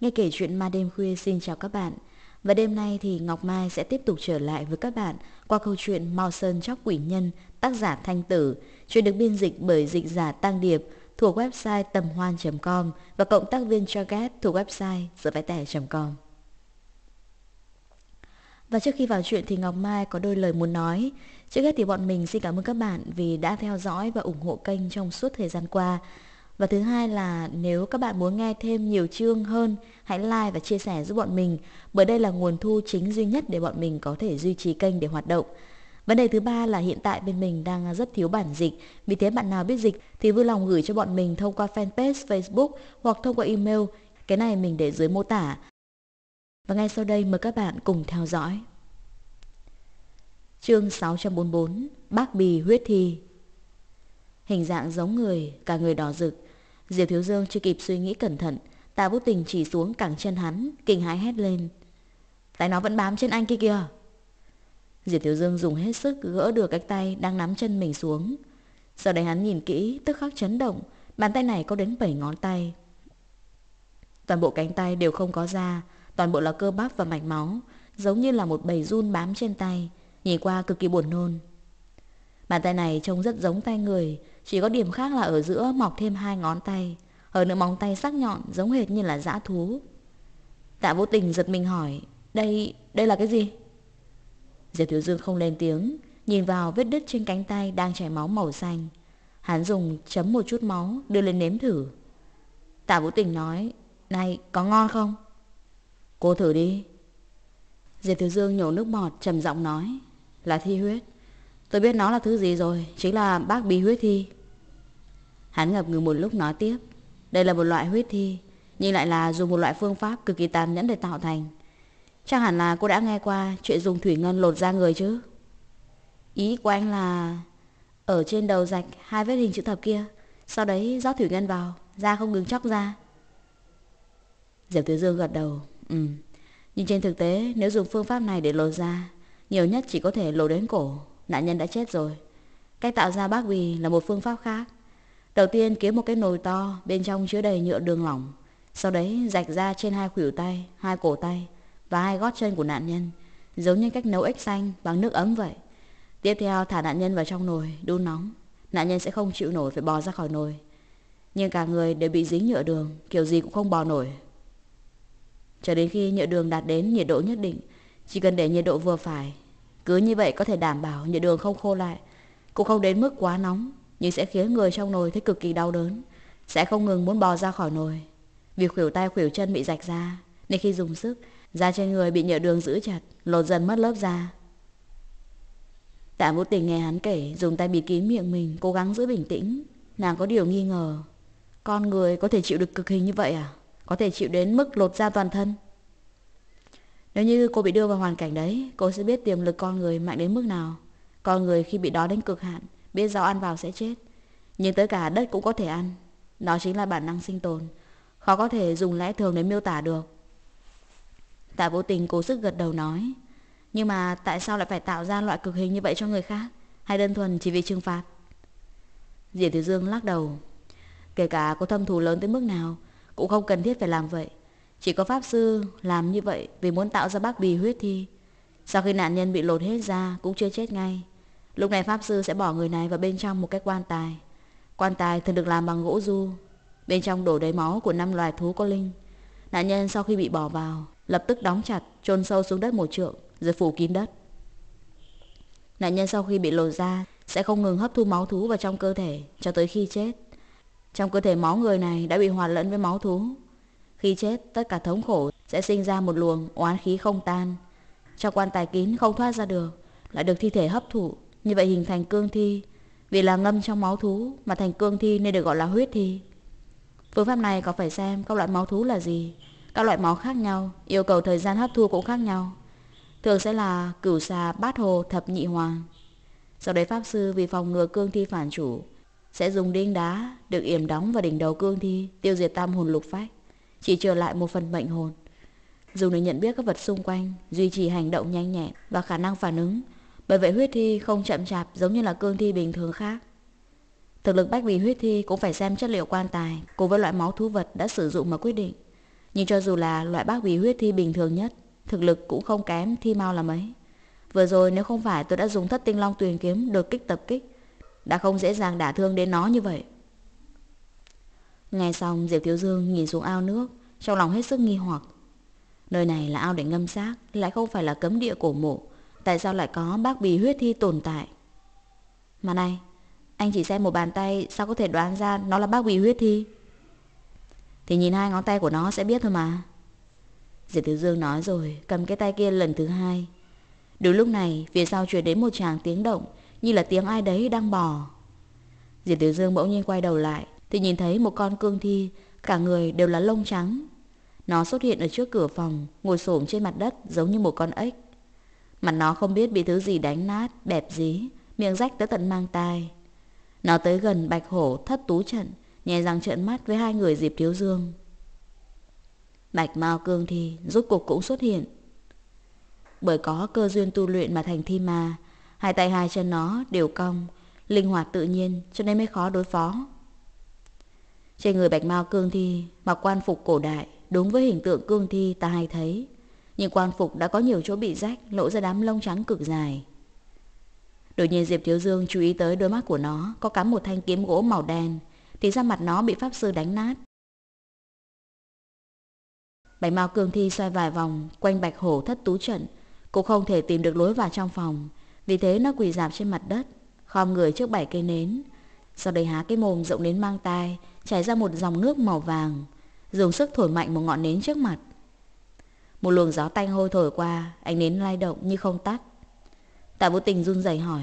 nghe kể chuyện ma đêm khuya xin chào các bạn. Và đêm nay thì Ngọc Mai sẽ tiếp tục trở lại với các bạn qua câu chuyện Mao Sơn Chóc Quỷ Nhân, tác giả Thanh Tử, chuyện được biên dịch bởi dịch giả Tăng Điệp thuộc website tầm-hoan.com và cộng tác viên Chaget thuộc website tẻ com Và trước khi vào chuyện thì Ngọc Mai có đôi lời muốn nói. Trước hết thì bọn mình xin cảm ơn các bạn vì đã theo dõi và ủng hộ kênh trong suốt thời gian qua. Và thứ hai là nếu các bạn muốn nghe thêm nhiều chương hơn, hãy like và chia sẻ giúp bọn mình, bởi đây là nguồn thu chính duy nhất để bọn mình có thể duy trì kênh để hoạt động. Vấn đề thứ ba là hiện tại bên mình đang rất thiếu bản dịch, vì thế bạn nào biết dịch thì vui lòng gửi cho bọn mình thông qua fanpage Facebook hoặc thông qua email, cái này mình để dưới mô tả. Và ngay sau đây mời các bạn cùng theo dõi. Chương 644 Bác Bì Huyết Thi Hình dạng giống người, cả người đỏ rực, Diệp Thiếu Dương chưa kịp suy nghĩ cẩn thận, Tạ Vũ Tình chỉ xuống cẳng chân hắn, kinh hãi hét lên. Tại nó vẫn bám trên anh kia kìa. Diệp Thiếu Dương dùng hết sức gỡ được cái tay đang nắm chân mình xuống. Sau đấy hắn nhìn kỹ, tức khắc chấn động, bàn tay này có đến 7 ngón tay. Toàn bộ cánh tay đều không có da, toàn bộ là cơ bắp và mạch máu, giống như là một bầy run bám trên tay, nhìn qua cực kỳ buồn nôn. Bàn tay này trông rất giống tay người, chỉ có điểm khác là ở giữa mọc thêm hai ngón tay ở nửa móng tay sắc nhọn giống hệt như là dã thú Tạ vô tình giật mình hỏi Đây, đây là cái gì? Diệp Thiếu Dương không lên tiếng Nhìn vào vết đứt trên cánh tay đang chảy máu màu xanh Hắn dùng chấm một chút máu đưa lên nếm thử Tạ Vũ Tình nói Này có ngon không? Cô thử đi Diệp Thiếu Dương nhổ nước bọt trầm giọng nói Là thi huyết Tôi biết nó là thứ gì rồi Chính là bác bí huyết thi Hắn ngập ngừng một lúc nói tiếp. Đây là một loại huyết thi, nhưng lại là dùng một loại phương pháp cực kỳ tàn nhẫn để tạo thành. Chắc hẳn là cô đã nghe qua chuyện dùng thủy ngân lột ra người chứ. Ý của anh là ở trên đầu rạch hai vết hình chữ thập kia, sau đấy rót thủy ngân vào, da không ngừng chóc ra. Diệp Tiểu Dương gật đầu, ừ. Nhưng trên thực tế nếu dùng phương pháp này để lột da, nhiều nhất chỉ có thể lột đến cổ, nạn nhân đã chết rồi. Cách tạo ra bác bì là một phương pháp khác. Đầu tiên kiếm một cái nồi to, bên trong chứa đầy nhựa đường lỏng. Sau đấy rạch ra trên hai khuỷu tay, hai cổ tay và hai gót chân của nạn nhân, giống như cách nấu ếch xanh bằng nước ấm vậy. Tiếp theo thả nạn nhân vào trong nồi, đun nóng. Nạn nhân sẽ không chịu nổi phải bò ra khỏi nồi. Nhưng cả người đều bị dính nhựa đường, kiểu gì cũng không bò nổi. Cho đến khi nhựa đường đạt đến nhiệt độ nhất định, chỉ cần để nhiệt độ vừa phải. Cứ như vậy có thể đảm bảo nhựa đường không khô lại, cũng không đến mức quá nóng nhưng sẽ khiến người trong nồi thấy cực kỳ đau đớn, sẽ không ngừng muốn bò ra khỏi nồi. Vì khuỷu tay khuỷu chân bị rạch ra, nên khi dùng sức, da trên người bị nhựa đường giữ chặt, lột dần mất lớp da. Tạ Vũ Tình nghe hắn kể, dùng tay bịt kín miệng mình, cố gắng giữ bình tĩnh. Nàng có điều nghi ngờ. Con người có thể chịu được cực hình như vậy à? Có thể chịu đến mức lột da toàn thân? Nếu như cô bị đưa vào hoàn cảnh đấy, cô sẽ biết tiềm lực con người mạnh đến mức nào. Con người khi bị đó đến cực hạn, biết rõ ăn vào sẽ chết nhưng tới cả đất cũng có thể ăn nó chính là bản năng sinh tồn khó có thể dùng lẽ thường để miêu tả được tạ vô tình cố sức gật đầu nói nhưng mà tại sao lại phải tạo ra loại cực hình như vậy cho người khác hay đơn thuần chỉ vì trừng phạt diệp tử dương lắc đầu kể cả có thâm thù lớn tới mức nào cũng không cần thiết phải làm vậy chỉ có pháp sư làm như vậy vì muốn tạo ra bác bì huyết thi sau khi nạn nhân bị lột hết ra cũng chưa chết ngay Lúc này Pháp Sư sẽ bỏ người này vào bên trong một cái quan tài. Quan tài thường được làm bằng gỗ du. Bên trong đổ đầy máu của năm loài thú có linh. Nạn nhân sau khi bị bỏ vào, lập tức đóng chặt, chôn sâu xuống đất một trượng, rồi phủ kín đất. Nạn nhân sau khi bị lột ra, sẽ không ngừng hấp thu máu thú vào trong cơ thể cho tới khi chết. Trong cơ thể máu người này đã bị hòa lẫn với máu thú. Khi chết, tất cả thống khổ sẽ sinh ra một luồng oán khí không tan. Trong quan tài kín không thoát ra được, lại được thi thể hấp thụ như vậy hình thành cương thi vì là ngâm trong máu thú mà thành cương thi nên được gọi là huyết thi. Phương pháp này có phải xem các loại máu thú là gì, các loại máu khác nhau, yêu cầu thời gian hấp thu cũng khác nhau. Thường sẽ là cửu xà, bát hồ, thập nhị hoàng. Sau đấy pháp sư vì phòng ngừa cương thi phản chủ sẽ dùng đinh đá được yểm đóng vào đỉnh đầu cương thi tiêu diệt tam hồn lục phách, chỉ trở lại một phần mệnh hồn. Dùng để nhận biết các vật xung quanh, duy trì hành động nhanh nhẹn và khả năng phản ứng bởi vậy huyết thi không chậm chạp giống như là cương thi bình thường khác. Thực lực bách vì huyết thi cũng phải xem chất liệu quan tài cùng với loại máu thú vật đã sử dụng mà quyết định. Nhưng cho dù là loại bác vì huyết thi bình thường nhất, thực lực cũng không kém thi mau là mấy. Vừa rồi nếu không phải tôi đã dùng thất tinh long tuyền kiếm đột kích tập kích, đã không dễ dàng đả thương đến nó như vậy. Nghe xong Diệp Thiếu Dương nhìn xuống ao nước, trong lòng hết sức nghi hoặc. Nơi này là ao để ngâm xác, lại không phải là cấm địa cổ mộ, Tại sao lại có bác bì huyết thi tồn tại Mà này Anh chỉ xem một bàn tay Sao có thể đoán ra nó là bác bì huyết thi Thì nhìn hai ngón tay của nó sẽ biết thôi mà Diệp Thiếu Dương nói rồi Cầm cái tay kia lần thứ hai Đúng lúc này phía sau truyền đến một tràng tiếng động Như là tiếng ai đấy đang bò Diệp Tiểu Dương bỗng nhiên quay đầu lại Thì nhìn thấy một con cương thi Cả người đều là lông trắng Nó xuất hiện ở trước cửa phòng Ngồi xổm trên mặt đất giống như một con ếch Mặt nó không biết bị thứ gì đánh nát, bẹp dí, miệng rách tới tận mang tai. Nó tới gần bạch hổ thất tú trận, nhè răng trợn mắt với hai người dịp Thiếu Dương. Bạch Mao Cương Thi rốt cuộc cũng xuất hiện. Bởi có cơ duyên tu luyện mà thành thi ma, hai tay hai chân nó đều cong, linh hoạt tự nhiên cho nên mới khó đối phó. Trên người Bạch Mao Cương Thi mặc quan phục cổ đại đúng với hình tượng Cương Thi ta hay thấy nhưng quan phục đã có nhiều chỗ bị rách, lộ ra đám lông trắng cực dài. Đột nhiên Diệp Thiếu Dương chú ý tới đôi mắt của nó có cắm một thanh kiếm gỗ màu đen, thì ra mặt nó bị pháp sư đánh nát. Bạch Mao Cương Thi xoay vài vòng quanh Bạch Hổ thất tú trận, cũng không thể tìm được lối vào trong phòng, vì thế nó quỳ dạp trên mặt đất, khom người trước bảy cây nến, sau đấy há cái mồm rộng đến mang tai, chảy ra một dòng nước màu vàng, dùng sức thổi mạnh một ngọn nến trước mặt. Một luồng gió tanh hôi thổi qua, ánh nến lay động như không tắt. Tạ vô tình run rẩy hỏi,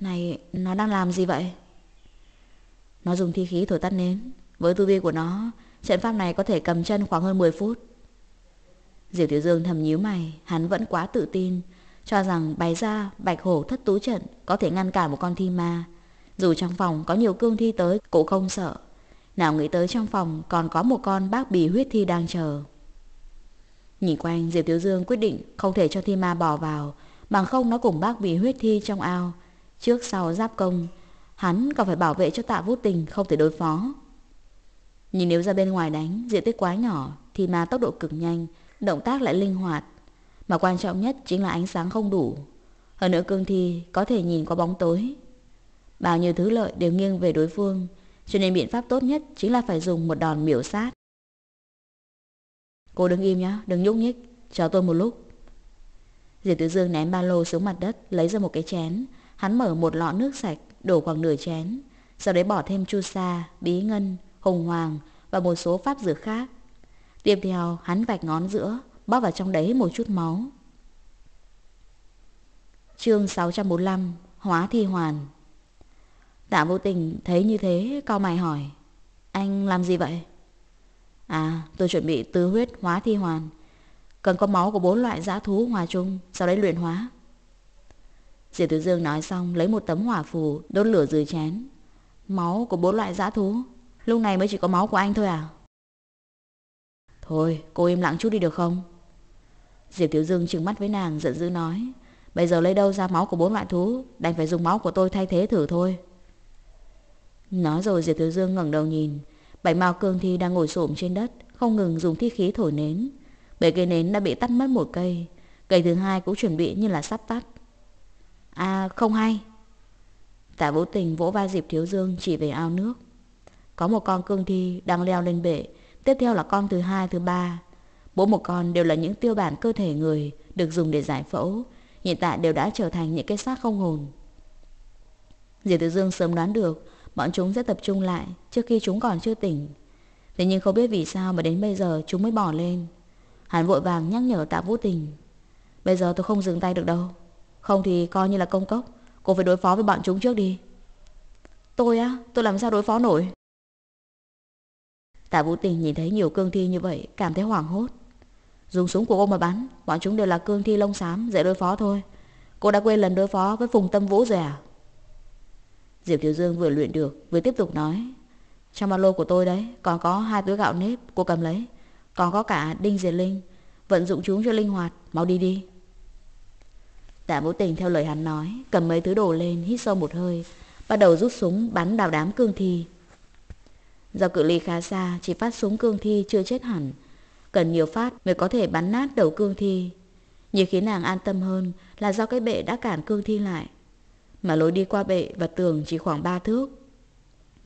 này, nó đang làm gì vậy? Nó dùng thi khí thổi tắt nến. Với tu vi của nó, trận pháp này có thể cầm chân khoảng hơn 10 phút. Diệp Tiểu Dương thầm nhíu mày, hắn vẫn quá tự tin, cho rằng bày ra bạch hổ thất tú trận có thể ngăn cản một con thi ma. Dù trong phòng có nhiều cương thi tới, cũng không sợ. Nào nghĩ tới trong phòng còn có một con bác bì huyết thi đang chờ. Nhìn quanh Diệp Tiếu Dương quyết định không thể cho thi ma bò vào Bằng không nó cùng bác bị huyết thi trong ao Trước sau giáp công Hắn còn phải bảo vệ cho tạ Vút tình không thể đối phó Nhìn nếu ra bên ngoài đánh Diện tích quá nhỏ Thi ma tốc độ cực nhanh Động tác lại linh hoạt Mà quan trọng nhất chính là ánh sáng không đủ Hơn nữa cương thi có thể nhìn qua bóng tối Bao nhiêu thứ lợi đều nghiêng về đối phương Cho nên biện pháp tốt nhất chính là phải dùng một đòn miểu sát Cô đứng im nhá, đừng nhúc nhích Chờ tôi một lúc Diệp Tử Dương ném ba lô xuống mặt đất Lấy ra một cái chén Hắn mở một lọ nước sạch Đổ khoảng nửa chén Sau đấy bỏ thêm chu sa, bí ngân, hồng hoàng Và một số pháp dược khác Tiếp theo hắn vạch ngón giữa Bóp vào trong đấy một chút máu Chương 645 Hóa thi hoàn Tạ vô tình thấy như thế Cao mày hỏi Anh làm gì vậy? À tôi chuẩn bị tứ huyết hóa thi hoàn Cần có máu của bốn loại giã thú hòa chung Sau đấy luyện hóa Diệp Tử Dương nói xong lấy một tấm hỏa phù Đốt lửa dưới chén Máu của bốn loại giã thú Lúc này mới chỉ có máu của anh thôi à Thôi cô im lặng chút đi được không Diệp Tiểu Dương trừng mắt với nàng giận dữ nói Bây giờ lấy đâu ra máu của bốn loại thú Đành phải dùng máu của tôi thay thế thử thôi Nói rồi Diệp Tiểu Dương ngẩng đầu nhìn bảy Mao Cương Thi đang ngồi xổm trên đất, không ngừng dùng thi khí thổi nến. Bảy cây nến đã bị tắt mất một cây, cây thứ hai cũng chuẩn bị như là sắp tắt. À, không hay. Tạ Vũ Tình vỗ vai dịp Thiếu Dương chỉ về ao nước. Có một con cương thi đang leo lên bể, tiếp theo là con thứ hai, thứ ba. Bốn một con đều là những tiêu bản cơ thể người được dùng để giải phẫu, hiện tại đều đã trở thành những cái xác không hồn. Diệp Thiếu Dương sớm đoán được Bọn chúng sẽ tập trung lại trước khi chúng còn chưa tỉnh Thế nhưng không biết vì sao mà đến bây giờ chúng mới bỏ lên Hắn vội vàng nhắc nhở tạ vũ tình Bây giờ tôi không dừng tay được đâu Không thì coi như là công cốc Cô phải đối phó với bọn chúng trước đi Tôi á, tôi làm sao đối phó nổi Tạ vũ tình nhìn thấy nhiều cương thi như vậy Cảm thấy hoảng hốt Dùng súng của cô mà bắn Bọn chúng đều là cương thi lông xám Dễ đối phó thôi Cô đã quên lần đối phó với Phùng Tâm Vũ rồi à Diệp Tiểu Dương vừa luyện được Vừa tiếp tục nói Trong ba lô của tôi đấy Còn có hai túi gạo nếp Cô cầm lấy Còn có cả đinh diệt linh Vận dụng chúng cho linh hoạt Mau đi đi Tạ Vũ Tình theo lời hắn nói Cầm mấy thứ đồ lên Hít sâu một hơi Bắt đầu rút súng Bắn đào đám cương thi Do cự ly khá xa Chỉ phát súng cương thi chưa chết hẳn Cần nhiều phát mới có thể bắn nát đầu cương thi Nhiều khiến nàng an tâm hơn Là do cái bệ đã cản cương thi lại mà lối đi qua bệ và tường chỉ khoảng 3 thước.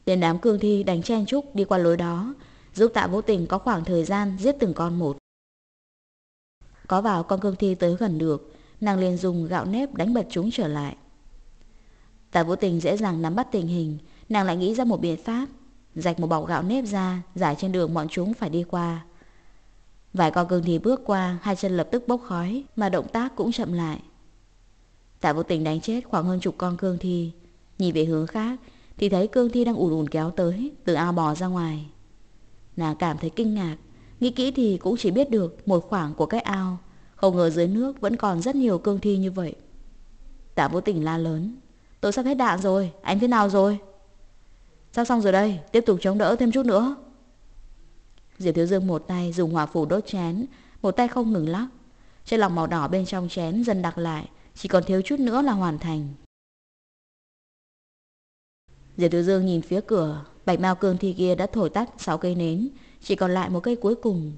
Tên đám cương thi đánh chen trúc đi qua lối đó, giúp tạ vô tình có khoảng thời gian giết từng con một. Có vào con cương thi tới gần được, nàng liền dùng gạo nếp đánh bật chúng trở lại. Tạ vô tình dễ dàng nắm bắt tình hình, nàng lại nghĩ ra một biện pháp, rạch một bọc gạo nếp ra, giải trên đường bọn chúng phải đi qua. Vài con cương thi bước qua, hai chân lập tức bốc khói, mà động tác cũng chậm lại. Tạ vô tình đánh chết khoảng hơn chục con cương thi Nhìn về hướng khác Thì thấy cương thi đang ùn ùn kéo tới Từ ao bò ra ngoài Nàng cảm thấy kinh ngạc Nghĩ kỹ thì cũng chỉ biết được một khoảng của cái ao Không ngờ dưới nước vẫn còn rất nhiều cương thi như vậy Tạ vô tình la lớn Tôi sắp hết đạn rồi Anh thế nào rồi Sắp xong rồi đây Tiếp tục chống đỡ thêm chút nữa Diệp Thiếu Dương một tay dùng hỏa phủ đốt chén Một tay không ngừng lắc Trên lòng màu đỏ bên trong chén dần đặc lại chỉ còn thiếu chút nữa là hoàn thành Diệp Tử Dương nhìn phía cửa Bạch Mao Cương thi kia đã thổi tắt 6 cây nến Chỉ còn lại một cây cuối cùng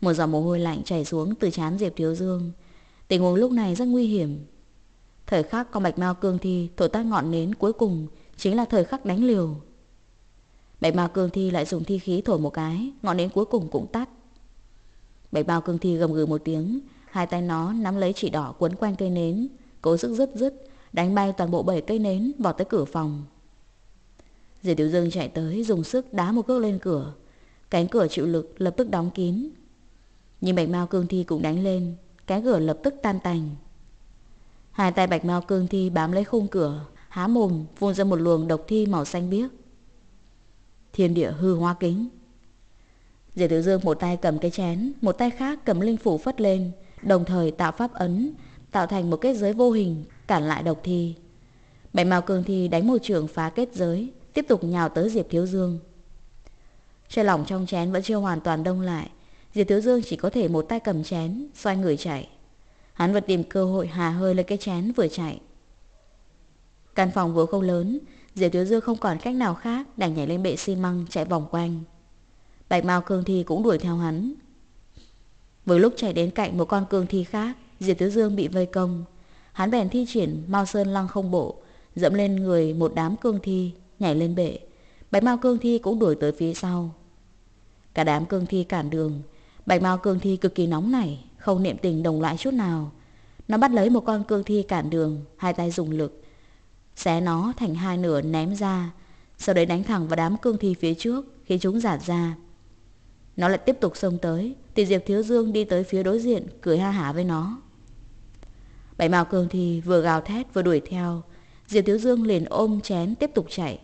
Một dòng mồ hôi lạnh chảy xuống từ chán Diệp Thiếu Dương Tình huống lúc này rất nguy hiểm Thời khắc con Bạch Mao Cương Thi thổi tắt ngọn nến cuối cùng Chính là thời khắc đánh liều Bạch Mao Cương Thi lại dùng thi khí thổi một cái Ngọn nến cuối cùng cũng tắt Bạch Mao Cương Thi gầm gừ một tiếng Hai tay nó nắm lấy chỉ đỏ cuốn quanh cây nến Cố sức rứt rứt Đánh bay toàn bộ bảy cây nến vào tới cửa phòng Diệp Tiểu Dương chạy tới dùng sức đá một cước lên cửa Cánh cửa chịu lực lập tức đóng kín Nhưng Bạch Mao Cương Thi cũng đánh lên Cái cửa lập tức tan tành Hai tay Bạch Mao Cương Thi bám lấy khung cửa Há mồm phun ra một luồng độc thi màu xanh biếc Thiên địa hư hoa kính Diệp Tiểu Dương một tay cầm cái chén Một tay khác cầm linh phủ phất lên đồng thời tạo pháp ấn, tạo thành một kết giới vô hình, cản lại độc thi. Bảy màu cường thi đánh một trường phá kết giới, tiếp tục nhào tới Diệp Thiếu Dương. Chơi lỏng trong chén vẫn chưa hoàn toàn đông lại, Diệp Thiếu Dương chỉ có thể một tay cầm chén, xoay người chạy. Hắn vẫn tìm cơ hội hà hơi lấy cái chén vừa chạy. Căn phòng vốn không lớn, Diệp Thiếu Dương không còn cách nào khác đành nhảy lên bệ xi măng chạy vòng quanh. Bạch Mao Cương Thi cũng đuổi theo hắn, Vừa lúc chạy đến cạnh một con cương thi khác, Diệp Tứ Dương bị vây công. Hắn bèn thi triển Mao Sơn Lăng không bộ, dẫm lên người một đám cương thi, nhảy lên bệ. Bạch Mao cương thi cũng đuổi tới phía sau. Cả đám cương thi cản đường, Bạch Mao cương thi cực kỳ nóng nảy, không niệm tình đồng loại chút nào. Nó bắt lấy một con cương thi cản đường, hai tay dùng lực, xé nó thành hai nửa ném ra, sau đấy đánh thẳng vào đám cương thi phía trước, khiến chúng giạt ra. Nó lại tiếp tục xông tới Thì Diệp Thiếu Dương đi tới phía đối diện Cười ha hả với nó Bảy màu cường thì vừa gào thét vừa đuổi theo Diệp Thiếu Dương liền ôm chén tiếp tục chạy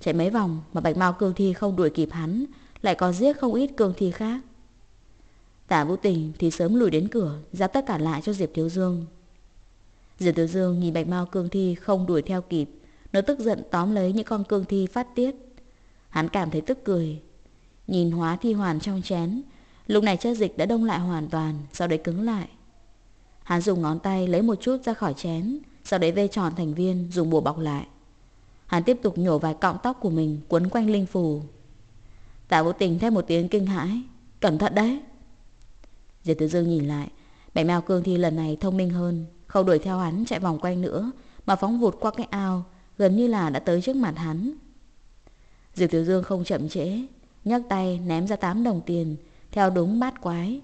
Chạy mấy vòng mà Bạch Mao Cương Thi không đuổi kịp hắn Lại còn giết không ít Cương Thi khác Tả Vũ Tình thì sớm lùi đến cửa giáp tất cả lại cho Diệp Thiếu Dương Diệp Thiếu Dương nhìn Bạch Mao Cương Thi không đuổi theo kịp Nó tức giận tóm lấy những con Cương Thi phát tiết Hắn cảm thấy tức cười Nhìn hóa thi hoàn trong chén Lúc này chất dịch đã đông lại hoàn toàn Sau đấy cứng lại Hắn dùng ngón tay lấy một chút ra khỏi chén Sau đấy vê tròn thành viên dùng bùa bọc lại Hắn tiếp tục nhổ vài cọng tóc của mình Quấn quanh linh phù Tạ vô tình thêm một tiếng kinh hãi Cẩn thận đấy Diệp Tử Dương nhìn lại Bảy mèo cương thi lần này thông minh hơn Không đuổi theo hắn chạy vòng quanh nữa Mà phóng vụt qua cái ao Gần như là đã tới trước mặt hắn Diệp Tử Dương không chậm trễ nhấc tay ném ra 8 đồng tiền, theo đúng bát quái.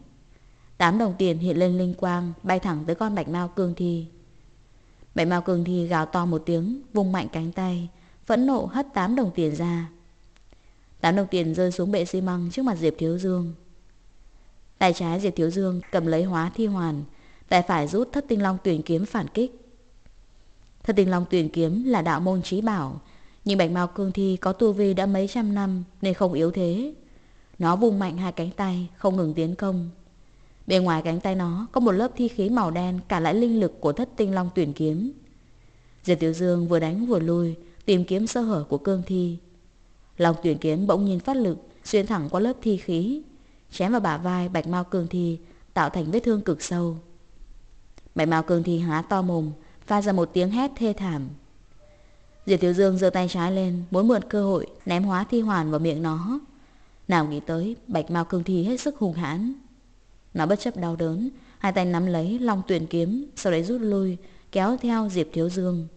8 đồng tiền hiện lên linh quang, bay thẳng tới con bạch mao cương thi. Bạch mao cương thi gào to một tiếng, vung mạnh cánh tay, phẫn nộ hất 8 đồng tiền ra. 8 đồng tiền rơi xuống bệ xi măng trước mặt Diệp Thiếu Dương. Tay trái Diệp Thiếu Dương cầm lấy hóa thi hoàn, tay phải rút thất tinh long tuyển kiếm phản kích. Thất tinh long tuyển kiếm là đạo môn trí bảo, nhưng bạch mau cương thi có tu vi đã mấy trăm năm nên không yếu thế. Nó vung mạnh hai cánh tay, không ngừng tiến công. Bên ngoài cánh tay nó có một lớp thi khí màu đen cả lại linh lực của thất tinh long tuyển kiếm. Diệp Tiểu Dương vừa đánh vừa lui, tìm kiếm sơ hở của cương thi. Long tuyển kiếm bỗng nhiên phát lực, xuyên thẳng qua lớp thi khí, chém vào bả vai bạch mau cương thi, tạo thành vết thương cực sâu. Bạch mau cương thi há to mồm, phát ra một tiếng hét thê thảm. Diệp Tiểu Dương giơ tay trái lên, muốn mượn cơ hội ném hóa thi hoàn vào miệng nó. Nào nghĩ tới, bạch mao cương thi hết sức hùng hãn. Nó bất chấp đau đớn, hai tay nắm lấy long tuyển kiếm, sau đấy rút lui, kéo theo Diệp Thiếu Dương.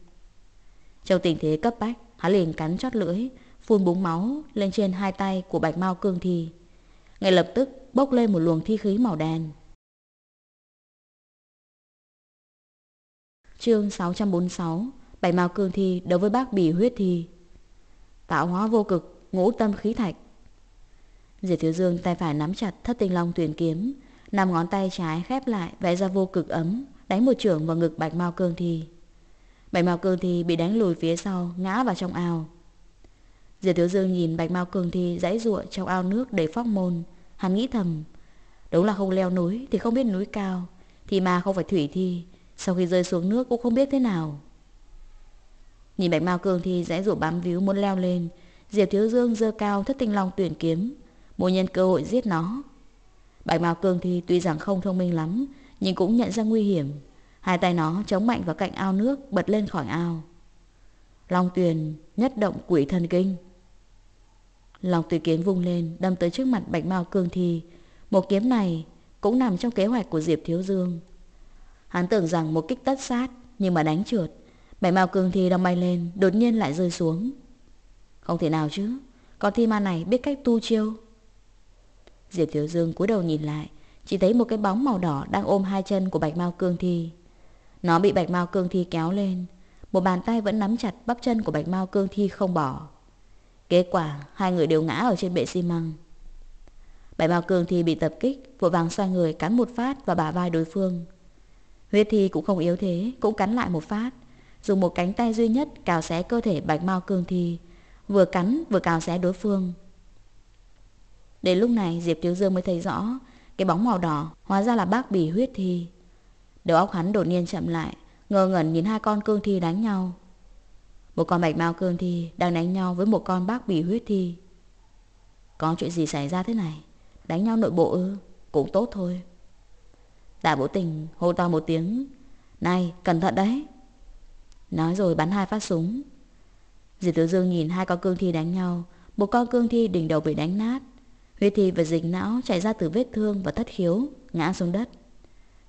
Trong tình thế cấp bách, hắn liền cắn chót lưỡi, phun búng máu lên trên hai tay của bạch mao cương thi. Ngay lập tức bốc lên một luồng thi khí màu đen. Chương 646 Bảy màu cương thi đối với bác bỉ huyết thi Tạo hóa vô cực Ngũ tâm khí thạch Diệp Thiếu Dương tay phải nắm chặt thất tinh long tuyển kiếm Nằm ngón tay trái khép lại Vẽ ra vô cực ấm Đánh một trưởng vào ngực bạch mao cương thi Bạch mao cương thi bị đánh lùi phía sau Ngã vào trong ao Diệp Thiếu Dương nhìn bạch mao cương thi dãy ruộng Trong ao nước đầy phóc môn Hắn nghĩ thầm Đúng là không leo núi thì không biết núi cao Thì mà không phải thủy thi Sau khi rơi xuống nước cũng không biết thế nào Nhìn bạch mao cương thi dãy rủ bám víu muốn leo lên. Diệp Thiếu Dương dơ cao thất tinh long tuyển kiếm. Muốn nhân cơ hội giết nó. Bạch mao cương thi tuy rằng không thông minh lắm. Nhưng cũng nhận ra nguy hiểm. Hai tay nó chống mạnh vào cạnh ao nước bật lên khỏi ao. Long tuyền nhất động quỷ thần kinh. Long tuyển kiếm vung lên đâm tới trước mặt bạch mao cương thi. Một kiếm này cũng nằm trong kế hoạch của Diệp Thiếu Dương. Hắn tưởng rằng một kích tất sát nhưng mà đánh trượt Bảy màu cường thi đang bay lên Đột nhiên lại rơi xuống Không thể nào chứ Còn thi ma này biết cách tu chiêu Diệp Thiếu Dương cúi đầu nhìn lại Chỉ thấy một cái bóng màu đỏ Đang ôm hai chân của bạch mao cương thi Nó bị bạch mao cương thi kéo lên Một bàn tay vẫn nắm chặt bắp chân của bạch mao cương thi không bỏ Kết quả hai người đều ngã ở trên bệ xi măng Bạch Mao Cương thi bị tập kích, vội vàng xoay người cắn một phát vào bả vai đối phương. Huyết thi cũng không yếu thế, cũng cắn lại một phát, dùng một cánh tay duy nhất cào xé cơ thể bạch mau cương thi, vừa cắn vừa cào xé đối phương. Đến lúc này Diệp Thiếu Dương mới thấy rõ cái bóng màu đỏ hóa ra là bác bì huyết thi. Đầu óc hắn đột nhiên chậm lại, ngơ ngẩn nhìn hai con cương thi đánh nhau. Một con bạch mau cương thi đang đánh nhau với một con bác bì huyết thi. Có chuyện gì xảy ra thế này? Đánh nhau nội bộ ư? Cũng tốt thôi. Tạ bộ Tình hô to một tiếng. Này, cẩn thận đấy. Nói rồi bắn hai phát súng Diệp Tử Dương nhìn hai con cương thi đánh nhau Một con cương thi đỉnh đầu bị đánh nát Huyết thi và dịch não chạy ra từ vết thương và thất khiếu Ngã xuống đất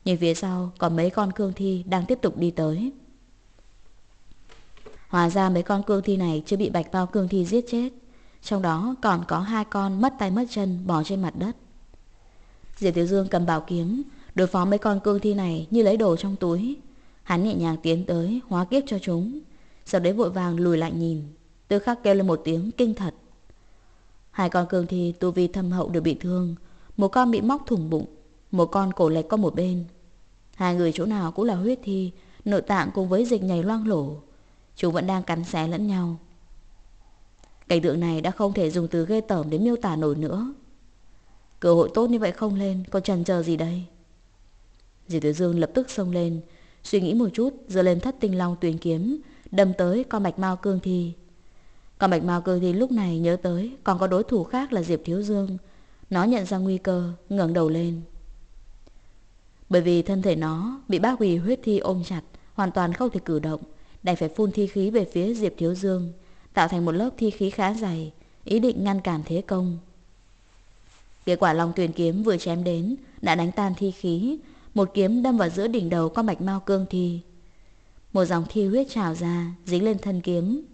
Nhìn phía sau có mấy con cương thi đang tiếp tục đi tới Hóa ra mấy con cương thi này chưa bị bạch bao cương thi giết chết Trong đó còn có hai con mất tay mất chân bò trên mặt đất Diệp Tiểu Dương cầm bảo kiếm Đối phó mấy con cương thi này như lấy đồ trong túi Hắn nhẹ nhàng tiến tới hóa kiếp cho chúng Sau đấy vội vàng lùi lại nhìn Tư khắc kêu lên một tiếng kinh thật Hai con cương thì tu vi thâm hậu đều bị thương Một con bị móc thủng bụng Một con cổ lệch qua một bên Hai người chỗ nào cũng là huyết thi Nội tạng cùng với dịch nhảy loang lổ Chúng vẫn đang cắn xé lẫn nhau Cảnh tượng này đã không thể dùng từ ghê tởm để miêu tả nổi nữa Cơ hội tốt như vậy không lên Còn chần chờ gì đây Dì Tử Dương lập tức xông lên Suy nghĩ một chút Rồi lên thất tinh long tuyền kiếm Đâm tới con bạch mau cương thi Con bạch mau cương thi lúc này nhớ tới Còn có đối thủ khác là Diệp Thiếu Dương Nó nhận ra nguy cơ ngẩng đầu lên Bởi vì thân thể nó Bị bác quỳ huyết thi ôm chặt Hoàn toàn không thể cử động Đành phải phun thi khí về phía Diệp Thiếu Dương Tạo thành một lớp thi khí khá dày Ý định ngăn cản thế công Kết quả Long Tuyền Kiếm vừa chém đến đã đánh tan thi khí, một kiếm đâm vào giữa đỉnh đầu con bạch mao cương thi. Một dòng thi huyết trào ra, dính lên thân kiếm.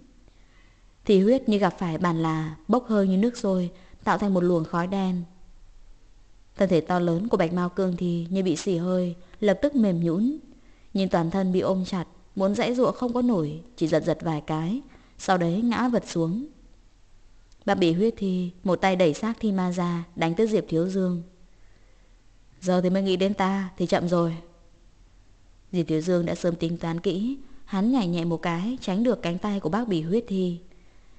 Thi huyết như gặp phải bàn là, bốc hơi như nước sôi, tạo thành một luồng khói đen. Thân thể to lớn của bạch mao cương thi như bị xỉ hơi, lập tức mềm nhũn, nhưng toàn thân bị ôm chặt, muốn dãy dụa không có nổi, chỉ giật giật vài cái, sau đấy ngã vật xuống. Bà bị huyết thi, một tay đẩy xác thi ma ra, đánh tới Diệp Thiếu Dương. Giờ thì mới nghĩ đến ta thì chậm rồi Dì Tiểu Dương đã sớm tính toán kỹ Hắn nhảy nhẹ một cái Tránh được cánh tay của bác bỉ huyết thi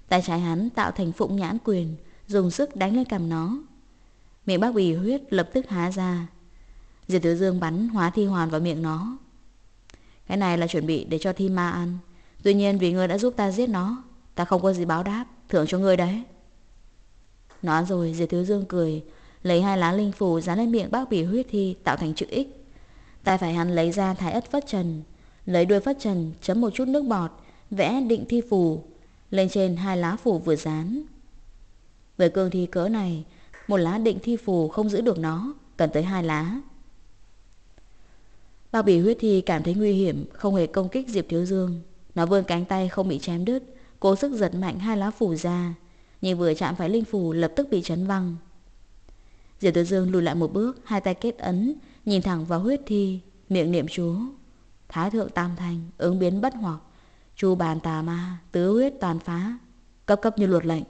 Tay trái hắn tạo thành phụng nhãn quyền Dùng sức đánh lên cằm nó Miệng bác bỉ huyết lập tức há ra Diệp Tiểu Dương bắn hóa thi hoàn vào miệng nó Cái này là chuẩn bị để cho thi ma ăn Tuy nhiên vì ngươi đã giúp ta giết nó Ta không có gì báo đáp Thưởng cho ngươi đấy Nói rồi Diệp tiểu Dương cười lấy hai lá linh phù dán lên miệng bác bỉ huyết thi tạo thành chữ X. Tay phải hắn lấy ra thái ất phất trần, lấy đuôi phất trần chấm một chút nước bọt, vẽ định thi phù, lên trên hai lá phù vừa dán. Với cương thi cỡ này, một lá định thi phù không giữ được nó, cần tới hai lá. Bác bỉ huyết thi cảm thấy nguy hiểm, không hề công kích Diệp Thiếu Dương. Nó vươn cánh tay không bị chém đứt, cố sức giật mạnh hai lá phù ra, nhưng vừa chạm phải linh phù lập tức bị chấn văng. Diệp Tử Dương lùi lại một bước, hai tay kết ấn, nhìn thẳng vào huyết thi, miệng niệm chú. Thái thượng tam thành, ứng biến bất hoặc, chu bàn tà ma, tứ huyết toàn phá, cấp cấp như luật lệnh.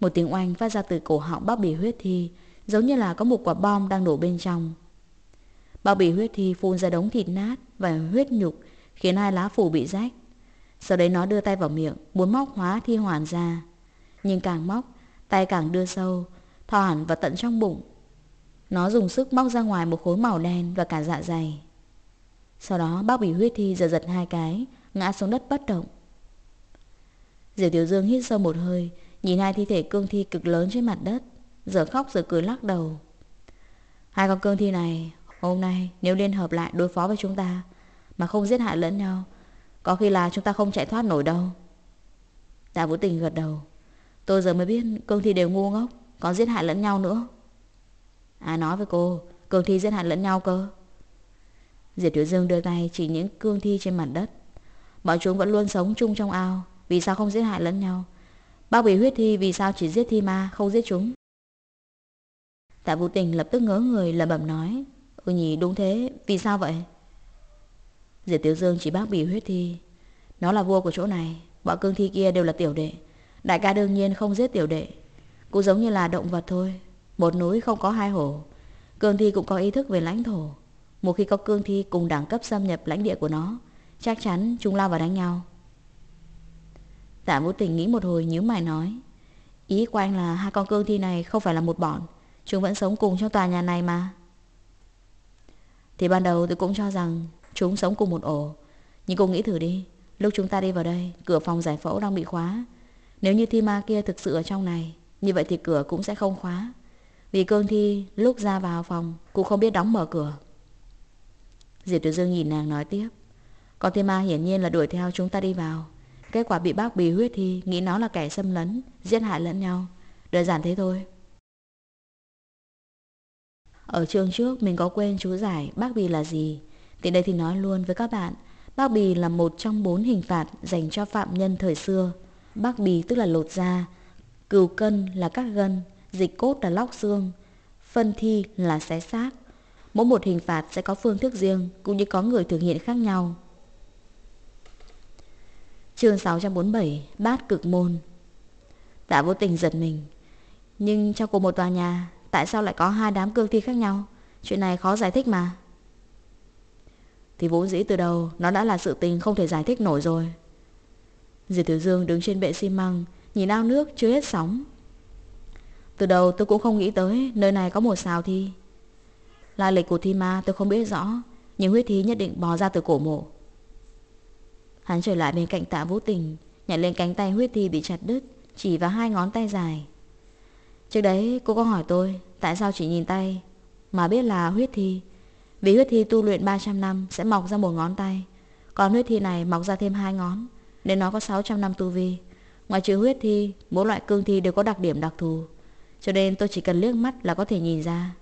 Một tiếng oanh phát ra từ cổ họng bác bỉ huyết thi, giống như là có một quả bom đang nổ bên trong. bao bỉ huyết thi phun ra đống thịt nát và huyết nhục, khiến hai lá phủ bị rách. Sau đấy nó đưa tay vào miệng, muốn móc hóa thi hoàn ra. Nhưng càng móc, tay càng đưa sâu, thò hẳn vào tận trong bụng. Nó dùng sức móc ra ngoài một khối màu đen và cả dạ dày. Sau đó bác bị huyết thi giật giật hai cái, ngã xuống đất bất động. Diệp Tiểu Dương hít sâu một hơi, nhìn hai thi thể cương thi cực lớn trên mặt đất, giờ khóc giờ cười lắc đầu. Hai con cương thi này, hôm nay nếu liên hợp lại đối phó với chúng ta, mà không giết hại lẫn nhau, có khi là chúng ta không chạy thoát nổi đâu. Tạ Vũ Tình gật đầu. Tôi giờ mới biết cương thi đều ngu ngốc có giết hại lẫn nhau nữa À nói với cô Cương thi giết hại lẫn nhau cơ Diệp Tiểu Dương đưa tay chỉ những cương thi trên mặt đất Bọn chúng vẫn luôn sống chung trong ao Vì sao không giết hại lẫn nhau Bác bị huyết thi vì sao chỉ giết thi ma Không giết chúng Tạ Vũ Tình lập tức ngớ người lẩm bẩm nói Ừ nhỉ đúng thế Vì sao vậy Diệp Tiểu Dương chỉ bác bị huyết thi Nó là vua của chỗ này Bọn cương thi kia đều là tiểu đệ Đại ca đương nhiên không giết tiểu đệ cũng giống như là động vật thôi Một núi không có hai hổ Cương thi cũng có ý thức về lãnh thổ Một khi có cương thi cùng đẳng cấp xâm nhập lãnh địa của nó Chắc chắn chúng lao vào đánh nhau Tạ Vũ Tình nghĩ một hồi nhíu mày nói Ý của anh là hai con cương thi này không phải là một bọn Chúng vẫn sống cùng trong tòa nhà này mà Thì ban đầu tôi cũng cho rằng Chúng sống cùng một ổ Nhưng cô nghĩ thử đi Lúc chúng ta đi vào đây Cửa phòng giải phẫu đang bị khóa Nếu như thi ma kia thực sự ở trong này như vậy thì cửa cũng sẽ không khóa Vì cương thi lúc ra vào phòng Cũng không biết đóng mở cửa Diệp Tử Dương nhìn nàng nói tiếp Còn thi ma hiển nhiên là đuổi theo chúng ta đi vào Kết quả bị bác bì huyết thì Nghĩ nó là kẻ xâm lấn Giết hại lẫn nhau Đơn giản thế thôi Ở trường trước mình có quên chú giải Bác bì là gì Thì đây thì nói luôn với các bạn Bác bì là một trong bốn hình phạt dành cho phạm nhân thời xưa Bác bì tức là lột da Cừu cân là các gân, dịch cốt là lóc xương, phân thi là xé xác. Mỗi một hình phạt sẽ có phương thức riêng cũng như có người thực hiện khác nhau. Chương 647 Bát cực môn Tạ dạ vô tình giật mình Nhưng trong cùng một tòa nhà Tại sao lại có hai đám cương thi khác nhau Chuyện này khó giải thích mà Thì vốn dĩ từ đầu Nó đã là sự tình không thể giải thích nổi rồi Diệp Tiểu Dương đứng trên bệ xi măng nhìn ao nước chưa hết sóng. Từ đầu tôi cũng không nghĩ tới nơi này có một xào thi. Lai lịch của thi ma tôi không biết rõ, nhưng huyết thi nhất định bò ra từ cổ mộ. Hắn trở lại bên cạnh tạ vũ tình, nhảy lên cánh tay huyết thi bị chặt đứt, chỉ vào hai ngón tay dài. Trước đấy cô có hỏi tôi tại sao chỉ nhìn tay mà biết là huyết thi. Vì huyết thi tu luyện 300 năm sẽ mọc ra một ngón tay, còn huyết thi này mọc ra thêm hai ngón, nên nó có 600 năm tu vi ngoài trừ huyết thi Mỗi loại cương thi đều có đặc điểm đặc thù Cho nên tôi chỉ cần liếc mắt là có thể nhìn ra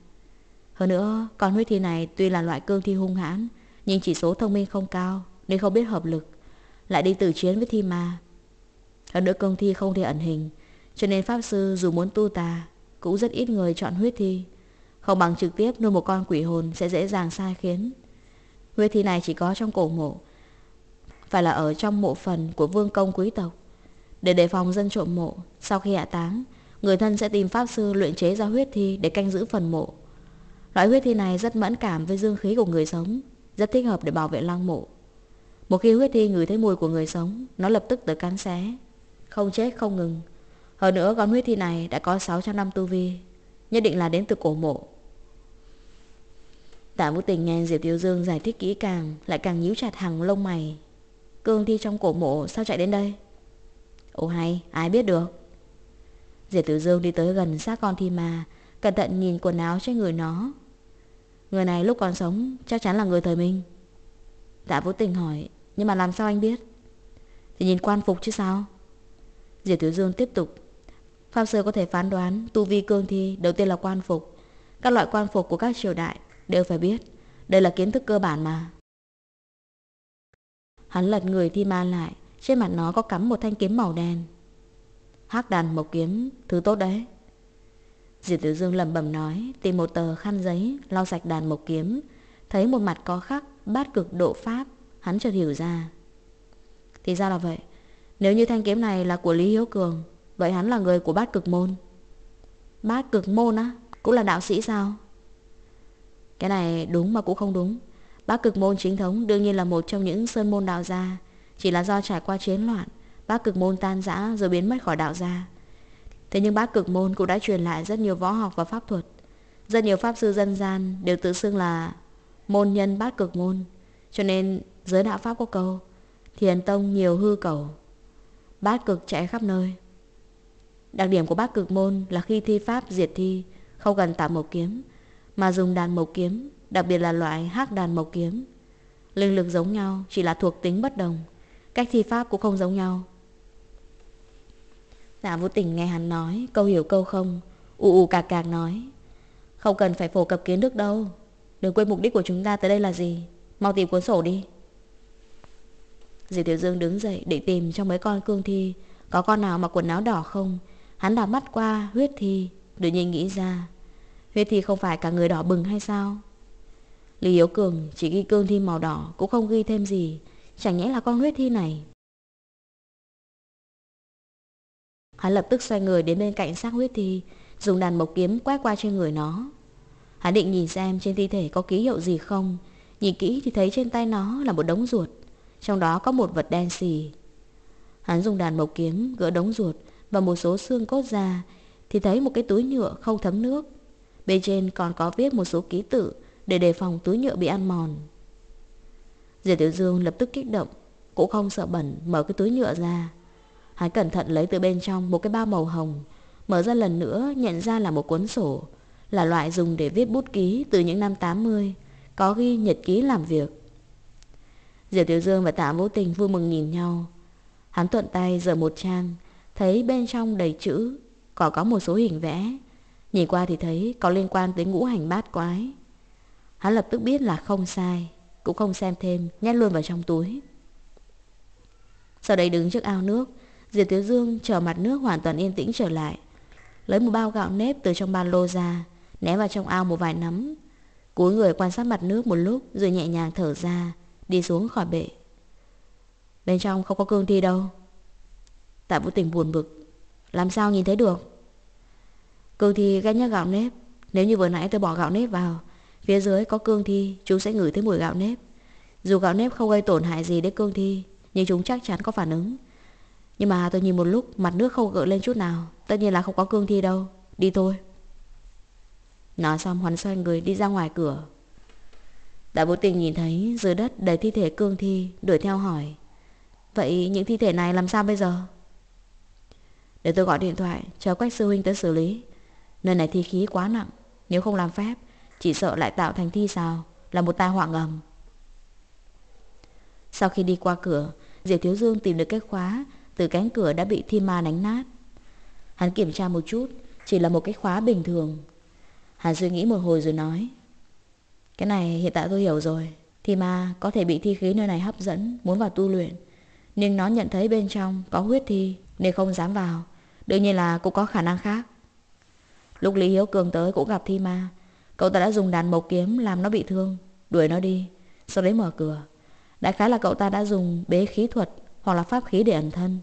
Hơn nữa con huyết thi này Tuy là loại cương thi hung hãn Nhưng chỉ số thông minh không cao Nên không biết hợp lực Lại đi tử chiến với thi ma Hơn nữa cương thi không thể ẩn hình Cho nên Pháp Sư dù muốn tu tà Cũng rất ít người chọn huyết thi Không bằng trực tiếp nuôi một con quỷ hồn Sẽ dễ dàng sai khiến Huyết thi này chỉ có trong cổ mộ Phải là ở trong mộ phần của vương công quý tộc để đề phòng dân trộm mộ Sau khi hạ táng Người thân sẽ tìm pháp sư luyện chế ra huyết thi Để canh giữ phần mộ Loại huyết thi này rất mẫn cảm với dương khí của người sống Rất thích hợp để bảo vệ lăng mộ Một khi huyết thi ngửi thấy mùi của người sống Nó lập tức tới cắn xé Không chết không ngừng Hơn nữa con huyết thi này đã có 600 năm tu vi Nhất định là đến từ cổ mộ Tạ Vũ Tình nghe Diệp Tiêu Dương giải thích kỹ càng Lại càng nhíu chặt hàng lông mày Cương thi trong cổ mộ sao chạy đến đây Ô hay, ai biết được Diệp Tử Dương đi tới gần xác con thi ma Cẩn thận nhìn quần áo trên người nó Người này lúc còn sống Chắc chắn là người thời mình Tạ Vũ Tình hỏi Nhưng mà làm sao anh biết Thì nhìn quan phục chứ sao Diệp Tử Dương tiếp tục Pháp sư có thể phán đoán tu vi cương thi đầu tiên là quan phục. Các loại quan phục của các triều đại đều phải biết. Đây là kiến thức cơ bản mà. Hắn lật người thi ma lại, trên mặt nó có cắm một thanh kiếm màu đen hắc đàn một kiếm, thứ tốt đấy Diệp Tử Dương lẩm bẩm nói Tìm một tờ khăn giấy Lau sạch đàn một kiếm Thấy một mặt có khắc bát cực độ Pháp Hắn chợt hiểu ra Thì ra là vậy Nếu như thanh kiếm này là của Lý Hiếu Cường Vậy hắn là người của bát cực môn Bát cực môn á Cũng là đạo sĩ sao Cái này đúng mà cũng không đúng Bát cực môn chính thống đương nhiên là một trong những sơn môn đạo gia chỉ là do trải qua chiến loạn Bác cực môn tan rã rồi biến mất khỏi đạo gia Thế nhưng bác cực môn cũng đã truyền lại rất nhiều võ học và pháp thuật Rất nhiều pháp sư dân gian đều tự xưng là Môn nhân bát cực môn Cho nên giới đạo pháp có câu Thiền tông nhiều hư cầu Bát cực chạy khắp nơi Đặc điểm của bát cực môn là khi thi pháp diệt thi Không cần tạo mộc kiếm Mà dùng đàn mộc kiếm Đặc biệt là loại hắc đàn mộc kiếm Linh lực giống nhau chỉ là thuộc tính bất đồng Cách thi pháp cũng không giống nhau Dạ vô tình nghe hắn nói Câu hiểu câu không ù ù cạc cạc nói Không cần phải phổ cập kiến thức đâu Đừng quên mục đích của chúng ta tới đây là gì Mau tìm cuốn sổ đi Diệp Tiểu Dương đứng dậy để tìm trong mấy con cương thi Có con nào mặc quần áo đỏ không Hắn đảo mắt qua huyết thi Tự nhiên nghĩ ra Huyết thi không phải cả người đỏ bừng hay sao Lý Yếu Cường chỉ ghi cương thi màu đỏ Cũng không ghi thêm gì Chẳng nhẽ là con huyết thi này Hắn lập tức xoay người đến bên cạnh xác huyết thi Dùng đàn mộc kiếm quét qua trên người nó Hắn định nhìn xem trên thi thể có ký hiệu gì không Nhìn kỹ thì thấy trên tay nó là một đống ruột Trong đó có một vật đen xì Hắn dùng đàn mộc kiếm gỡ đống ruột Và một số xương cốt ra Thì thấy một cái túi nhựa không thấm nước Bên trên còn có viết một số ký tự Để đề phòng túi nhựa bị ăn mòn Diệp Tiểu Dương lập tức kích động Cũng không sợ bẩn mở cái túi nhựa ra Hắn cẩn thận lấy từ bên trong một cái bao màu hồng Mở ra lần nữa nhận ra là một cuốn sổ Là loại dùng để viết bút ký từ những năm 80 Có ghi nhật ký làm việc Diệp Tiểu Dương và Tạ Vũ Tình vui mừng nhìn nhau Hắn thuận tay giờ một trang Thấy bên trong đầy chữ Có có một số hình vẽ Nhìn qua thì thấy có liên quan tới ngũ hành bát quái Hắn lập tức biết là không sai cũng không xem thêm Nhét luôn vào trong túi Sau đấy đứng trước ao nước Diệp Tiếu Dương chờ mặt nước hoàn toàn yên tĩnh trở lại Lấy một bao gạo nếp từ trong ba lô ra Ném vào trong ao một vài nắm Cúi người quan sát mặt nước một lúc Rồi nhẹ nhàng thở ra Đi xuống khỏi bệ Bên trong không có cương thi đâu Tạ Vũ Tình buồn bực Làm sao nhìn thấy được Cương thi ghét nhất gạo nếp Nếu như vừa nãy tôi bỏ gạo nếp vào Phía dưới có cương thi, chúng sẽ ngửi thấy mùi gạo nếp. Dù gạo nếp không gây tổn hại gì đến cương thi, nhưng chúng chắc chắn có phản ứng. Nhưng mà tôi nhìn một lúc, mặt nước không gợi lên chút nào. Tất nhiên là không có cương thi đâu. Đi thôi. Nói xong hoàn xoay người đi ra ngoài cửa. Đại bố tình nhìn thấy dưới đất đầy thi thể cương thi, đuổi theo hỏi. Vậy những thi thể này làm sao bây giờ? Để tôi gọi điện thoại, chờ quách sư huynh tới xử lý. Nơi này thi khí quá nặng, nếu không làm phép chỉ sợ lại tạo thành thi sao Là một tai họa ngầm Sau khi đi qua cửa Diệp Thiếu Dương tìm được cái khóa Từ cánh cửa đã bị thi ma đánh nát Hắn kiểm tra một chút Chỉ là một cái khóa bình thường Hắn suy nghĩ một hồi rồi nói Cái này hiện tại tôi hiểu rồi Thi ma có thể bị thi khí nơi này hấp dẫn Muốn vào tu luyện Nhưng nó nhận thấy bên trong có huyết thi Nên không dám vào Đương nhiên là cũng có khả năng khác Lúc Lý Hiếu Cường tới cũng gặp Thi Ma Cậu ta đã dùng đàn mộc kiếm làm nó bị thương Đuổi nó đi Sau đấy mở cửa Đại khái là cậu ta đã dùng bế khí thuật Hoặc là pháp khí để ẩn thân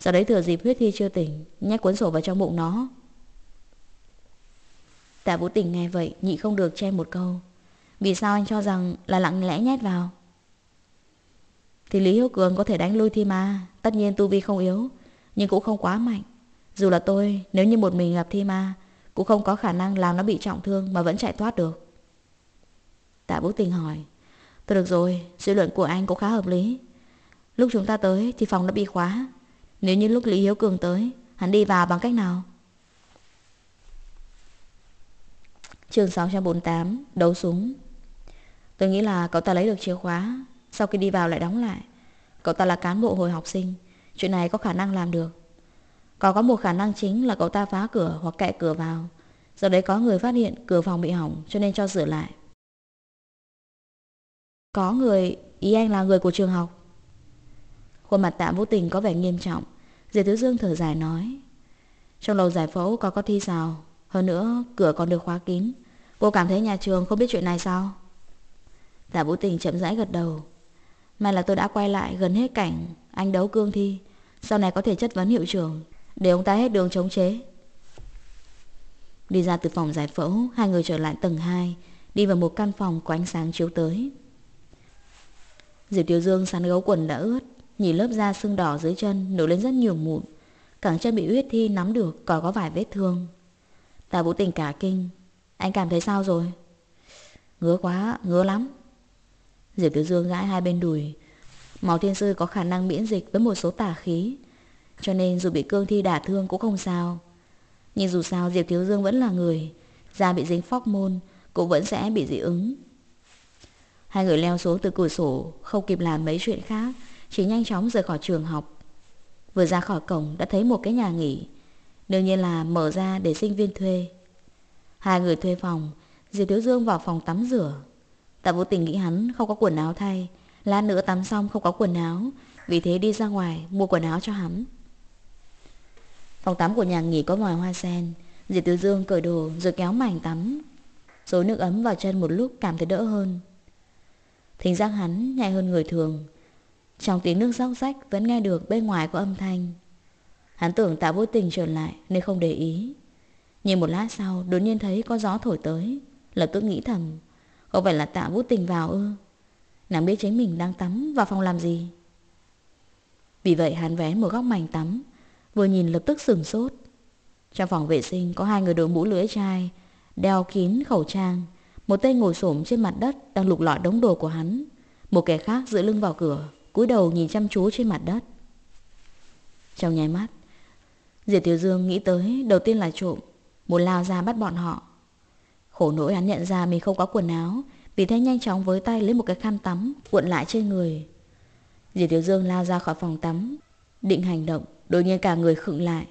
Sau đấy thừa dịp huyết thi chưa tỉnh Nhét cuốn sổ vào trong bụng nó Tạ Vũ Tình nghe vậy Nhị không được che một câu Vì sao anh cho rằng là lặng lẽ nhét vào Thì Lý Hiếu Cường có thể đánh lui thi ma Tất nhiên tu vi không yếu Nhưng cũng không quá mạnh Dù là tôi Nếu như một mình gặp thi ma cũng không có khả năng làm nó bị trọng thương Mà vẫn chạy thoát được Tạ Vũ Tình hỏi Tôi được rồi, suy luận của anh cũng khá hợp lý Lúc chúng ta tới thì phòng đã bị khóa Nếu như lúc Lý Hiếu Cường tới Hắn đi vào bằng cách nào Trường 648 Đấu súng Tôi nghĩ là cậu ta lấy được chìa khóa Sau khi đi vào lại đóng lại Cậu ta là cán bộ hồi học sinh Chuyện này có khả năng làm được còn có một khả năng chính là cậu ta phá cửa hoặc kẹ cửa vào. Giờ đấy có người phát hiện cửa phòng bị hỏng cho nên cho sửa lại. Có người, ý anh là người của trường học. Khuôn mặt tạ vô tình có vẻ nghiêm trọng. Diệp Thứ Dương thở dài nói. Trong lầu giải phẫu có có thi rào. Hơn nữa, cửa còn được khóa kín. Cô cảm thấy nhà trường không biết chuyện này sao? Tạ Vũ Tình chậm rãi gật đầu. May là tôi đã quay lại gần hết cảnh anh đấu cương thi. Sau này có thể chất vấn hiệu trưởng để ông ta hết đường chống chế Đi ra từ phòng giải phẫu Hai người trở lại tầng 2 Đi vào một căn phòng có ánh sáng chiếu tới Diệp Tiểu Dương sắn gấu quần đã ướt Nhìn lớp da sưng đỏ dưới chân Nổi lên rất nhiều mụn Cẳng chân bị huyết thi nắm được Còn có vài vết thương Tạ Vũ Tình cả kinh Anh cảm thấy sao rồi Ngứa quá, ngứa lắm Diệp Tiểu Dương gãi hai bên đùi Máu thiên sư có khả năng miễn dịch với một số tà khí cho nên dù bị cương thi đả thương cũng không sao Nhưng dù sao Diệp Thiếu Dương vẫn là người Da bị dính phóc môn Cũng vẫn sẽ bị dị ứng Hai người leo xuống từ cửa sổ Không kịp làm mấy chuyện khác Chỉ nhanh chóng rời khỏi trường học Vừa ra khỏi cổng đã thấy một cái nhà nghỉ Đương nhiên là mở ra để sinh viên thuê Hai người thuê phòng Diệp Thiếu Dương vào phòng tắm rửa Tạ vô tình nghĩ hắn không có quần áo thay Lát nữa tắm xong không có quần áo Vì thế đi ra ngoài mua quần áo cho hắn Phòng tắm của nhà nghỉ có ngoài hoa sen Diệp Tử Dương cởi đồ rồi kéo mảnh tắm Dối nước ấm vào chân một lúc cảm thấy đỡ hơn Thính giác hắn nhạy hơn người thường Trong tiếng nước róc rách vẫn nghe được bên ngoài có âm thanh Hắn tưởng tạ vô tình trở lại nên không để ý Nhìn một lát sau đột nhiên thấy có gió thổi tới Lập tức nghĩ thầm Không phải là tạ vô tình vào ư Nàng biết chính mình đang tắm vào phòng làm gì Vì vậy hắn vé một góc mảnh tắm vừa nhìn lập tức sửng sốt. Trong phòng vệ sinh có hai người đội mũ lưỡi chai, đeo kín khẩu trang. Một tên ngồi xổm trên mặt đất đang lục lọi đống đồ của hắn. Một kẻ khác giữ lưng vào cửa, cúi đầu nhìn chăm chú trên mặt đất. Trong nháy mắt, Diệp Tiểu Dương nghĩ tới đầu tiên là trộm, muốn lao ra bắt bọn họ. Khổ nỗi hắn nhận ra mình không có quần áo, vì thế nhanh chóng với tay lấy một cái khăn tắm cuộn lại trên người. Diệp Tiểu Dương lao ra khỏi phòng tắm, định hành động Đột nhiên cả người khựng lại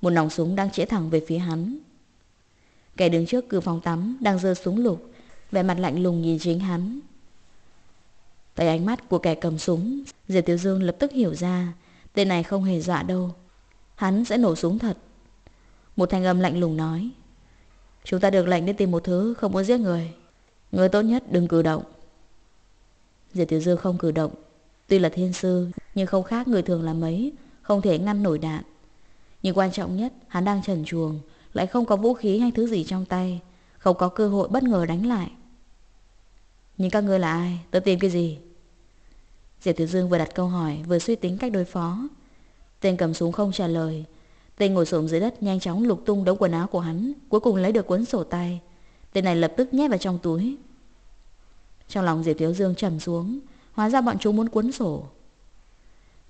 Một nòng súng đang chĩa thẳng về phía hắn Kẻ đứng trước cửa phòng tắm Đang giơ súng lục Vẻ mặt lạnh lùng nhìn chính hắn Thấy ánh mắt của kẻ cầm súng Diệp Tiểu Dương lập tức hiểu ra Tên này không hề dọa đâu Hắn sẽ nổ súng thật Một thanh âm lạnh lùng nói Chúng ta được lệnh đi tìm một thứ không muốn giết người Người tốt nhất đừng cử động Diệp Tiểu Dương không cử động Tuy là thiên sư Nhưng không khác người thường là mấy không thể ngăn nổi đạn. Nhưng quan trọng nhất, hắn đang trần chuồng, lại không có vũ khí hay thứ gì trong tay, không có cơ hội bất ngờ đánh lại. Nhưng các ngươi là ai? Tớ tìm cái gì? Diệp Tiểu Dương vừa đặt câu hỏi, vừa suy tính cách đối phó. Tên cầm súng không trả lời. Tên ngồi xổm dưới đất nhanh chóng lục tung đống quần áo của hắn, cuối cùng lấy được cuốn sổ tay. Tên này lập tức nhét vào trong túi. Trong lòng Diệp Thiếu Dương trầm xuống, hóa ra bọn chúng muốn cuốn sổ.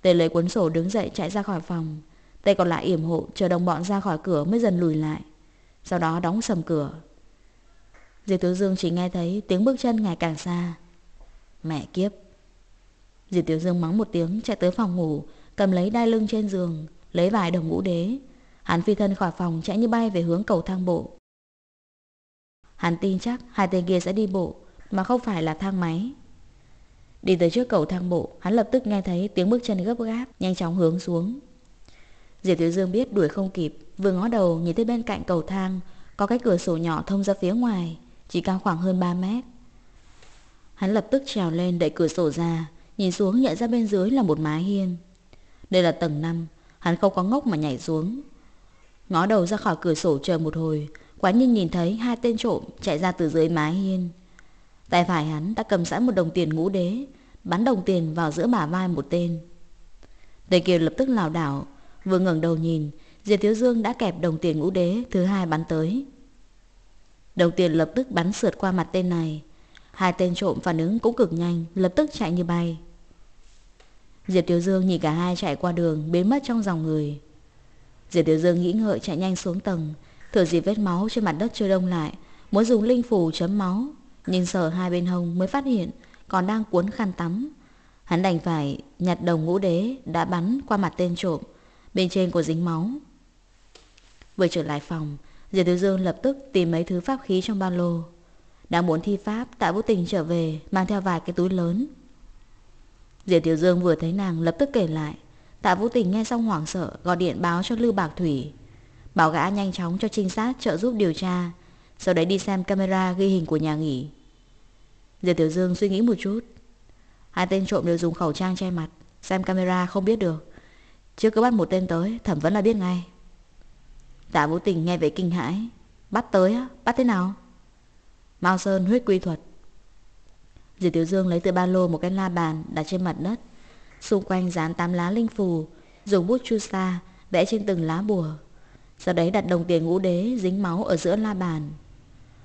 Tề lấy cuốn sổ đứng dậy chạy ra khỏi phòng. Tay còn lại yểm hộ chờ đồng bọn ra khỏi cửa mới dần lùi lại. Sau đó đóng sầm cửa. Diệp Tiểu Dương chỉ nghe thấy tiếng bước chân ngày càng xa. Mẹ kiếp. Diệp Tiểu Dương mắng một tiếng chạy tới phòng ngủ, cầm lấy đai lưng trên giường, lấy vài đồng ngũ đế. Hắn phi thân khỏi phòng chạy như bay về hướng cầu thang bộ. Hắn tin chắc hai tên kia sẽ đi bộ, mà không phải là thang máy. Đi tới trước cầu thang bộ, hắn lập tức nghe thấy tiếng bước chân gấp gáp, nhanh chóng hướng xuống. Diệp Thiếu Dương biết đuổi không kịp, vừa ngó đầu nhìn thấy bên cạnh cầu thang, có cái cửa sổ nhỏ thông ra phía ngoài, chỉ cao khoảng hơn 3 mét. Hắn lập tức trèo lên đẩy cửa sổ ra, nhìn xuống nhận ra bên dưới là một mái hiên. Đây là tầng 5, hắn không có ngốc mà nhảy xuống. Ngó đầu ra khỏi cửa sổ chờ một hồi, quán nhiên nhìn thấy hai tên trộm chạy ra từ dưới mái hiên. Tay phải hắn đã cầm sẵn một đồng tiền ngũ đế, bắn đồng tiền vào giữa bả vai một tên. Tên kia lập tức lảo đảo, vừa ngẩng đầu nhìn, Diệp Thiếu Dương đã kẹp đồng tiền ngũ đế thứ hai bắn tới. Đồng tiền lập tức bắn sượt qua mặt tên này. Hai tên trộm phản ứng cũng cực nhanh, lập tức chạy như bay. Diệp Thiếu Dương nhìn cả hai chạy qua đường, biến mất trong dòng người. Diệp Thiếu Dương nghĩ ngợi chạy nhanh xuống tầng, thử dịp vết máu trên mặt đất chưa đông lại, muốn dùng linh phù chấm máu, nhưng sờ hai bên hông mới phát hiện còn đang cuốn khăn tắm. Hắn đành phải nhặt đầu ngũ đế đã bắn qua mặt tên trộm, bên trên có dính máu. Vừa trở lại phòng, Diệp Thiếu Dương lập tức tìm mấy thứ pháp khí trong ba lô. Đang muốn thi pháp, Tạ Vũ Tình trở về, mang theo vài cái túi lớn. Diệp Thiếu Dương vừa thấy nàng lập tức kể lại. Tạ Vũ Tình nghe xong hoảng sợ, gọi điện báo cho Lưu Bạc Thủy. Bảo gã nhanh chóng cho trinh sát trợ giúp điều tra, sau đấy đi xem camera ghi hình của nhà nghỉ. Diệp Tiểu Dương suy nghĩ một chút Hai tên trộm đều dùng khẩu trang che mặt Xem camera không biết được Chưa cứ bắt một tên tới thẩm vẫn là biết ngay Tạ Vũ Tình nghe vậy kinh hãi Bắt tới á, bắt thế nào Mao Sơn huyết quy thuật Diệp Tiểu Dương lấy từ ba lô một cái la bàn đặt trên mặt đất Xung quanh dán tám lá linh phù Dùng bút chu sa vẽ trên từng lá bùa Sau đấy đặt đồng tiền ngũ đế dính máu ở giữa la bàn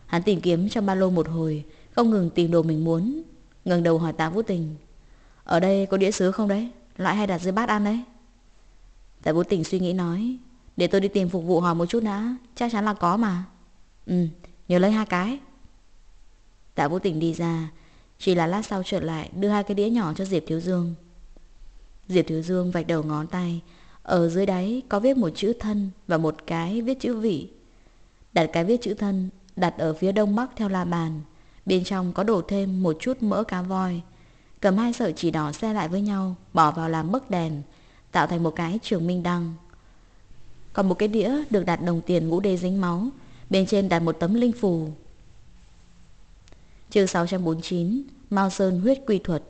Hắn tìm kiếm trong ba lô một hồi không ngừng tìm đồ mình muốn ngẩng đầu hỏi Tạ Vũ Tình Ở đây có đĩa sứ không đấy Loại hay đặt dưới bát ăn đấy Tạ Vũ Tình suy nghĩ nói Để tôi đi tìm phục vụ hỏi một chút đã Chắc chắn là có mà Ừ nhớ lấy hai cái Tạ Vũ Tình đi ra Chỉ là lát sau trở lại đưa hai cái đĩa nhỏ cho Diệp Thiếu Dương Diệp Thiếu Dương vạch đầu ngón tay Ở dưới đáy có viết một chữ thân Và một cái viết chữ vị Đặt cái viết chữ thân Đặt ở phía đông bắc theo la bàn Bên trong có đổ thêm một chút mỡ cá voi Cầm hai sợi chỉ đỏ xe lại với nhau Bỏ vào làm bức đèn Tạo thành một cái trường minh đăng Còn một cái đĩa được đặt đồng tiền ngũ đế dính máu Bên trên đặt một tấm linh phù Chương 649 Mao Sơn huyết quy thuật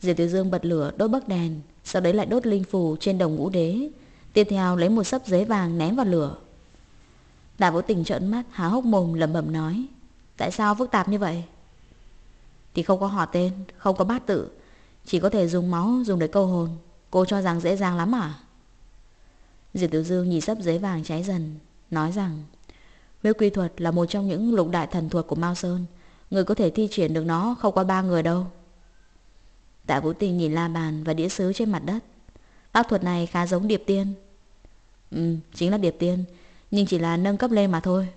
Diệp Tiểu Dương bật lửa đốt bấc đèn Sau đấy lại đốt linh phù trên đồng ngũ đế Tiếp theo lấy một sấp giấy vàng ném vào lửa Đà Vũ Tình trợn mắt há hốc mồm lẩm bẩm nói Tại sao phức tạp như vậy? Thì không có họ tên, không có bát tự Chỉ có thể dùng máu, dùng để câu hồn Cô cho rằng dễ dàng lắm à? Diệp Tiểu Dương nhìn sắp giấy vàng cháy dần Nói rằng huyết quy thuật là một trong những lục đại thần thuật của Mao Sơn Người có thể thi triển được nó không qua ba người đâu Tạ Vũ Tình nhìn la bàn và đĩa sứ trên mặt đất Tác thuật này khá giống điệp tiên Ừ, chính là điệp tiên Nhưng chỉ là nâng cấp lên mà thôi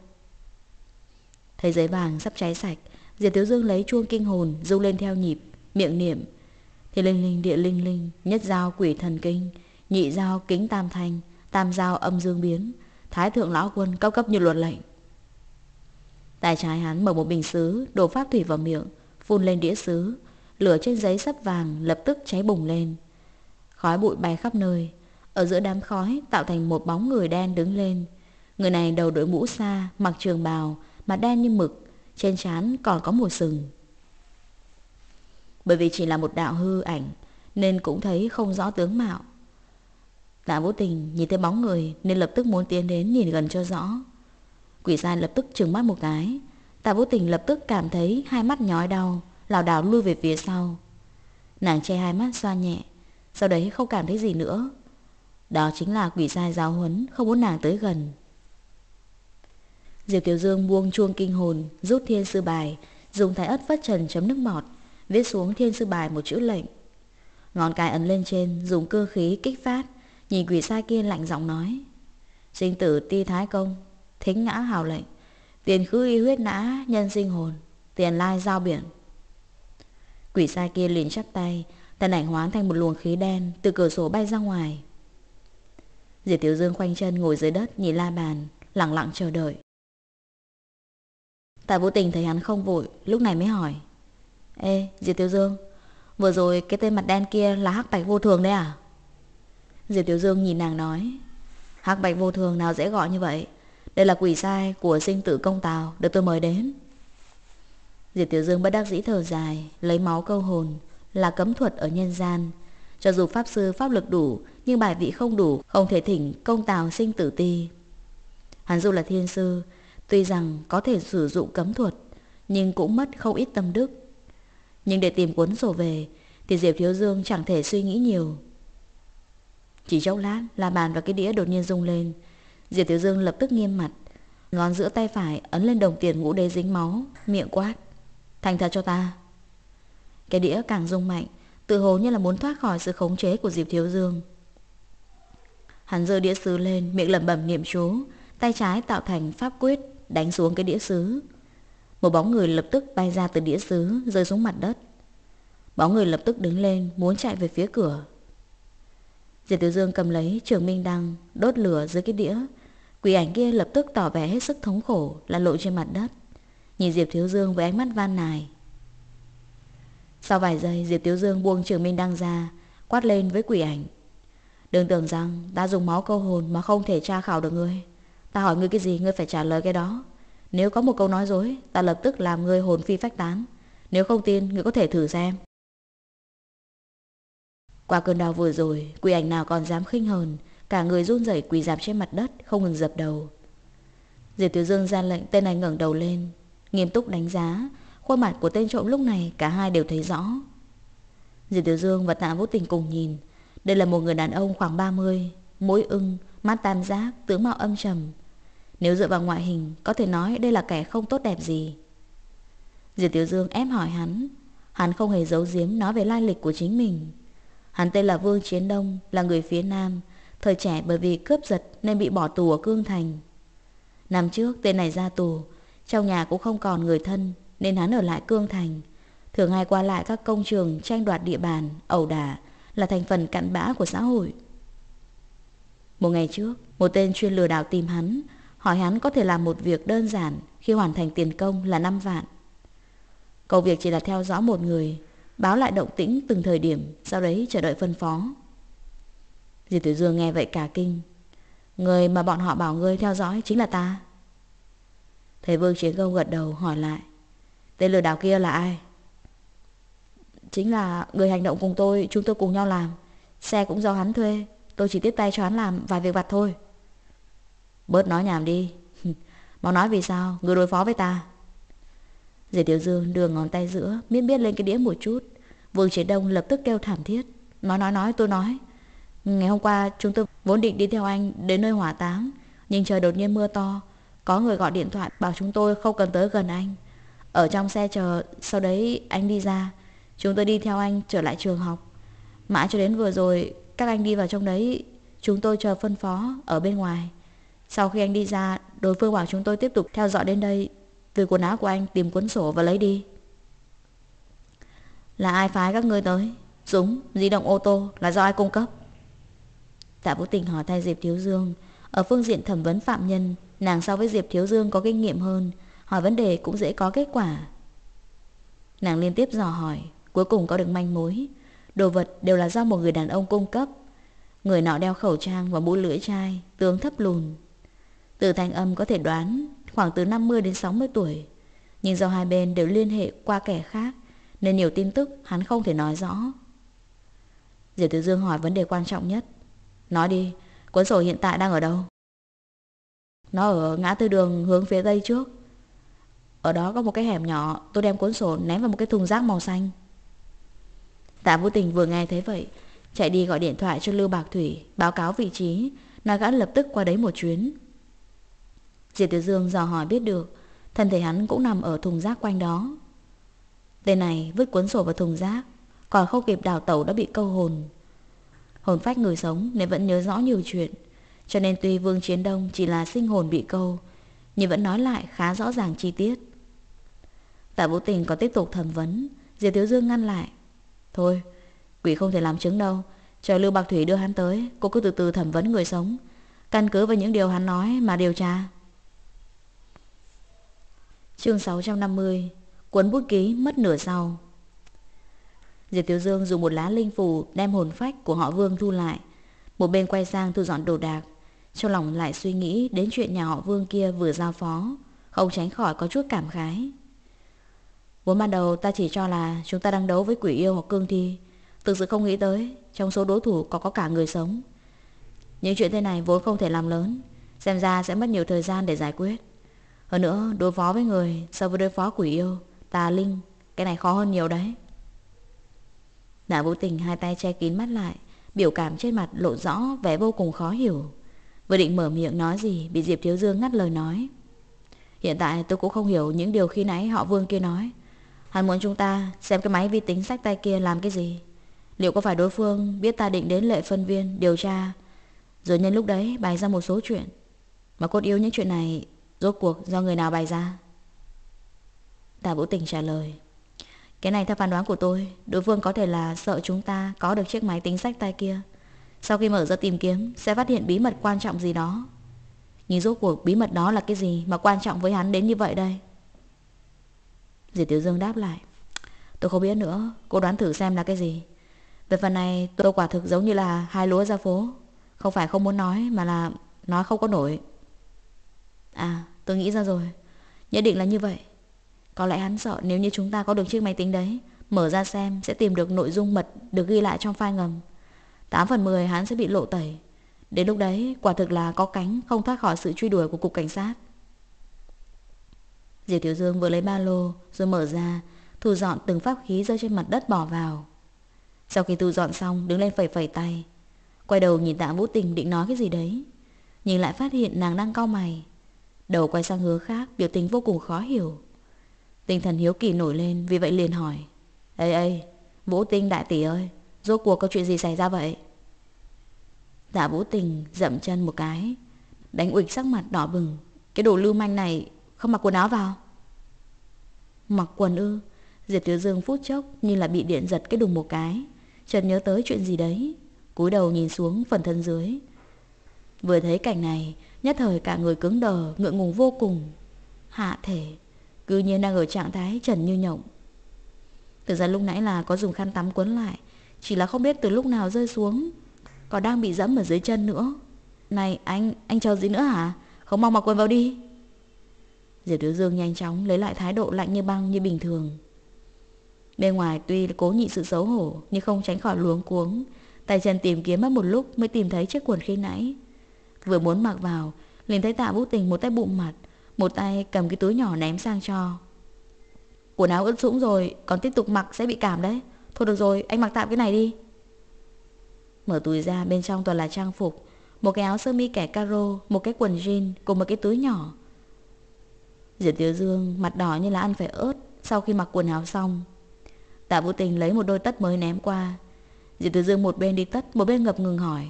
Thấy giấy vàng sắp cháy sạch Diệp Tiểu Dương lấy chuông kinh hồn rung lên theo nhịp Miệng niệm Thì linh linh địa linh linh Nhất giao quỷ thần kinh Nhị giao kính tam thanh Tam giao âm dương biến Thái thượng lão quân cao cấp như luật lệnh Tay trái hắn mở một bình sứ Đổ pháp thủy vào miệng Phun lên đĩa sứ Lửa trên giấy sắp vàng lập tức cháy bùng lên Khói bụi bay khắp nơi Ở giữa đám khói tạo thành một bóng người đen đứng lên Người này đầu đội mũ xa Mặc trường bào mà đen như mực, trên trán còn có mùa sừng. Bởi vì chỉ là một đạo hư ảnh nên cũng thấy không rõ tướng mạo. Tạ vô tình nhìn thấy bóng người nên lập tức muốn tiến đến nhìn gần cho rõ. Quỷ sai lập tức trừng mắt một cái. Tạ vô tình lập tức cảm thấy hai mắt nhói đau, lảo đảo lui về phía sau. Nàng che hai mắt xoa nhẹ, sau đấy không cảm thấy gì nữa. Đó chính là quỷ sai giáo huấn không muốn nàng tới gần. Diệp Tiểu Dương buông chuông kinh hồn, rút thiên sư bài, dùng thái ớt phất trần chấm nước mọt, viết xuống thiên sư bài một chữ lệnh. Ngón cái ấn lên trên, dùng cơ khí kích phát, nhìn quỷ sai kia lạnh giọng nói. Sinh tử ti thái công, thính ngã hào lệnh, tiền khứ y huyết nã, nhân sinh hồn, tiền lai giao biển. Quỷ sai kia liền chắp tay, thân ảnh hóa thành một luồng khí đen từ cửa sổ bay ra ngoài. Diệp Tiểu Dương khoanh chân ngồi dưới đất nhìn la bàn, lặng lặng chờ đợi tại vô Tình thấy hắn không vội, lúc này mới hỏi. Ê, Diệp tiểu Dương, vừa rồi cái tên mặt đen kia là Hắc Bạch Vô Thường đấy à? Diệp tiểu Dương nhìn nàng nói. Hắc Bạch Vô Thường nào dễ gọi như vậy? Đây là quỷ sai của sinh tử công tào được tôi mời đến. Diệp Tiểu Dương bất đắc dĩ thở dài, lấy máu câu hồn là cấm thuật ở nhân gian. Cho dù pháp sư pháp lực đủ, nhưng bài vị không đủ, không thể thỉnh công tào sinh tử ti. Hắn dù là thiên sư, Tuy rằng có thể sử dụng cấm thuật, nhưng cũng mất không ít tâm đức. Nhưng để tìm cuốn sổ về, thì Diệp Thiếu Dương chẳng thể suy nghĩ nhiều. Chỉ chốc lát là bàn và cái đĩa đột nhiên rung lên. Diệp Thiếu Dương lập tức nghiêm mặt, ngón giữa tay phải ấn lên đồng tiền ngũ đế dính máu, miệng quát. Thành thật cho ta. Cái đĩa càng rung mạnh, tự hồ như là muốn thoát khỏi sự khống chế của Diệp Thiếu Dương. Hắn giơ đĩa sứ lên, miệng lẩm bẩm niệm chú, tay trái tạo thành pháp quyết đánh xuống cái đĩa sứ. Một bóng người lập tức bay ra từ đĩa sứ, rơi xuống mặt đất. Bóng người lập tức đứng lên, muốn chạy về phía cửa. Diệp Tiểu Dương cầm lấy trường minh đăng, đốt lửa dưới cái đĩa. Quỷ ảnh kia lập tức tỏ vẻ hết sức thống khổ, là lộn trên mặt đất. Nhìn Diệp Thiếu Dương với ánh mắt van nài. Sau vài giây, Diệp Tiểu Dương buông trường minh đăng ra, quát lên với quỷ ảnh. Đừng tưởng rằng ta dùng máu câu hồn mà không thể tra khảo được ngươi. Ta hỏi ngươi cái gì ngươi phải trả lời cái đó Nếu có một câu nói dối Ta lập tức làm ngươi hồn phi phách tán Nếu không tin ngươi có thể thử xem Qua cơn đau vừa rồi Quỷ ảnh nào còn dám khinh hờn Cả người run rẩy quỳ dạp trên mặt đất Không ngừng dập đầu Diệp Tiểu Dương ra lệnh tên này ngẩng đầu lên Nghiêm túc đánh giá Khuôn mặt của tên trộm lúc này cả hai đều thấy rõ Diệp Tiểu Dương và Tạ Vũ Tình cùng nhìn Đây là một người đàn ông khoảng 30 Mũi ưng, mắt tam giác, tướng mạo âm trầm nếu dựa vào ngoại hình Có thể nói đây là kẻ không tốt đẹp gì Diệp Tiểu Dương ép hỏi hắn Hắn không hề giấu giếm nói về lai lịch của chính mình Hắn tên là Vương Chiến Đông Là người phía Nam Thời trẻ bởi vì cướp giật Nên bị bỏ tù ở Cương Thành Năm trước tên này ra tù Trong nhà cũng không còn người thân Nên hắn ở lại Cương Thành Thường hay qua lại các công trường tranh đoạt địa bàn ẩu đả Là thành phần cặn bã của xã hội Một ngày trước Một tên chuyên lừa đảo tìm hắn hỏi hắn có thể làm một việc đơn giản khi hoàn thành tiền công là 5 vạn. Công việc chỉ là theo dõi một người, báo lại động tĩnh từng thời điểm, sau đấy chờ đợi phân phó. Diệp Tử Dương nghe vậy cả kinh. Người mà bọn họ bảo ngươi theo dõi chính là ta. Thầy Vương Chiến Công gật đầu hỏi lại. Tên lừa đảo kia là ai? Chính là người hành động cùng tôi, chúng tôi cùng nhau làm. Xe cũng do hắn thuê, tôi chỉ tiếp tay cho hắn làm vài việc vặt thôi. Bớt nói nhảm đi Mau nói vì sao Người đối phó với ta Diệp Tiểu Dương đưa ngón tay giữa Miết biết lên cái đĩa một chút Vương Chế Đông lập tức kêu thảm thiết Nói nói nói tôi nói Ngày hôm qua chúng tôi vốn định đi theo anh Đến nơi hỏa táng Nhưng trời đột nhiên mưa to Có người gọi điện thoại bảo chúng tôi không cần tới gần anh Ở trong xe chờ Sau đấy anh đi ra Chúng tôi đi theo anh trở lại trường học Mãi cho đến vừa rồi Các anh đi vào trong đấy Chúng tôi chờ phân phó ở bên ngoài sau khi anh đi ra, đối phương bảo chúng tôi tiếp tục theo dõi đến đây. Từ quần áo của anh tìm cuốn sổ và lấy đi. Là ai phái các ngươi tới? Súng, di động ô tô là do ai cung cấp? Tạ Vũ Tình hỏi thay Diệp Thiếu Dương. Ở phương diện thẩm vấn phạm nhân, nàng so với Diệp Thiếu Dương có kinh nghiệm hơn, hỏi vấn đề cũng dễ có kết quả. Nàng liên tiếp dò hỏi, cuối cùng có được manh mối. Đồ vật đều là do một người đàn ông cung cấp. Người nọ đeo khẩu trang và mũ lưỡi chai, tướng thấp lùn, từ thanh âm có thể đoán khoảng từ 50 đến 60 tuổi. Nhưng do hai bên đều liên hệ qua kẻ khác, nên nhiều tin tức hắn không thể nói rõ. Diệp Tử Dương hỏi vấn đề quan trọng nhất. Nói đi, cuốn sổ hiện tại đang ở đâu? Nó ở ngã tư đường hướng phía tây trước. Ở đó có một cái hẻm nhỏ, tôi đem cuốn sổ ném vào một cái thùng rác màu xanh. Tạ vô Tình vừa nghe thấy vậy, chạy đi gọi điện thoại cho Lưu Bạc Thủy, báo cáo vị trí, nói gã lập tức qua đấy một chuyến. Diệp Tiểu Dương dò hỏi biết được Thân thể hắn cũng nằm ở thùng rác quanh đó Tên này vứt cuốn sổ vào thùng rác Còn không kịp đào tẩu đã bị câu hồn Hồn phách người sống nên vẫn nhớ rõ nhiều chuyện Cho nên tuy Vương Chiến Đông chỉ là sinh hồn bị câu Nhưng vẫn nói lại khá rõ ràng chi tiết Tạ Vũ Tình còn tiếp tục thẩm vấn Diệp Tiểu Dương ngăn lại Thôi quỷ không thể làm chứng đâu Chờ Lưu Bạc Thủy đưa hắn tới Cô cứ từ từ thẩm vấn người sống Căn cứ vào những điều hắn nói mà điều tra Chương 650 Cuốn bút ký mất nửa sau Diệp Tiểu Dương dùng một lá linh phù đem hồn phách của họ Vương thu lại. Một bên quay sang thu dọn đồ đạc. Trong lòng lại suy nghĩ đến chuyện nhà họ Vương kia vừa giao phó. Không tránh khỏi có chút cảm khái. Vốn ban đầu ta chỉ cho là chúng ta đang đấu với quỷ yêu hoặc cương thi. Thực sự không nghĩ tới trong số đối thủ có có cả người sống. Những chuyện thế này vốn không thể làm lớn. Xem ra sẽ mất nhiều thời gian để giải quyết. Hơn nữa đối phó với người so với đối phó quỷ yêu, tà linh, cái này khó hơn nhiều đấy. Nã vũ tình hai tay che kín mắt lại, biểu cảm trên mặt lộ rõ vẻ vô cùng khó hiểu. Vừa định mở miệng nói gì bị Diệp Thiếu Dương ngắt lời nói. Hiện tại tôi cũng không hiểu những điều khi nãy họ Vương kia nói. Hắn muốn chúng ta xem cái máy vi tính sách tay kia làm cái gì. Liệu có phải đối phương biết ta định đến lệ phân viên điều tra rồi nhân lúc đấy bày ra một số chuyện. Mà cốt yếu những chuyện này Rốt cuộc do người nào bày ra Tả Vũ Tình trả lời Cái này theo phán đoán của tôi Đối phương có thể là sợ chúng ta có được chiếc máy tính sách tay kia Sau khi mở ra tìm kiếm Sẽ phát hiện bí mật quan trọng gì đó Nhưng rốt cuộc bí mật đó là cái gì Mà quan trọng với hắn đến như vậy đây Diệp Tiểu Dương đáp lại Tôi không biết nữa Cô đoán thử xem là cái gì Về phần này tôi quả thực giống như là hai lúa ra phố Không phải không muốn nói Mà là nói không có nổi À Tôi nghĩ ra rồi Nhất định là như vậy Có lẽ hắn sợ nếu như chúng ta có được chiếc máy tính đấy Mở ra xem sẽ tìm được nội dung mật Được ghi lại trong file ngầm 8 phần 10 hắn sẽ bị lộ tẩy Đến lúc đấy quả thực là có cánh Không thoát khỏi sự truy đuổi của cục cảnh sát Diệp Tiểu Dương vừa lấy ba lô Rồi mở ra Thu dọn từng pháp khí rơi trên mặt đất bỏ vào Sau khi thu dọn xong Đứng lên phẩy phẩy tay Quay đầu nhìn tạ vũ tình định nói cái gì đấy Nhìn lại phát hiện nàng đang cau mày Đầu quay sang hướng khác Biểu tình vô cùng khó hiểu Tinh thần hiếu kỳ nổi lên Vì vậy liền hỏi Ê ê Vũ Tinh đại tỷ ơi Rốt cuộc có chuyện gì xảy ra vậy Dạ Vũ Tình dậm chân một cái Đánh uịch sắc mặt đỏ bừng Cái đồ lưu manh này Không mặc quần áo vào Mặc quần ư Diệp Tiểu Dương phút chốc như là bị điện giật cái đùng một cái Chợt nhớ tới chuyện gì đấy cúi đầu nhìn xuống phần thân dưới Vừa thấy cảnh này Nhất thời cả người cứng đờ Ngượng ngùng vô cùng Hạ thể Cứ nhiên đang ở trạng thái trần như nhộng Thực ra lúc nãy là có dùng khăn tắm quấn lại Chỉ là không biết từ lúc nào rơi xuống Còn đang bị dẫm ở dưới chân nữa Này anh, anh chờ gì nữa hả Không mau mặc quần vào đi Diệp Tứ Dương nhanh chóng lấy lại thái độ lạnh như băng như bình thường Bên ngoài tuy cố nhị sự xấu hổ Nhưng không tránh khỏi luống cuống Tay chân tìm kiếm mất một lúc mới tìm thấy chiếc quần khi nãy Vừa muốn mặc vào Liền thấy tạ vũ tình một tay bụng mặt Một tay cầm cái túi nhỏ ném sang cho Quần áo ướt sũng rồi Còn tiếp tục mặc sẽ bị cảm đấy Thôi được rồi anh mặc tạm cái này đi Mở túi ra bên trong toàn là trang phục Một cái áo sơ mi kẻ caro Một cái quần jean cùng một cái túi nhỏ Diệp Tiếu Dương mặt đỏ như là ăn phải ớt Sau khi mặc quần áo xong Tạ Vũ Tình lấy một đôi tất mới ném qua Diệp Tiếu Dương một bên đi tất Một bên ngập ngừng hỏi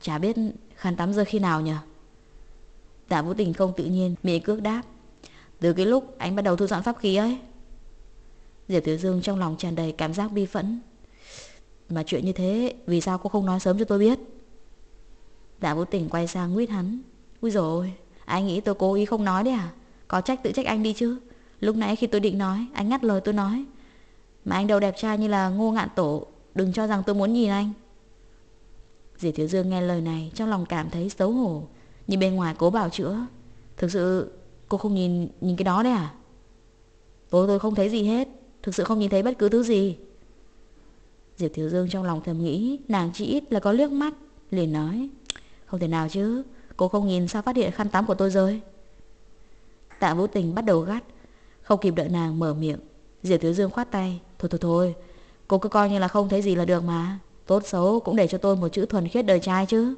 Chả biết Khăn tắm rơi khi nào nhỉ Tạ vũ tình không tự nhiên Mỹ cước đáp Từ cái lúc anh bắt đầu thu dọn pháp khí ấy Diệp Tiểu Dương trong lòng tràn đầy cảm giác bi phẫn Mà chuyện như thế Vì sao cô không nói sớm cho tôi biết Tạ vũ tình quay sang nguyết hắn Úi rồi Anh nghĩ tôi cố ý không nói đấy à Có trách tự trách anh đi chứ Lúc nãy khi tôi định nói Anh ngắt lời tôi nói Mà anh đầu đẹp trai như là ngô ngạn tổ Đừng cho rằng tôi muốn nhìn anh Diệp Thiếu Dương nghe lời này trong lòng cảm thấy xấu hổ Nhưng bên ngoài cố bảo chữa Thực sự cô không nhìn nhìn cái đó đấy à Tôi tôi không thấy gì hết Thực sự không nhìn thấy bất cứ thứ gì Diệp Thiếu Dương trong lòng thầm nghĩ Nàng chỉ ít là có liếc mắt Liền nói Không thể nào chứ Cô không nhìn sao phát hiện khăn tắm của tôi rồi Tạ vũ tình bắt đầu gắt Không kịp đợi nàng mở miệng Diệp Thiếu Dương khoát tay Thôi thôi thôi Cô cứ coi như là không thấy gì là được mà Tốt xấu cũng để cho tôi một chữ thuần khiết đời trai chứ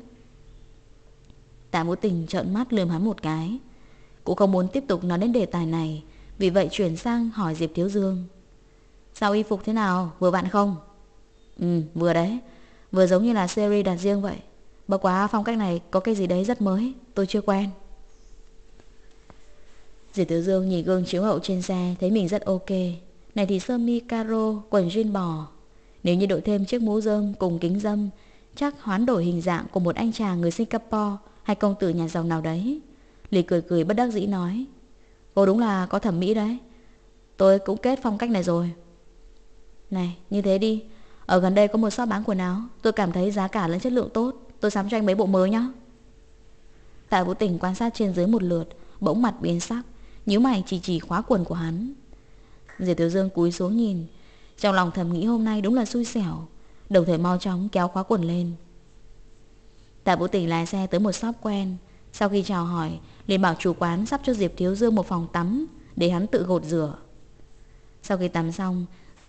Tạ Vũ Tình trợn mắt lườm hắn một cái Cũng không muốn tiếp tục nói đến đề tài này Vì vậy chuyển sang hỏi Diệp Thiếu Dương Sao y phục thế nào vừa bạn không Ừ vừa đấy Vừa giống như là series đặt riêng vậy Bởi quá phong cách này có cái gì đấy rất mới Tôi chưa quen Diệp Thiếu Dương nhìn gương chiếu hậu trên xe Thấy mình rất ok Này thì sơ mi caro, quần jean bò nếu như đội thêm chiếc mũ rơm cùng kính dâm, chắc hoán đổi hình dạng của một anh chàng người Singapore hay công tử nhà giàu nào đấy. Lì cười cười bất đắc dĩ nói. Cô đúng là có thẩm mỹ đấy. Tôi cũng kết phong cách này rồi. Này, như thế đi. Ở gần đây có một shop bán quần áo. Tôi cảm thấy giá cả lẫn chất lượng tốt. Tôi sắm cho anh mấy bộ mới nhá. Tạ Vũ Tình quan sát trên dưới một lượt, bỗng mặt biến sắc, nhíu mày chỉ chỉ khóa quần của hắn. Diệp Tiểu Dương cúi xuống nhìn, trong lòng thầm nghĩ hôm nay đúng là xui xẻo Đồng thời mau chóng kéo khóa quần lên Tạ Vũ Tình lái xe tới một shop quen Sau khi chào hỏi liền bảo chủ quán sắp cho Diệp Thiếu Dương một phòng tắm Để hắn tự gột rửa Sau khi tắm xong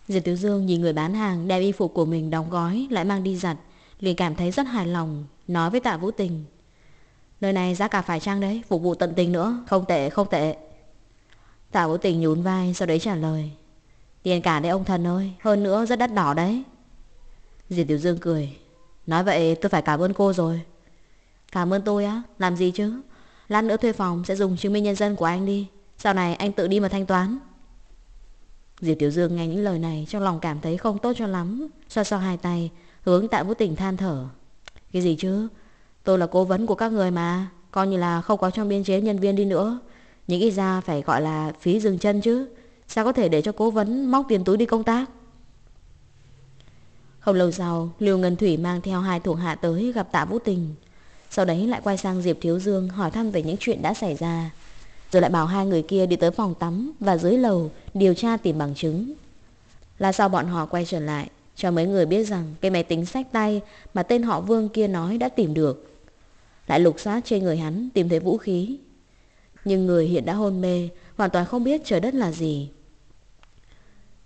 Diệp Thiếu Dương nhìn người bán hàng đem y phục của mình đóng gói lại mang đi giặt liền cảm thấy rất hài lòng Nói với Tạ Vũ Tình Nơi này giá cả phải trang đấy Phục vụ tận tình nữa Không tệ không tệ Tạ Vũ Tình nhún vai sau đấy trả lời Tiền cả đấy ông thần ơi Hơn nữa rất đắt đỏ đấy Diệp Tiểu Dương cười Nói vậy tôi phải cảm ơn cô rồi Cảm ơn tôi á Làm gì chứ Lát nữa thuê phòng sẽ dùng chứng minh nhân dân của anh đi Sau này anh tự đi mà thanh toán Diệp Tiểu Dương nghe những lời này Trong lòng cảm thấy không tốt cho lắm Xoa xoa hai tay Hướng tạ vũ tình than thở Cái gì chứ Tôi là cố vấn của các người mà Coi như là không có trong biên chế nhân viên đi nữa Những ít ra phải gọi là phí dừng chân chứ Sao có thể để cho cố vấn móc tiền túi đi công tác Không lâu sau Lưu Ngân Thủy mang theo hai thuộc hạ tới gặp tạ Vũ Tình Sau đấy lại quay sang Diệp Thiếu Dương Hỏi thăm về những chuyện đã xảy ra Rồi lại bảo hai người kia đi tới phòng tắm Và dưới lầu điều tra tìm bằng chứng Là sau bọn họ quay trở lại Cho mấy người biết rằng Cái máy tính sách tay mà tên họ Vương kia nói đã tìm được Lại lục soát trên người hắn Tìm thấy vũ khí Nhưng người hiện đã hôn mê Hoàn toàn không biết trời đất là gì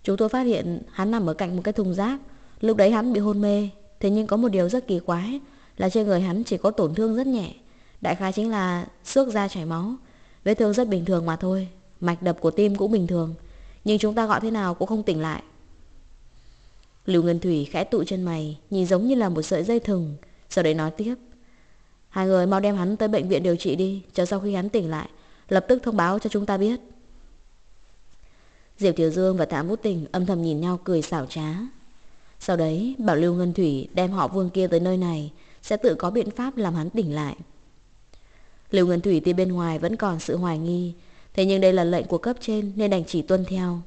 Chúng tôi phát hiện hắn nằm ở cạnh một cái thùng rác Lúc đấy hắn bị hôn mê Thế nhưng có một điều rất kỳ quái Là trên người hắn chỉ có tổn thương rất nhẹ Đại khái chính là xước da chảy máu Vết thương rất bình thường mà thôi Mạch đập của tim cũng bình thường Nhưng chúng ta gọi thế nào cũng không tỉnh lại Lưu Ngân Thủy khẽ tụ chân mày Nhìn giống như là một sợi dây thừng Sau đấy nói tiếp Hai người mau đem hắn tới bệnh viện điều trị đi Chờ sau khi hắn tỉnh lại Lập tức thông báo cho chúng ta biết Diệp Thiếu Dương và Thả Mút Tình âm thầm nhìn nhau cười xảo trá. Sau đấy, bảo Lưu Ngân Thủy đem họ vương kia tới nơi này, sẽ tự có biện pháp làm hắn tỉnh lại. Lưu Ngân Thủy tuy bên ngoài vẫn còn sự hoài nghi, thế nhưng đây là lệnh của cấp trên nên đành chỉ tuân theo.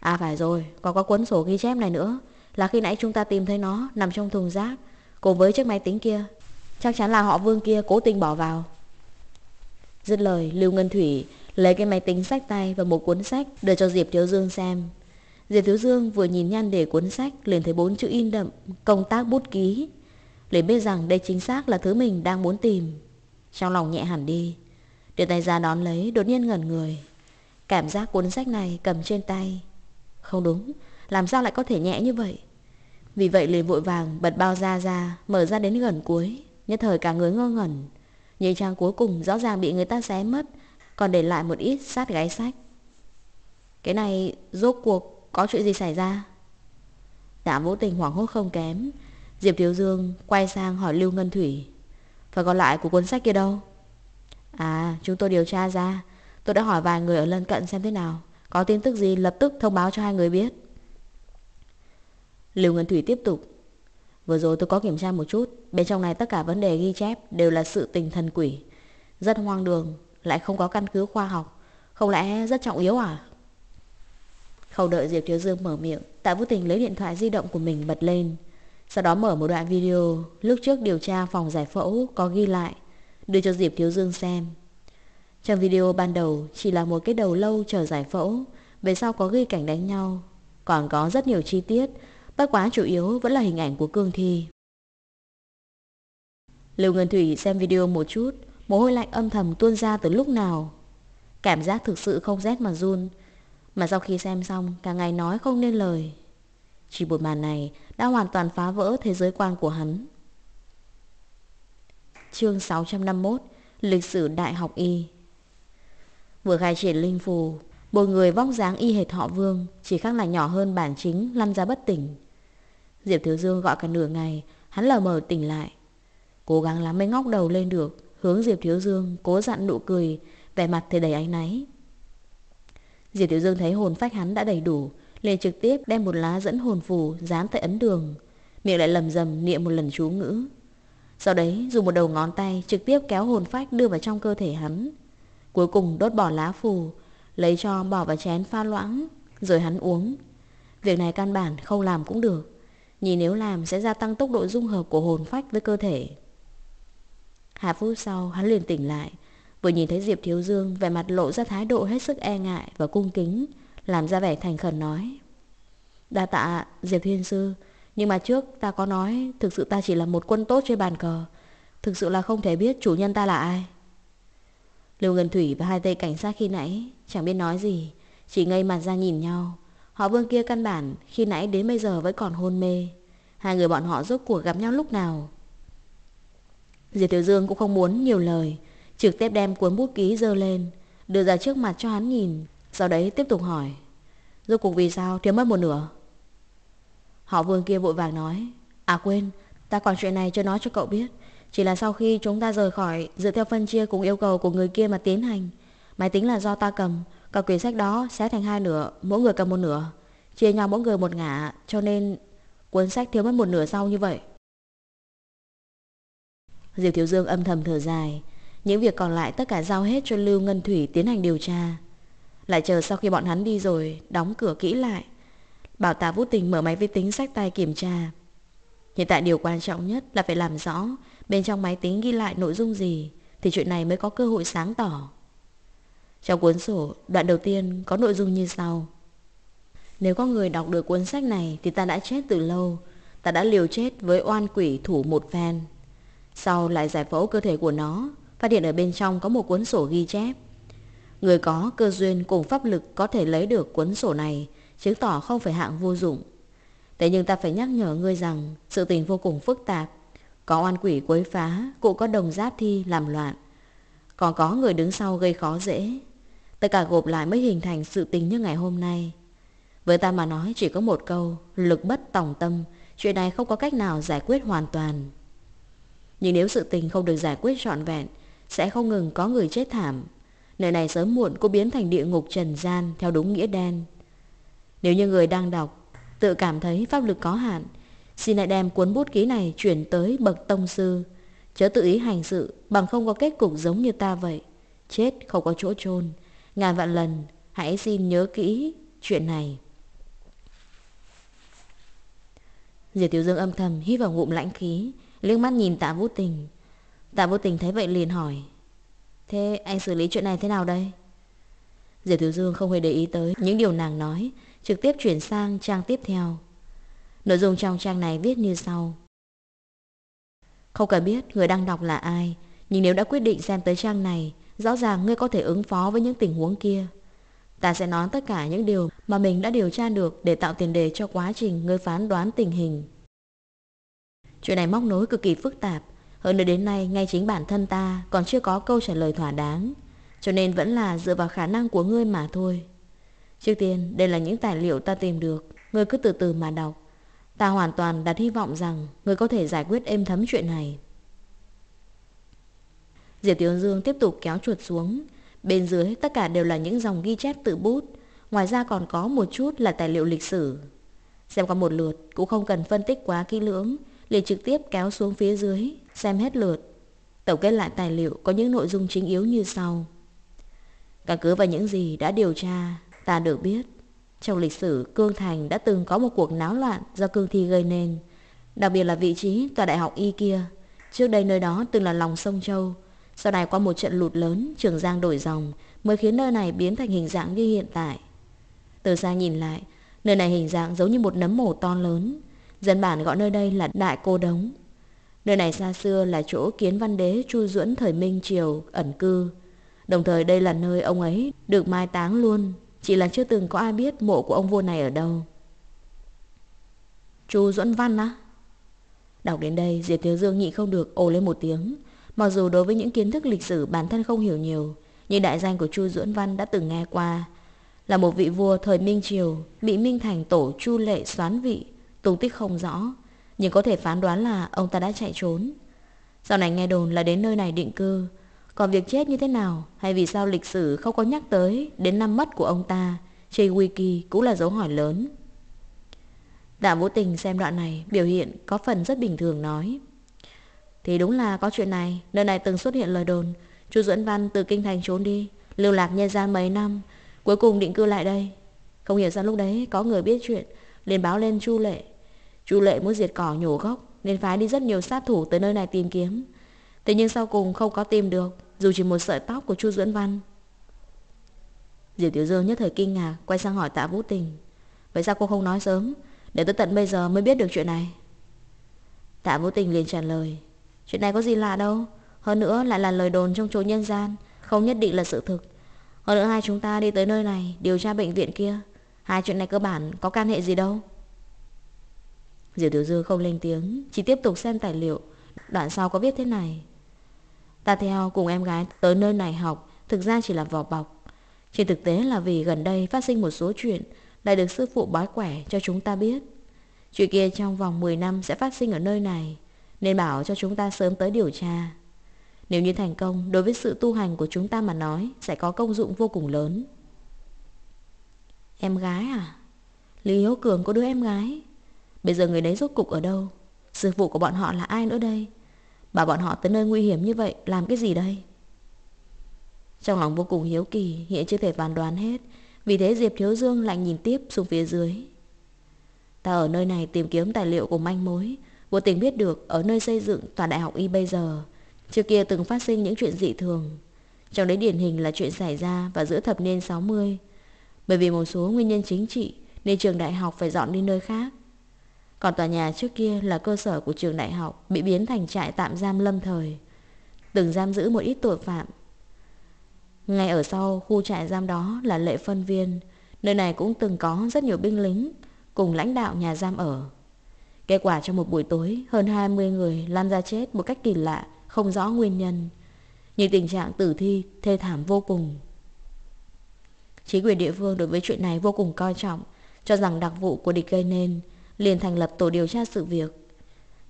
À phải rồi, còn có cuốn sổ ghi chép này nữa, là khi nãy chúng ta tìm thấy nó nằm trong thùng rác, cùng với chiếc máy tính kia. Chắc chắn là họ vương kia cố tình bỏ vào. Dứt lời, Lưu Ngân Thủy lấy cái máy tính sách tay và một cuốn sách đưa cho Diệp Thiếu Dương xem. Diệp Thiếu Dương vừa nhìn nhan đề cuốn sách liền thấy bốn chữ in đậm, công tác bút ký. Liền biết rằng đây chính xác là thứ mình đang muốn tìm. Trong lòng nhẹ hẳn đi, đưa tay ra đón lấy đột nhiên ngẩn người. Cảm giác cuốn sách này cầm trên tay. Không đúng, làm sao lại có thể nhẹ như vậy? Vì vậy liền vội vàng bật bao ra ra, mở ra đến gần cuối. Nhất thời cả người ngơ ngẩn. Những trang cuối cùng rõ ràng bị người ta xé mất, còn để lại một ít sát gáy sách. Cái này rốt cuộc có chuyện gì xảy ra? đã dạ vô Tình hoảng hốt không kém. Diệp Thiếu Dương quay sang hỏi Lưu Ngân Thủy. Phần còn lại của cuốn sách kia đâu? À, chúng tôi điều tra ra. Tôi đã hỏi vài người ở lân cận xem thế nào. Có tin tức gì lập tức thông báo cho hai người biết. Lưu Ngân Thủy tiếp tục. Vừa rồi tôi có kiểm tra một chút. Bên trong này tất cả vấn đề ghi chép đều là sự tình thần quỷ. Rất hoang đường, lại không có căn cứ khoa học Không lẽ rất trọng yếu à Không đợi Diệp Thiếu Dương mở miệng Tạ Vũ Tình lấy điện thoại di động của mình bật lên Sau đó mở một đoạn video Lúc trước điều tra phòng giải phẫu có ghi lại Đưa cho Diệp Thiếu Dương xem Trong video ban đầu Chỉ là một cái đầu lâu chờ giải phẫu Về sau có ghi cảnh đánh nhau Còn có rất nhiều chi tiết Bất quá chủ yếu vẫn là hình ảnh của cương thi Lưu Ngân Thủy xem video một chút Mồ hôi lạnh âm thầm tuôn ra từ lúc nào Cảm giác thực sự không rét mà run Mà sau khi xem xong Cả ngày nói không nên lời Chỉ một màn này đã hoàn toàn phá vỡ Thế giới quan của hắn Chương 651 Lịch sử Đại học Y Vừa khai triển linh phù Một người vóc dáng y hệt họ vương Chỉ khác là nhỏ hơn bản chính Lăn ra bất tỉnh Diệp Thiếu Dương gọi cả nửa ngày Hắn lờ mờ tỉnh lại Cố gắng lắm mới ngóc đầu lên được hướng Diệp Thiếu Dương cố dặn nụ cười, vẻ mặt thì đầy ánh náy. Diệp Thiếu Dương thấy hồn phách hắn đã đầy đủ, liền trực tiếp đem một lá dẫn hồn phù dán tại ấn đường, miệng lại lầm rầm niệm một lần chú ngữ. Sau đấy dùng một đầu ngón tay trực tiếp kéo hồn phách đưa vào trong cơ thể hắn. Cuối cùng đốt bỏ lá phù, lấy cho bỏ vào chén pha loãng, rồi hắn uống. Việc này căn bản không làm cũng được, nhìn nếu làm sẽ gia tăng tốc độ dung hợp của hồn phách với cơ thể. Hai phút sau hắn liền tỉnh lại Vừa nhìn thấy Diệp Thiếu Dương Vẻ mặt lộ ra thái độ hết sức e ngại và cung kính Làm ra vẻ thành khẩn nói Đa tạ Diệp Thiên Sư Nhưng mà trước ta có nói Thực sự ta chỉ là một quân tốt trên bàn cờ Thực sự là không thể biết chủ nhân ta là ai Lưu Ngân Thủy và hai tay cảnh sát khi nãy Chẳng biết nói gì Chỉ ngây mặt ra nhìn nhau Họ vương kia căn bản khi nãy đến bây giờ vẫn còn hôn mê Hai người bọn họ rốt cuộc gặp nhau lúc nào Diệp Tiểu Dương cũng không muốn nhiều lời, trực tiếp đem cuốn bút ký dơ lên, đưa ra trước mặt cho hắn nhìn, sau đấy tiếp tục hỏi. Rốt cuộc vì sao thiếu mất một nửa? Họ vương kia vội vàng nói, à quên, ta còn chuyện này chưa nói cho cậu biết. Chỉ là sau khi chúng ta rời khỏi, dựa theo phân chia cùng yêu cầu của người kia mà tiến hành. Máy tính là do ta cầm, cả quyển sách đó sẽ thành hai nửa, mỗi người cầm một nửa. Chia nhau mỗi người một ngã cho nên cuốn sách thiếu mất một nửa sau như vậy. Diệp Thiếu Dương âm thầm thở dài Những việc còn lại tất cả giao hết cho Lưu Ngân Thủy tiến hành điều tra Lại chờ sau khi bọn hắn đi rồi Đóng cửa kỹ lại Bảo tà vũ tình mở máy vi tính sách tay kiểm tra Hiện tại điều quan trọng nhất là phải làm rõ Bên trong máy tính ghi lại nội dung gì Thì chuyện này mới có cơ hội sáng tỏ Trong cuốn sổ Đoạn đầu tiên có nội dung như sau Nếu có người đọc được cuốn sách này Thì ta đã chết từ lâu Ta đã liều chết với oan quỷ thủ một phen sau lại giải phẫu cơ thể của nó, phát hiện ở bên trong có một cuốn sổ ghi chép. Người có cơ duyên cùng pháp lực có thể lấy được cuốn sổ này, chứng tỏ không phải hạng vô dụng. Thế nhưng ta phải nhắc nhở ngươi rằng sự tình vô cùng phức tạp. Có oan quỷ quấy phá, cũng có đồng giáp thi làm loạn. Còn có người đứng sau gây khó dễ. Tất cả gộp lại mới hình thành sự tình như ngày hôm nay. Với ta mà nói chỉ có một câu, lực bất tòng tâm, chuyện này không có cách nào giải quyết hoàn toàn. Nhưng nếu sự tình không được giải quyết trọn vẹn Sẽ không ngừng có người chết thảm Nơi này sớm muộn cũng biến thành địa ngục trần gian Theo đúng nghĩa đen Nếu như người đang đọc Tự cảm thấy pháp lực có hạn Xin hãy đem cuốn bút ký này chuyển tới bậc tông sư Chớ tự ý hành sự Bằng không có kết cục giống như ta vậy Chết không có chỗ chôn Ngàn vạn lần Hãy xin nhớ kỹ chuyện này Diệp Tiểu Dương âm thầm hít vào ngụm lãnh khí liếc mắt nhìn tạ vũ tình Tạ vô tình thấy vậy liền hỏi Thế anh xử lý chuyện này thế nào đây? Diệp Thiếu Dương không hề để ý tới những điều nàng nói Trực tiếp chuyển sang trang tiếp theo Nội dung trong trang này viết như sau Không cần biết người đang đọc là ai Nhưng nếu đã quyết định xem tới trang này Rõ ràng ngươi có thể ứng phó với những tình huống kia Ta sẽ nói tất cả những điều mà mình đã điều tra được Để tạo tiền đề cho quá trình ngươi phán đoán tình hình Chuyện này móc nối cực kỳ phức tạp Hơn nữa đến nay ngay chính bản thân ta Còn chưa có câu trả lời thỏa đáng Cho nên vẫn là dựa vào khả năng của ngươi mà thôi Trước tiên đây là những tài liệu ta tìm được Ngươi cứ từ từ mà đọc Ta hoàn toàn đặt hy vọng rằng Ngươi có thể giải quyết êm thấm chuyện này Diệp Tiểu Dương tiếp tục kéo chuột xuống Bên dưới tất cả đều là những dòng ghi chép tự bút Ngoài ra còn có một chút là tài liệu lịch sử Xem qua một lượt cũng không cần phân tích quá kỹ lưỡng liền trực tiếp kéo xuống phía dưới, xem hết lượt. Tổng kết lại tài liệu có những nội dung chính yếu như sau. Căn cứ vào những gì đã điều tra, ta được biết, trong lịch sử Cương Thành đã từng có một cuộc náo loạn do Cương Thi gây nên, đặc biệt là vị trí tòa đại học Y kia. Trước đây nơi đó từng là lòng sông Châu, sau này qua một trận lụt lớn, Trường Giang đổi dòng mới khiến nơi này biến thành hình dạng như hiện tại. Từ xa nhìn lại, nơi này hình dạng giống như một nấm mồ to lớn, Dân bản gọi nơi đây là Đại Cô Đống. Nơi này xa xưa là chỗ kiến văn đế Chu Duẫn thời Minh Triều ẩn cư. Đồng thời đây là nơi ông ấy được mai táng luôn. Chỉ là chưa từng có ai biết mộ của ông vua này ở đâu. Chu Duẫn Văn á? Đọc đến đây, Diệp Thiếu Dương nhịn không được ồ lên một tiếng. Mặc dù đối với những kiến thức lịch sử bản thân không hiểu nhiều, nhưng đại danh của Chu Duẫn Văn đã từng nghe qua. Là một vị vua thời Minh Triều, bị Minh Thành tổ Chu Lệ xoán vị, Tung tích không rõ Nhưng có thể phán đoán là ông ta đã chạy trốn Sau này nghe đồn là đến nơi này định cư Còn việc chết như thế nào Hay vì sao lịch sử không có nhắc tới Đến năm mất của ông ta Trên wiki cũng là dấu hỏi lớn Tạ Vũ Tình xem đoạn này Biểu hiện có phần rất bình thường nói Thì đúng là có chuyện này Nơi này từng xuất hiện lời đồn Chu Duẫn Văn từ Kinh Thành trốn đi Lưu lạc nhân gian mấy năm Cuối cùng định cư lại đây Không hiểu ra lúc đấy có người biết chuyện liền báo lên Chu Lệ. Chu Lệ muốn diệt cỏ nhổ gốc, nên phái đi rất nhiều sát thủ tới nơi này tìm kiếm. Thế nhưng sau cùng không có tìm được, dù chỉ một sợi tóc của Chu Duẫn Văn. Diệp Tiểu Dương nhất thời kinh ngạc, quay sang hỏi Tạ Vũ Tình. Vậy sao cô không nói sớm, để tới tận bây giờ mới biết được chuyện này? Tạ Vũ Tình liền trả lời. Chuyện này có gì lạ đâu, hơn nữa lại là lời đồn trong chỗ nhân gian, không nhất định là sự thực. Hơn nữa hai chúng ta đi tới nơi này điều tra bệnh viện kia Hai chuyện này cơ bản có can hệ gì đâu Diệu Tiểu Dư không lên tiếng Chỉ tiếp tục xem tài liệu Đoạn sau có viết thế này Ta theo cùng em gái tới nơi này học Thực ra chỉ là vỏ bọc Chỉ thực tế là vì gần đây phát sinh một số chuyện Lại được sư phụ bói quẻ cho chúng ta biết Chuyện kia trong vòng 10 năm sẽ phát sinh ở nơi này Nên bảo cho chúng ta sớm tới điều tra Nếu như thành công Đối với sự tu hành của chúng ta mà nói Sẽ có công dụng vô cùng lớn Em gái à? Lý Hiếu Cường có đứa em gái. Bây giờ người đấy rốt cục ở đâu? Sư phụ của bọn họ là ai nữa đây? Bảo bọn họ tới nơi nguy hiểm như vậy làm cái gì đây? Trong lòng vô cùng hiếu kỳ hiện chưa thể bàn đoán hết. Vì thế Diệp Thiếu Dương lại nhìn tiếp xuống phía dưới. Ta ở nơi này tìm kiếm tài liệu của manh mối. Vô tình biết được ở nơi xây dựng tòa đại học y bây giờ. Trước kia từng phát sinh những chuyện dị thường. Trong đấy điển hình là chuyện xảy ra vào giữa thập niên 60 bởi vì một số nguyên nhân chính trị nên trường đại học phải dọn đi nơi khác. Còn tòa nhà trước kia là cơ sở của trường đại học bị biến thành trại tạm giam lâm thời, từng giam giữ một ít tội phạm. Ngay ở sau khu trại giam đó là lệ phân viên, nơi này cũng từng có rất nhiều binh lính cùng lãnh đạo nhà giam ở. Kết quả trong một buổi tối, hơn 20 người lan ra chết một cách kỳ lạ, không rõ nguyên nhân. Nhưng tình trạng tử thi thê thảm vô cùng. Chính quyền địa phương đối với chuyện này vô cùng coi trọng, cho rằng đặc vụ của địch gây nên, liền thành lập tổ điều tra sự việc.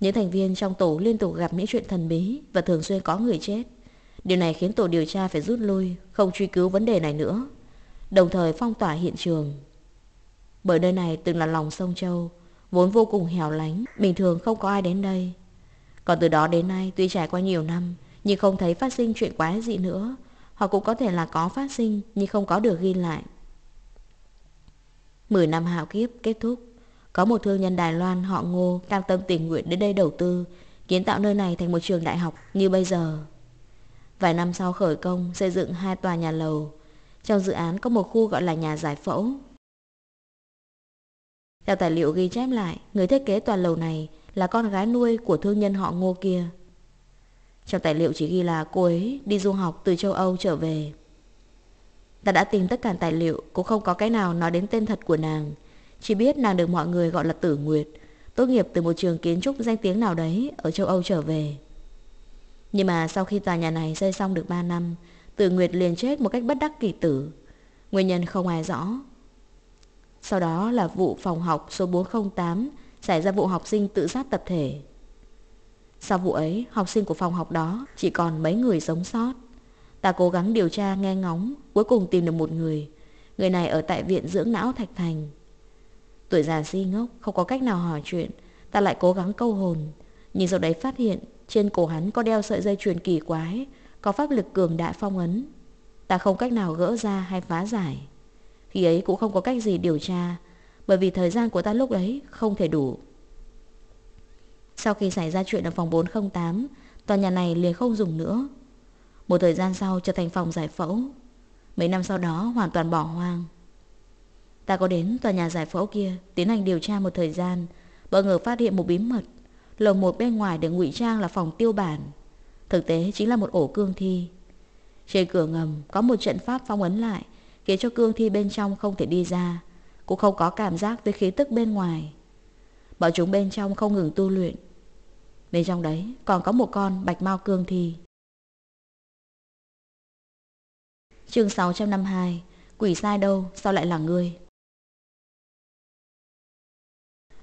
Những thành viên trong tổ liên tục gặp những chuyện thần bí và thường xuyên có người chết. Điều này khiến tổ điều tra phải rút lui, không truy cứu vấn đề này nữa, đồng thời phong tỏa hiện trường. Bởi nơi này từng là lòng sông Châu, vốn vô cùng hẻo lánh, bình thường không có ai đến đây. Còn từ đó đến nay, tuy trải qua nhiều năm, nhưng không thấy phát sinh chuyện quái dị nữa, Họ cũng có thể là có phát sinh Nhưng không có được ghi lại Mười năm hạo kiếp kết thúc Có một thương nhân Đài Loan họ Ngô Cam tâm tình nguyện đến đây đầu tư Kiến tạo nơi này thành một trường đại học như bây giờ Vài năm sau khởi công Xây dựng hai tòa nhà lầu Trong dự án có một khu gọi là nhà giải phẫu Theo tài liệu ghi chép lại Người thiết kế tòa lầu này là con gái nuôi của thương nhân họ Ngô kia trong tài liệu chỉ ghi là cô ấy đi du học từ châu Âu trở về. Ta đã tìm tất cả tài liệu, cũng không có cái nào nói đến tên thật của nàng. Chỉ biết nàng được mọi người gọi là Tử Nguyệt, tốt nghiệp từ một trường kiến trúc danh tiếng nào đấy ở châu Âu trở về. Nhưng mà sau khi tòa nhà này xây xong được 3 năm, Tử Nguyệt liền chết một cách bất đắc kỳ tử. Nguyên nhân không ai rõ. Sau đó là vụ phòng học số 408 xảy ra vụ học sinh tự sát tập thể. Sau vụ ấy, học sinh của phòng học đó chỉ còn mấy người sống sót. Ta cố gắng điều tra nghe ngóng, cuối cùng tìm được một người. Người này ở tại viện dưỡng não Thạch Thành. Tuổi già si ngốc, không có cách nào hỏi chuyện. Ta lại cố gắng câu hồn. Nhưng sau đấy phát hiện, trên cổ hắn có đeo sợi dây chuyền kỳ quái, có pháp lực cường đại phong ấn. Ta không cách nào gỡ ra hay phá giải. Khi ấy cũng không có cách gì điều tra, bởi vì thời gian của ta lúc ấy không thể đủ. Sau khi xảy ra chuyện ở phòng 408, tòa nhà này liền không dùng nữa. Một thời gian sau trở thành phòng giải phẫu. Mấy năm sau đó hoàn toàn bỏ hoang. Ta có đến tòa nhà giải phẫu kia tiến hành điều tra một thời gian, bất ngờ phát hiện một bí mật. Lầu một bên ngoài được ngụy trang là phòng tiêu bản. Thực tế chính là một ổ cương thi. Trên cửa ngầm có một trận pháp phong ấn lại, khiến cho cương thi bên trong không thể đi ra, cũng không có cảm giác với khí tức bên ngoài. Bọn chúng bên trong không ngừng tu luyện, bên trong đấy còn có một con bạch mao cương thi. Chương 652 Quỷ sai đâu sao lại là ngươi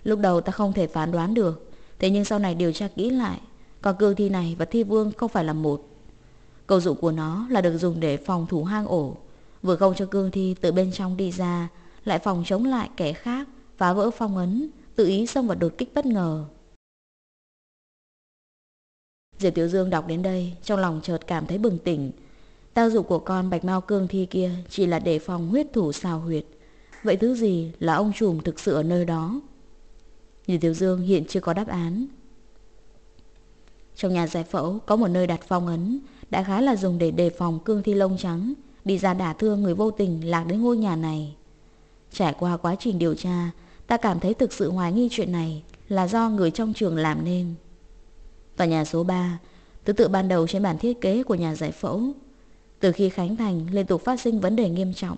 Lúc đầu ta không thể phán đoán được Thế nhưng sau này điều tra kỹ lại Còn cương thi này và thi vương không phải là một Cầu dụng của nó là được dùng để phòng thủ hang ổ Vừa không cho cương thi từ bên trong đi ra Lại phòng chống lại kẻ khác Phá vỡ phong ấn Tự ý xông vào đột kích bất ngờ Diệp Tiểu Dương đọc đến đây, trong lòng chợt cảm thấy bừng tỉnh. Tác dụ của con bạch mau cương thi kia chỉ là để phòng huyết thủ xào huyệt. Vậy thứ gì là ông trùm thực sự ở nơi đó? Diệp Tiểu Dương hiện chưa có đáp án. Trong nhà giải phẫu có một nơi đặt phong ấn, đã khá là dùng để đề phòng cương thi lông trắng, đi ra đả thương người vô tình lạc đến ngôi nhà này. Trải qua quá trình điều tra, ta cảm thấy thực sự hoài nghi chuyện này là do người trong trường làm nên. Tòa nhà số 3, thứ tự ban đầu trên bản thiết kế của nhà giải phẫu. Từ khi khánh thành liên tục phát sinh vấn đề nghiêm trọng.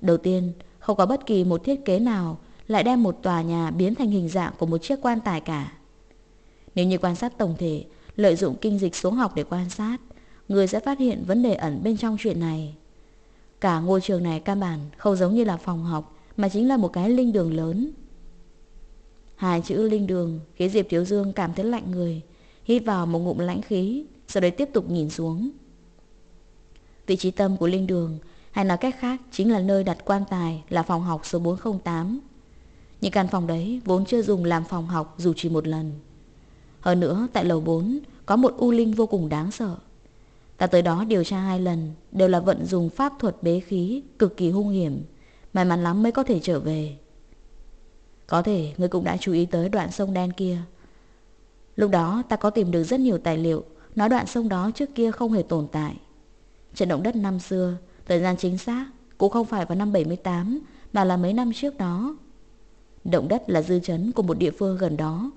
Đầu tiên, không có bất kỳ một thiết kế nào lại đem một tòa nhà biến thành hình dạng của một chiếc quan tài cả. Nếu như quan sát tổng thể, lợi dụng kinh dịch số học để quan sát, người sẽ phát hiện vấn đề ẩn bên trong chuyện này. Cả ngôi trường này căn bản không giống như là phòng học mà chính là một cái linh đường lớn. Hai chữ linh đường khiến Diệp Thiếu Dương cảm thấy lạnh người, hít vào một ngụm lãnh khí, sau đấy tiếp tục nhìn xuống. Vị trí tâm của linh đường, hay nói cách khác chính là nơi đặt quan tài là phòng học số 408. Những căn phòng đấy vốn chưa dùng làm phòng học dù chỉ một lần. Hơn nữa, tại lầu 4 có một u linh vô cùng đáng sợ. Ta tới đó điều tra hai lần, đều là vận dùng pháp thuật bế khí, cực kỳ hung hiểm. May mắn lắm mới có thể trở về. Có thể ngươi cũng đã chú ý tới đoạn sông đen kia. Lúc đó ta có tìm được rất nhiều tài liệu nói đoạn sông đó trước kia không hề tồn tại. Trận động đất năm xưa, thời gian chính xác cũng không phải vào năm 78 mà là mấy năm trước đó. Động đất là dư chấn của một địa phương gần đó.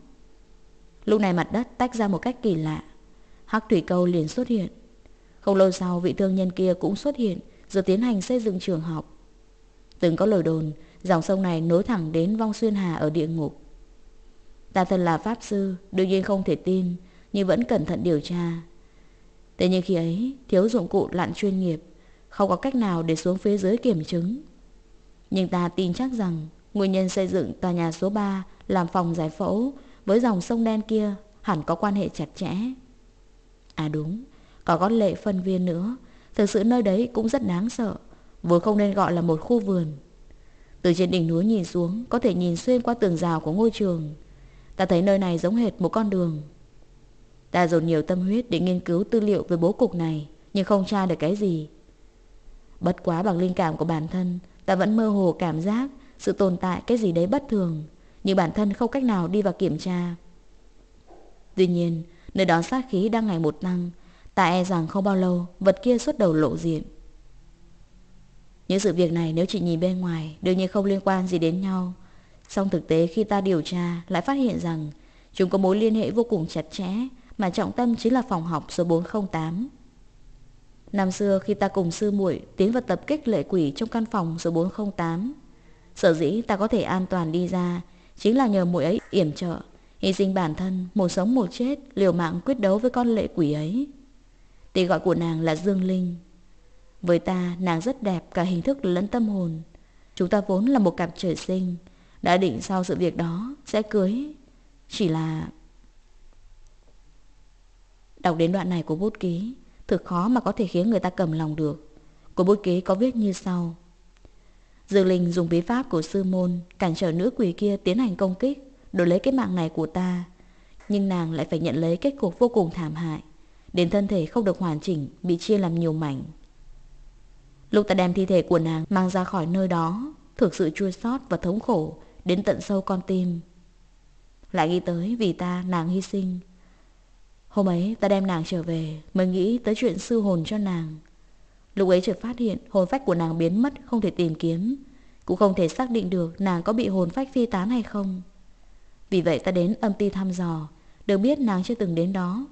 Lúc này mặt đất tách ra một cách kỳ lạ. Hắc thủy câu liền xuất hiện. Không lâu sau vị thương nhân kia cũng xuất hiện rồi tiến hành xây dựng trường học. Từng có lời đồn Dòng sông này nối thẳng đến Vong Xuyên Hà ở địa ngục. Ta thân là Pháp Sư, đương nhiên không thể tin, nhưng vẫn cẩn thận điều tra. Thế nhưng khi ấy, thiếu dụng cụ lặn chuyên nghiệp, không có cách nào để xuống phía dưới kiểm chứng. Nhưng ta tin chắc rằng nguyên nhân xây dựng tòa nhà số 3 làm phòng giải phẫu với dòng sông đen kia hẳn có quan hệ chặt chẽ. À đúng, có con lệ phân viên nữa, thực sự nơi đấy cũng rất đáng sợ, vừa không nên gọi là một khu vườn từ trên đỉnh núi nhìn xuống Có thể nhìn xuyên qua tường rào của ngôi trường Ta thấy nơi này giống hệt một con đường Ta dồn nhiều tâm huyết để nghiên cứu tư liệu về bố cục này Nhưng không tra được cái gì Bất quá bằng linh cảm của bản thân Ta vẫn mơ hồ cảm giác Sự tồn tại cái gì đấy bất thường Nhưng bản thân không cách nào đi vào kiểm tra Tuy nhiên Nơi đó sát khí đang ngày một tăng Ta e rằng không bao lâu Vật kia xuất đầu lộ diện những sự việc này nếu chỉ nhìn bên ngoài đương nhiên không liên quan gì đến nhau. Song thực tế khi ta điều tra lại phát hiện rằng chúng có mối liên hệ vô cùng chặt chẽ mà trọng tâm chính là phòng học số 408. Năm xưa khi ta cùng sư muội tiến vào tập kích lệ quỷ trong căn phòng số 408, sở dĩ ta có thể an toàn đi ra chính là nhờ muội ấy yểm trợ, hy sinh bản thân, một sống một chết, liều mạng quyết đấu với con lệ quỷ ấy. Tên gọi của nàng là Dương Linh, với ta, nàng rất đẹp cả hình thức lẫn tâm hồn. Chúng ta vốn là một cặp trời sinh, đã định sau sự việc đó sẽ cưới. Chỉ là... Đọc đến đoạn này của bút ký, thực khó mà có thể khiến người ta cầm lòng được. Của bút ký có viết như sau. Dư Linh dùng bí pháp của sư môn cản trở nữ quỷ kia tiến hành công kích, đổi lấy cái mạng này của ta. Nhưng nàng lại phải nhận lấy kết cục vô cùng thảm hại. Đến thân thể không được hoàn chỉnh, bị chia làm nhiều mảnh. Lúc ta đem thi thể của nàng mang ra khỏi nơi đó, thực sự chua xót và thống khổ đến tận sâu con tim. Lại nghĩ tới vì ta nàng hy sinh. Hôm ấy ta đem nàng trở về mới nghĩ tới chuyện sư hồn cho nàng. Lúc ấy chợt phát hiện hồn phách của nàng biến mất không thể tìm kiếm. Cũng không thể xác định được nàng có bị hồn phách phi tán hay không. Vì vậy ta đến âm ti thăm dò, được biết nàng chưa từng đến đó.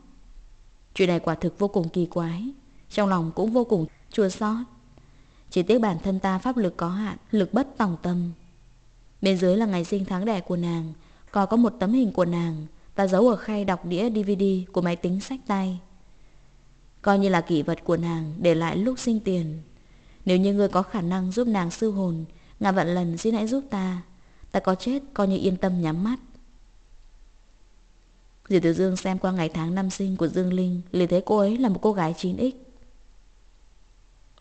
Chuyện này quả thực vô cùng kỳ quái, trong lòng cũng vô cùng chua xót. Chỉ tiếc bản thân ta pháp lực có hạn Lực bất tòng tâm Bên dưới là ngày sinh tháng đẻ của nàng Còn có một tấm hình của nàng Ta giấu ở khay đọc đĩa DVD của máy tính sách tay Coi như là kỷ vật của nàng Để lại lúc sinh tiền Nếu như ngươi có khả năng giúp nàng sư hồn Ngàn vạn lần xin hãy giúp ta Ta có chết coi như yên tâm nhắm mắt Diệp Tiểu Dương xem qua ngày tháng năm sinh của Dương Linh liền thấy cô ấy là một cô gái 9X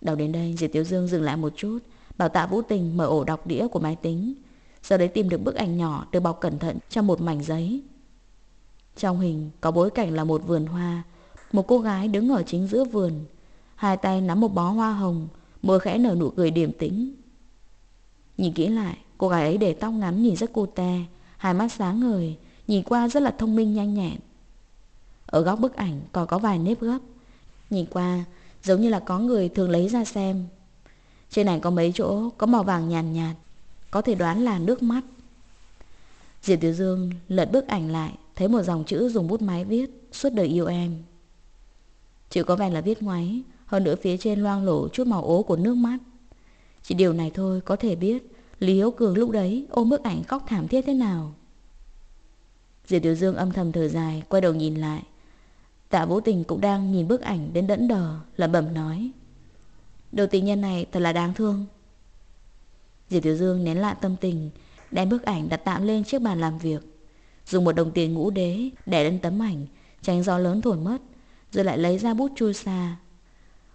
Đọc đến đây, Diệp Tiểu Dương dừng lại một chút, bảo tạ Vũ Tình mở ổ đọc đĩa của máy tính. Sau đấy tìm được bức ảnh nhỏ được bọc cẩn thận trong một mảnh giấy. Trong hình có bối cảnh là một vườn hoa, một cô gái đứng ở chính giữa vườn, hai tay nắm một bó hoa hồng, môi khẽ nở nụ cười điềm tĩnh. Nhìn kỹ lại, cô gái ấy để tóc ngắn nhìn rất cô te, hai mắt sáng ngời, nhìn qua rất là thông minh nhanh nhẹn. Ở góc bức ảnh còn có vài nếp gấp, nhìn qua giống như là có người thường lấy ra xem. Trên này có mấy chỗ có màu vàng nhàn nhạt, nhạt, có thể đoán là nước mắt. Diệp Tiểu Dương lật bức ảnh lại, thấy một dòng chữ dùng bút máy viết, suốt đời yêu em. Chữ có vẻ là viết ngoáy, hơn nữa phía trên loang lổ chút màu ố của nước mắt. Chỉ điều này thôi có thể biết Lý Hiếu Cường lúc đấy ôm bức ảnh khóc thảm thiết thế nào. Diệp Tiểu Dương âm thầm thở dài, quay đầu nhìn lại, Tạ Vũ Tình cũng đang nhìn bức ảnh đến đẫn đờ, lẩm bẩm nói. Đồ tình nhân này thật là đáng thương. Diệp Tiểu Dương nén lại tâm tình, đem bức ảnh đặt tạm lên chiếc bàn làm việc. Dùng một đồng tiền ngũ đế để lên tấm ảnh, tránh gió lớn thổi mất, rồi lại lấy ra bút chui xa.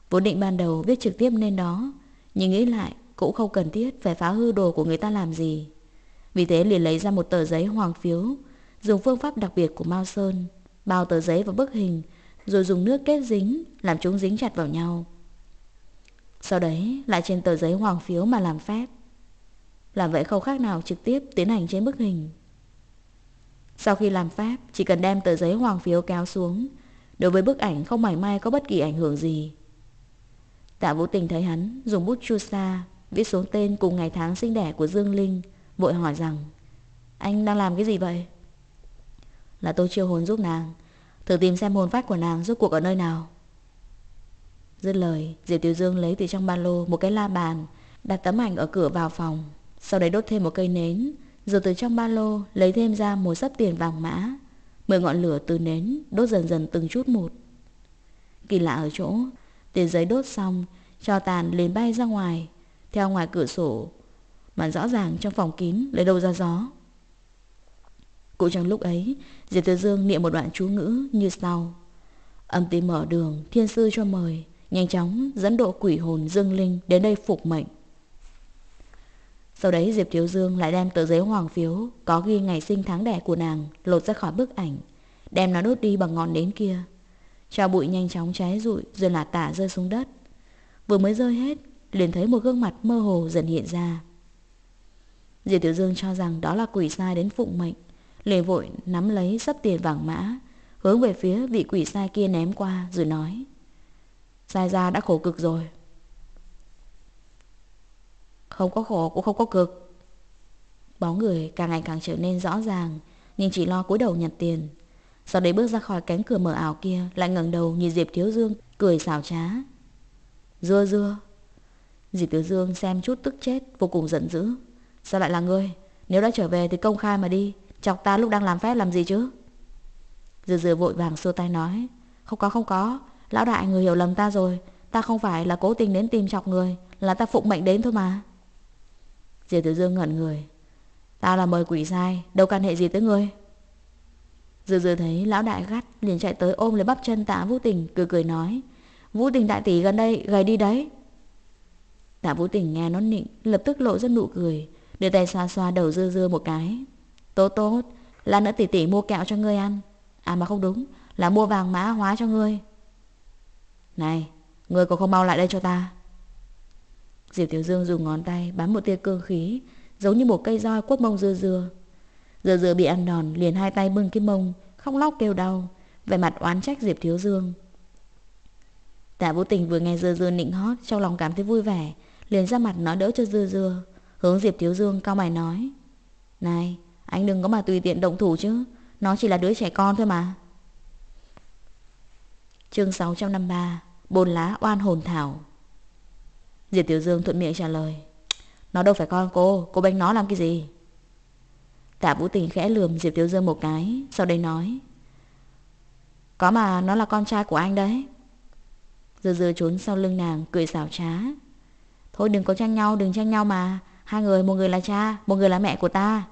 Vốn định ban đầu viết trực tiếp nên đó, nhưng nghĩ lại cũng không cần thiết phải phá hư đồ của người ta làm gì. Vì thế liền lấy ra một tờ giấy hoàng phiếu, dùng phương pháp đặc biệt của Mao Sơn bao tờ giấy và bức hình, rồi dùng nước kết dính, làm chúng dính chặt vào nhau. Sau đấy, lại trên tờ giấy hoàng phiếu mà làm phép. Làm vậy không khác nào trực tiếp tiến hành trên bức hình. Sau khi làm phép, chỉ cần đem tờ giấy hoàng phiếu kéo xuống, đối với bức ảnh không mảy may có bất kỳ ảnh hưởng gì. Tạ Vũ Tình thấy hắn dùng bút chu sa viết xuống tên cùng ngày tháng sinh đẻ của Dương Linh, vội hỏi rằng: "Anh đang làm cái gì vậy?" là tôi chiêu hồn giúp nàng Thử tìm xem hồn phách của nàng rốt cuộc ở nơi nào Dứt lời Diệp Tiểu Dương lấy từ trong ba lô Một cái la bàn Đặt tấm ảnh ở cửa vào phòng Sau đấy đốt thêm một cây nến Rồi từ trong ba lô lấy thêm ra một sấp tiền vàng mã Mười ngọn lửa từ nến Đốt dần dần từng chút một Kỳ lạ ở chỗ Tiền giấy đốt xong Cho tàn liền bay ra ngoài Theo ngoài cửa sổ Mà rõ ràng trong phòng kín lấy đâu ra gió cũng trong lúc ấy, Diệp Tử Dương niệm một đoạn chú ngữ như sau. Âm ti mở đường, thiên sư cho mời, nhanh chóng dẫn độ quỷ hồn Dương Linh đến đây phục mệnh. Sau đấy Diệp Thiếu Dương lại đem tờ giấy hoàng phiếu có ghi ngày sinh tháng đẻ của nàng lột ra khỏi bức ảnh, đem nó đốt đi bằng ngọn nến kia. Cho bụi nhanh chóng cháy rụi rồi là tả rơi xuống đất. Vừa mới rơi hết, liền thấy một gương mặt mơ hồ dần hiện ra. Diệp Tiểu Dương cho rằng đó là quỷ sai đến phụng mệnh, Lê vội nắm lấy sắp tiền vàng mã, hướng về phía vị quỷ sai kia ném qua rồi nói. Sai ra đã khổ cực rồi. Không có khổ cũng không có cực. Bóng người càng ngày càng trở nên rõ ràng, nhưng chỉ lo cúi đầu nhặt tiền. Sau đấy bước ra khỏi cánh cửa mở ảo kia, lại ngẩng đầu nhìn Diệp Thiếu Dương, cười xảo trá. Dưa dưa. Diệp Thiếu Dương xem chút tức chết, vô cùng giận dữ. Sao lại là ngươi? Nếu đã trở về thì công khai mà đi, Chọc ta lúc đang làm phép làm gì chứ Dừa dừa vội vàng xua tay nói Không có không có Lão đại người hiểu lầm ta rồi Ta không phải là cố tình đến tìm chọc người Là ta phụng mệnh đến thôi mà Diệp Tử Dương ngẩn người ta là mời quỷ sai Đâu can hệ gì tới người Dừa dừa thấy lão đại gắt Liền chạy tới ôm lấy bắp chân tạ vũ tình Cười cười nói Vũ tình đại tỷ gần đây gầy đi đấy Tạ vũ tình nghe nó nịnh Lập tức lộ ra nụ cười Đưa tay xoa xoa đầu dưa dưa một cái Tốt tốt, là nữa tỷ tỷ mua kẹo cho ngươi ăn. À mà không đúng, là mua vàng mã hóa cho ngươi. Này, ngươi có không mau lại đây cho ta? Diệp Tiểu Dương dùng ngón tay bám một tia cương khí, giống như một cây roi quất mông dưa dưa. Dưa dưa bị ăn đòn, liền hai tay bưng cái mông, không lóc kêu đau, vẻ mặt oán trách Diệp Thiếu Dương. Tạ vô Tình vừa nghe dưa dưa nịnh hót, trong lòng cảm thấy vui vẻ, liền ra mặt nói đỡ cho dưa dưa, hướng Diệp Thiếu Dương cao mày nói. Này, anh đừng có mà tùy tiện động thủ chứ Nó chỉ là đứa trẻ con thôi mà Chương 653 Bồn lá oan hồn thảo Diệp Tiểu Dương thuận miệng trả lời Nó đâu phải con cô Cô bánh nó làm cái gì Tạ Vũ Tình khẽ lườm Diệp Tiểu Dương một cái Sau đấy nói Có mà nó là con trai của anh đấy Dư dư trốn sau lưng nàng Cười xảo trá Thôi đừng có tranh nhau đừng tranh nhau mà Hai người một người là cha Một người là mẹ của ta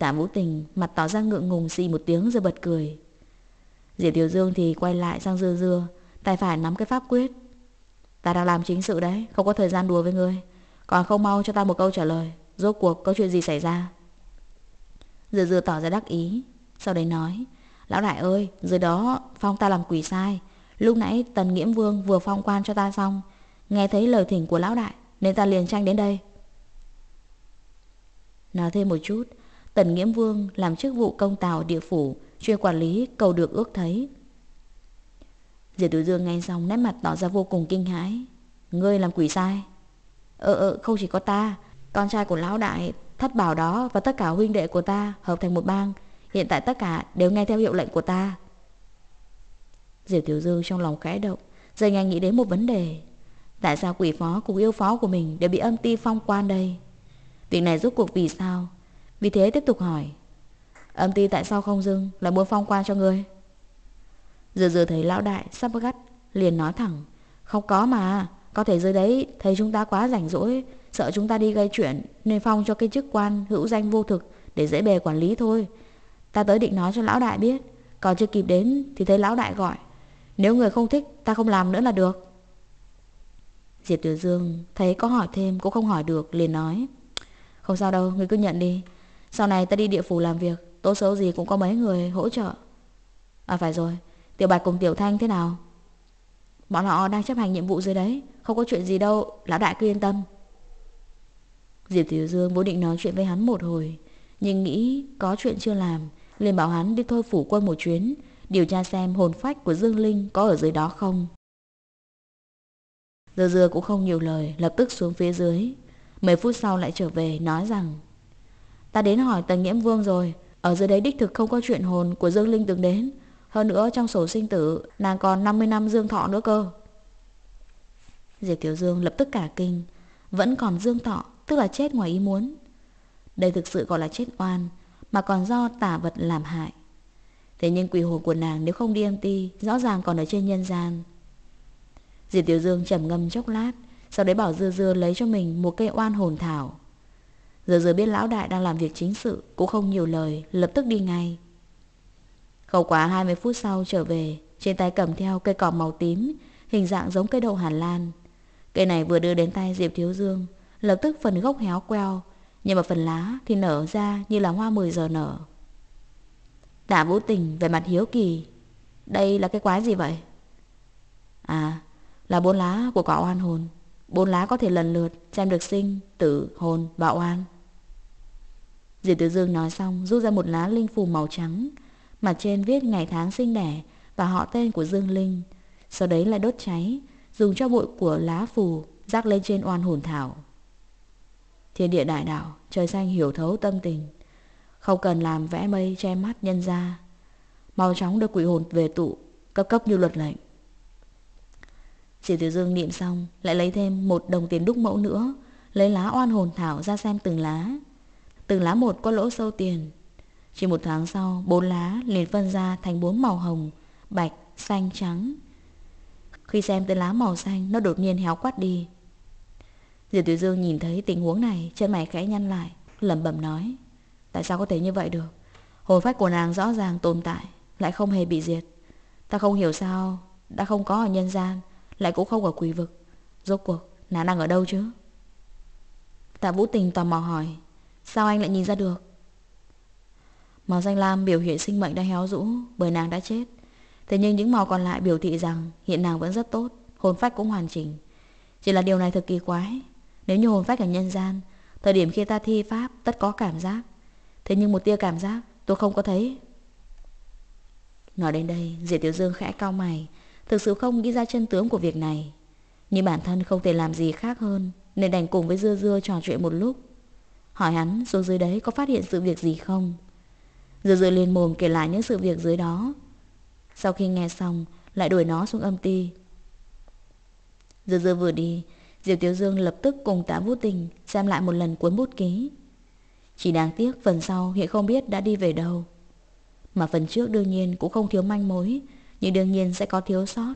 Tạ Vũ Tình mặt tỏ ra ngượng ngùng xì một tiếng rồi bật cười. Diệp Tiểu Dương thì quay lại sang dưa dưa, tay phải nắm cái pháp quyết. Ta đang làm chính sự đấy, không có thời gian đùa với ngươi. Còn không mau cho ta một câu trả lời, rốt cuộc có chuyện gì xảy ra? Dưa dưa tỏ ra đắc ý, sau đấy nói, lão đại ơi, dưới đó phong ta làm quỷ sai. Lúc nãy Tần Nghiễm Vương vừa phong quan cho ta xong, nghe thấy lời thỉnh của lão đại, nên ta liền tranh đến đây. Nói thêm một chút, Tần Nghiễm Vương làm chức vụ công tào địa phủ, chuyên quản lý cầu được ước thấy. Diệp Tử Dương nghe xong nét mặt tỏ ra vô cùng kinh hãi. Ngươi làm quỷ sai. Ờ ờ, không chỉ có ta, con trai của lão đại, thất bảo đó và tất cả huynh đệ của ta hợp thành một bang. Hiện tại tất cả đều nghe theo hiệu lệnh của ta. Diệp Tiểu Dư trong lòng khẽ động, dây nhanh nghĩ đến một vấn đề. Tại sao quỷ phó cùng yêu phó của mình đều bị âm ti phong quan đây? Việc này rốt cuộc vì sao? Vì thế tiếp tục hỏi Âm ti tại sao không dưng Là muốn phong quan cho người Dừa dừa thấy lão đại sắp gắt Liền nói thẳng Không có mà Có thể dưới đấy thấy chúng ta quá rảnh rỗi Sợ chúng ta đi gây chuyện Nên phong cho cái chức quan hữu danh vô thực Để dễ bề quản lý thôi Ta tới định nói cho lão đại biết Còn chưa kịp đến thì thấy lão đại gọi Nếu người không thích ta không làm nữa là được Diệp Tiểu Dương thấy có hỏi thêm cũng không hỏi được liền nói Không sao đâu, người cứ nhận đi sau này ta đi địa phủ làm việc Tốt xấu gì cũng có mấy người hỗ trợ À phải rồi Tiểu Bạch cùng Tiểu Thanh thế nào Bọn họ đang chấp hành nhiệm vụ dưới đấy Không có chuyện gì đâu Lão đại cứ yên tâm Diệp Tiểu Dương vốn định nói chuyện với hắn một hồi Nhưng nghĩ có chuyện chưa làm liền bảo hắn đi thôi phủ quân một chuyến Điều tra xem hồn phách của Dương Linh có ở dưới đó không Dừa dừa cũng không nhiều lời Lập tức xuống phía dưới Mấy phút sau lại trở về nói rằng Ta đến hỏi Tần Nghiễm Vương rồi Ở dưới đấy đích thực không có chuyện hồn của Dương Linh từng đến Hơn nữa trong sổ sinh tử Nàng còn 50 năm Dương Thọ nữa cơ Diệp Tiểu Dương lập tức cả kinh Vẫn còn Dương Thọ Tức là chết ngoài ý muốn Đây thực sự gọi là chết oan Mà còn do tả vật làm hại Thế nhưng quỷ hồn của nàng nếu không đi em ti Rõ ràng còn ở trên nhân gian Diệp Tiểu Dương trầm ngâm chốc lát Sau đấy bảo Dư Dư lấy cho mình một cây oan hồn thảo Giờ giờ biết lão đại đang làm việc chính sự Cũng không nhiều lời Lập tức đi ngay Không quá 20 phút sau trở về Trên tay cầm theo cây cỏ màu tím Hình dạng giống cây đậu Hà Lan Cây này vừa đưa đến tay Diệp Thiếu Dương Lập tức phần gốc héo queo Nhưng mà phần lá thì nở ra như là hoa 10 giờ nở Tạ Vũ Tình về mặt hiếu kỳ Đây là cái quái gì vậy? À, là bốn lá của quả oan hồn Bốn lá có thể lần lượt xem được sinh, tử, hồn và oan Diệp Tử Dương nói xong rút ra một lá linh phù màu trắng Mặt trên viết ngày tháng sinh đẻ Và họ tên của Dương Linh Sau đấy lại đốt cháy Dùng cho bụi của lá phù Rác lên trên oan hồn thảo Thiên địa đại đạo Trời xanh hiểu thấu tâm tình Không cần làm vẽ mây che mắt nhân ra Mau chóng đưa quỷ hồn về tụ Cấp cấp như luật lệnh Chỉ Tiểu Dương niệm xong Lại lấy thêm một đồng tiền đúc mẫu nữa Lấy lá oan hồn thảo ra xem từng lá Từng lá một có lỗ sâu tiền Chỉ một tháng sau Bốn lá liền phân ra thành bốn màu hồng Bạch, xanh, trắng Khi xem tới lá màu xanh Nó đột nhiên héo quắt đi Diệp Tiểu Dương nhìn thấy tình huống này Chân mày khẽ nhăn lại lẩm bẩm nói Tại sao có thể như vậy được Hồn phách của nàng rõ ràng tồn tại Lại không hề bị diệt Ta không hiểu sao Đã không có ở nhân gian Lại cũng không ở quỷ vực Rốt cuộc nàng đang ở đâu chứ Tạ Vũ Tình tò mò hỏi Sao anh lại nhìn ra được Màu xanh lam biểu hiện sinh mệnh đã héo rũ Bởi nàng đã chết Thế nhưng những màu còn lại biểu thị rằng Hiện nàng vẫn rất tốt Hồn phách cũng hoàn chỉnh Chỉ là điều này thật kỳ quái Nếu như hồn phách ở nhân gian Thời điểm khi ta thi pháp tất có cảm giác Thế nhưng một tia cảm giác tôi không có thấy Nói đến đây Diệp Tiểu Dương khẽ cao mày Thực sự không nghĩ ra chân tướng của việc này Nhưng bản thân không thể làm gì khác hơn Nên đành cùng với Dưa Dưa trò chuyện một lúc hỏi hắn xuống dưới đấy có phát hiện sự việc gì không. Dừa dừa liền mồm kể lại những sự việc dưới đó. Sau khi nghe xong, lại đuổi nó xuống âm ti. Dừa dừa vừa đi, Diệp Tiếu Dương lập tức cùng Tạ Vũ Tình xem lại một lần cuốn bút ký. Chỉ đáng tiếc phần sau hiện không biết đã đi về đâu. Mà phần trước đương nhiên cũng không thiếu manh mối, nhưng đương nhiên sẽ có thiếu sót.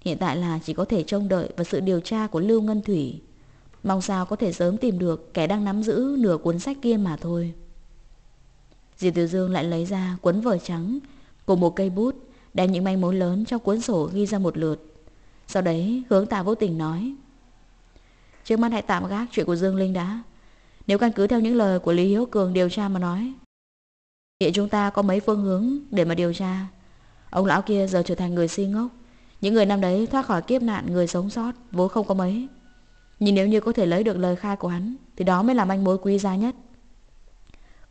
Hiện tại là chỉ có thể trông đợi vào sự điều tra của Lưu Ngân Thủy. Mong sao có thể sớm tìm được kẻ đang nắm giữ nửa cuốn sách kia mà thôi. Diệp Tiểu Dương lại lấy ra cuốn vở trắng cùng một cây bút đem những manh mối lớn trong cuốn sổ ghi ra một lượt. Sau đấy hướng tạ vô tình nói. Trước mắt hãy tạm gác chuyện của Dương Linh đã. Nếu căn cứ theo những lời của Lý Hiếu Cường điều tra mà nói. Hiện chúng ta có mấy phương hướng để mà điều tra. Ông lão kia giờ trở thành người si ngốc. Những người năm đấy thoát khỏi kiếp nạn người sống sót vốn không có mấy. Nhưng nếu như có thể lấy được lời khai của hắn Thì đó mới là manh mối quý giá nhất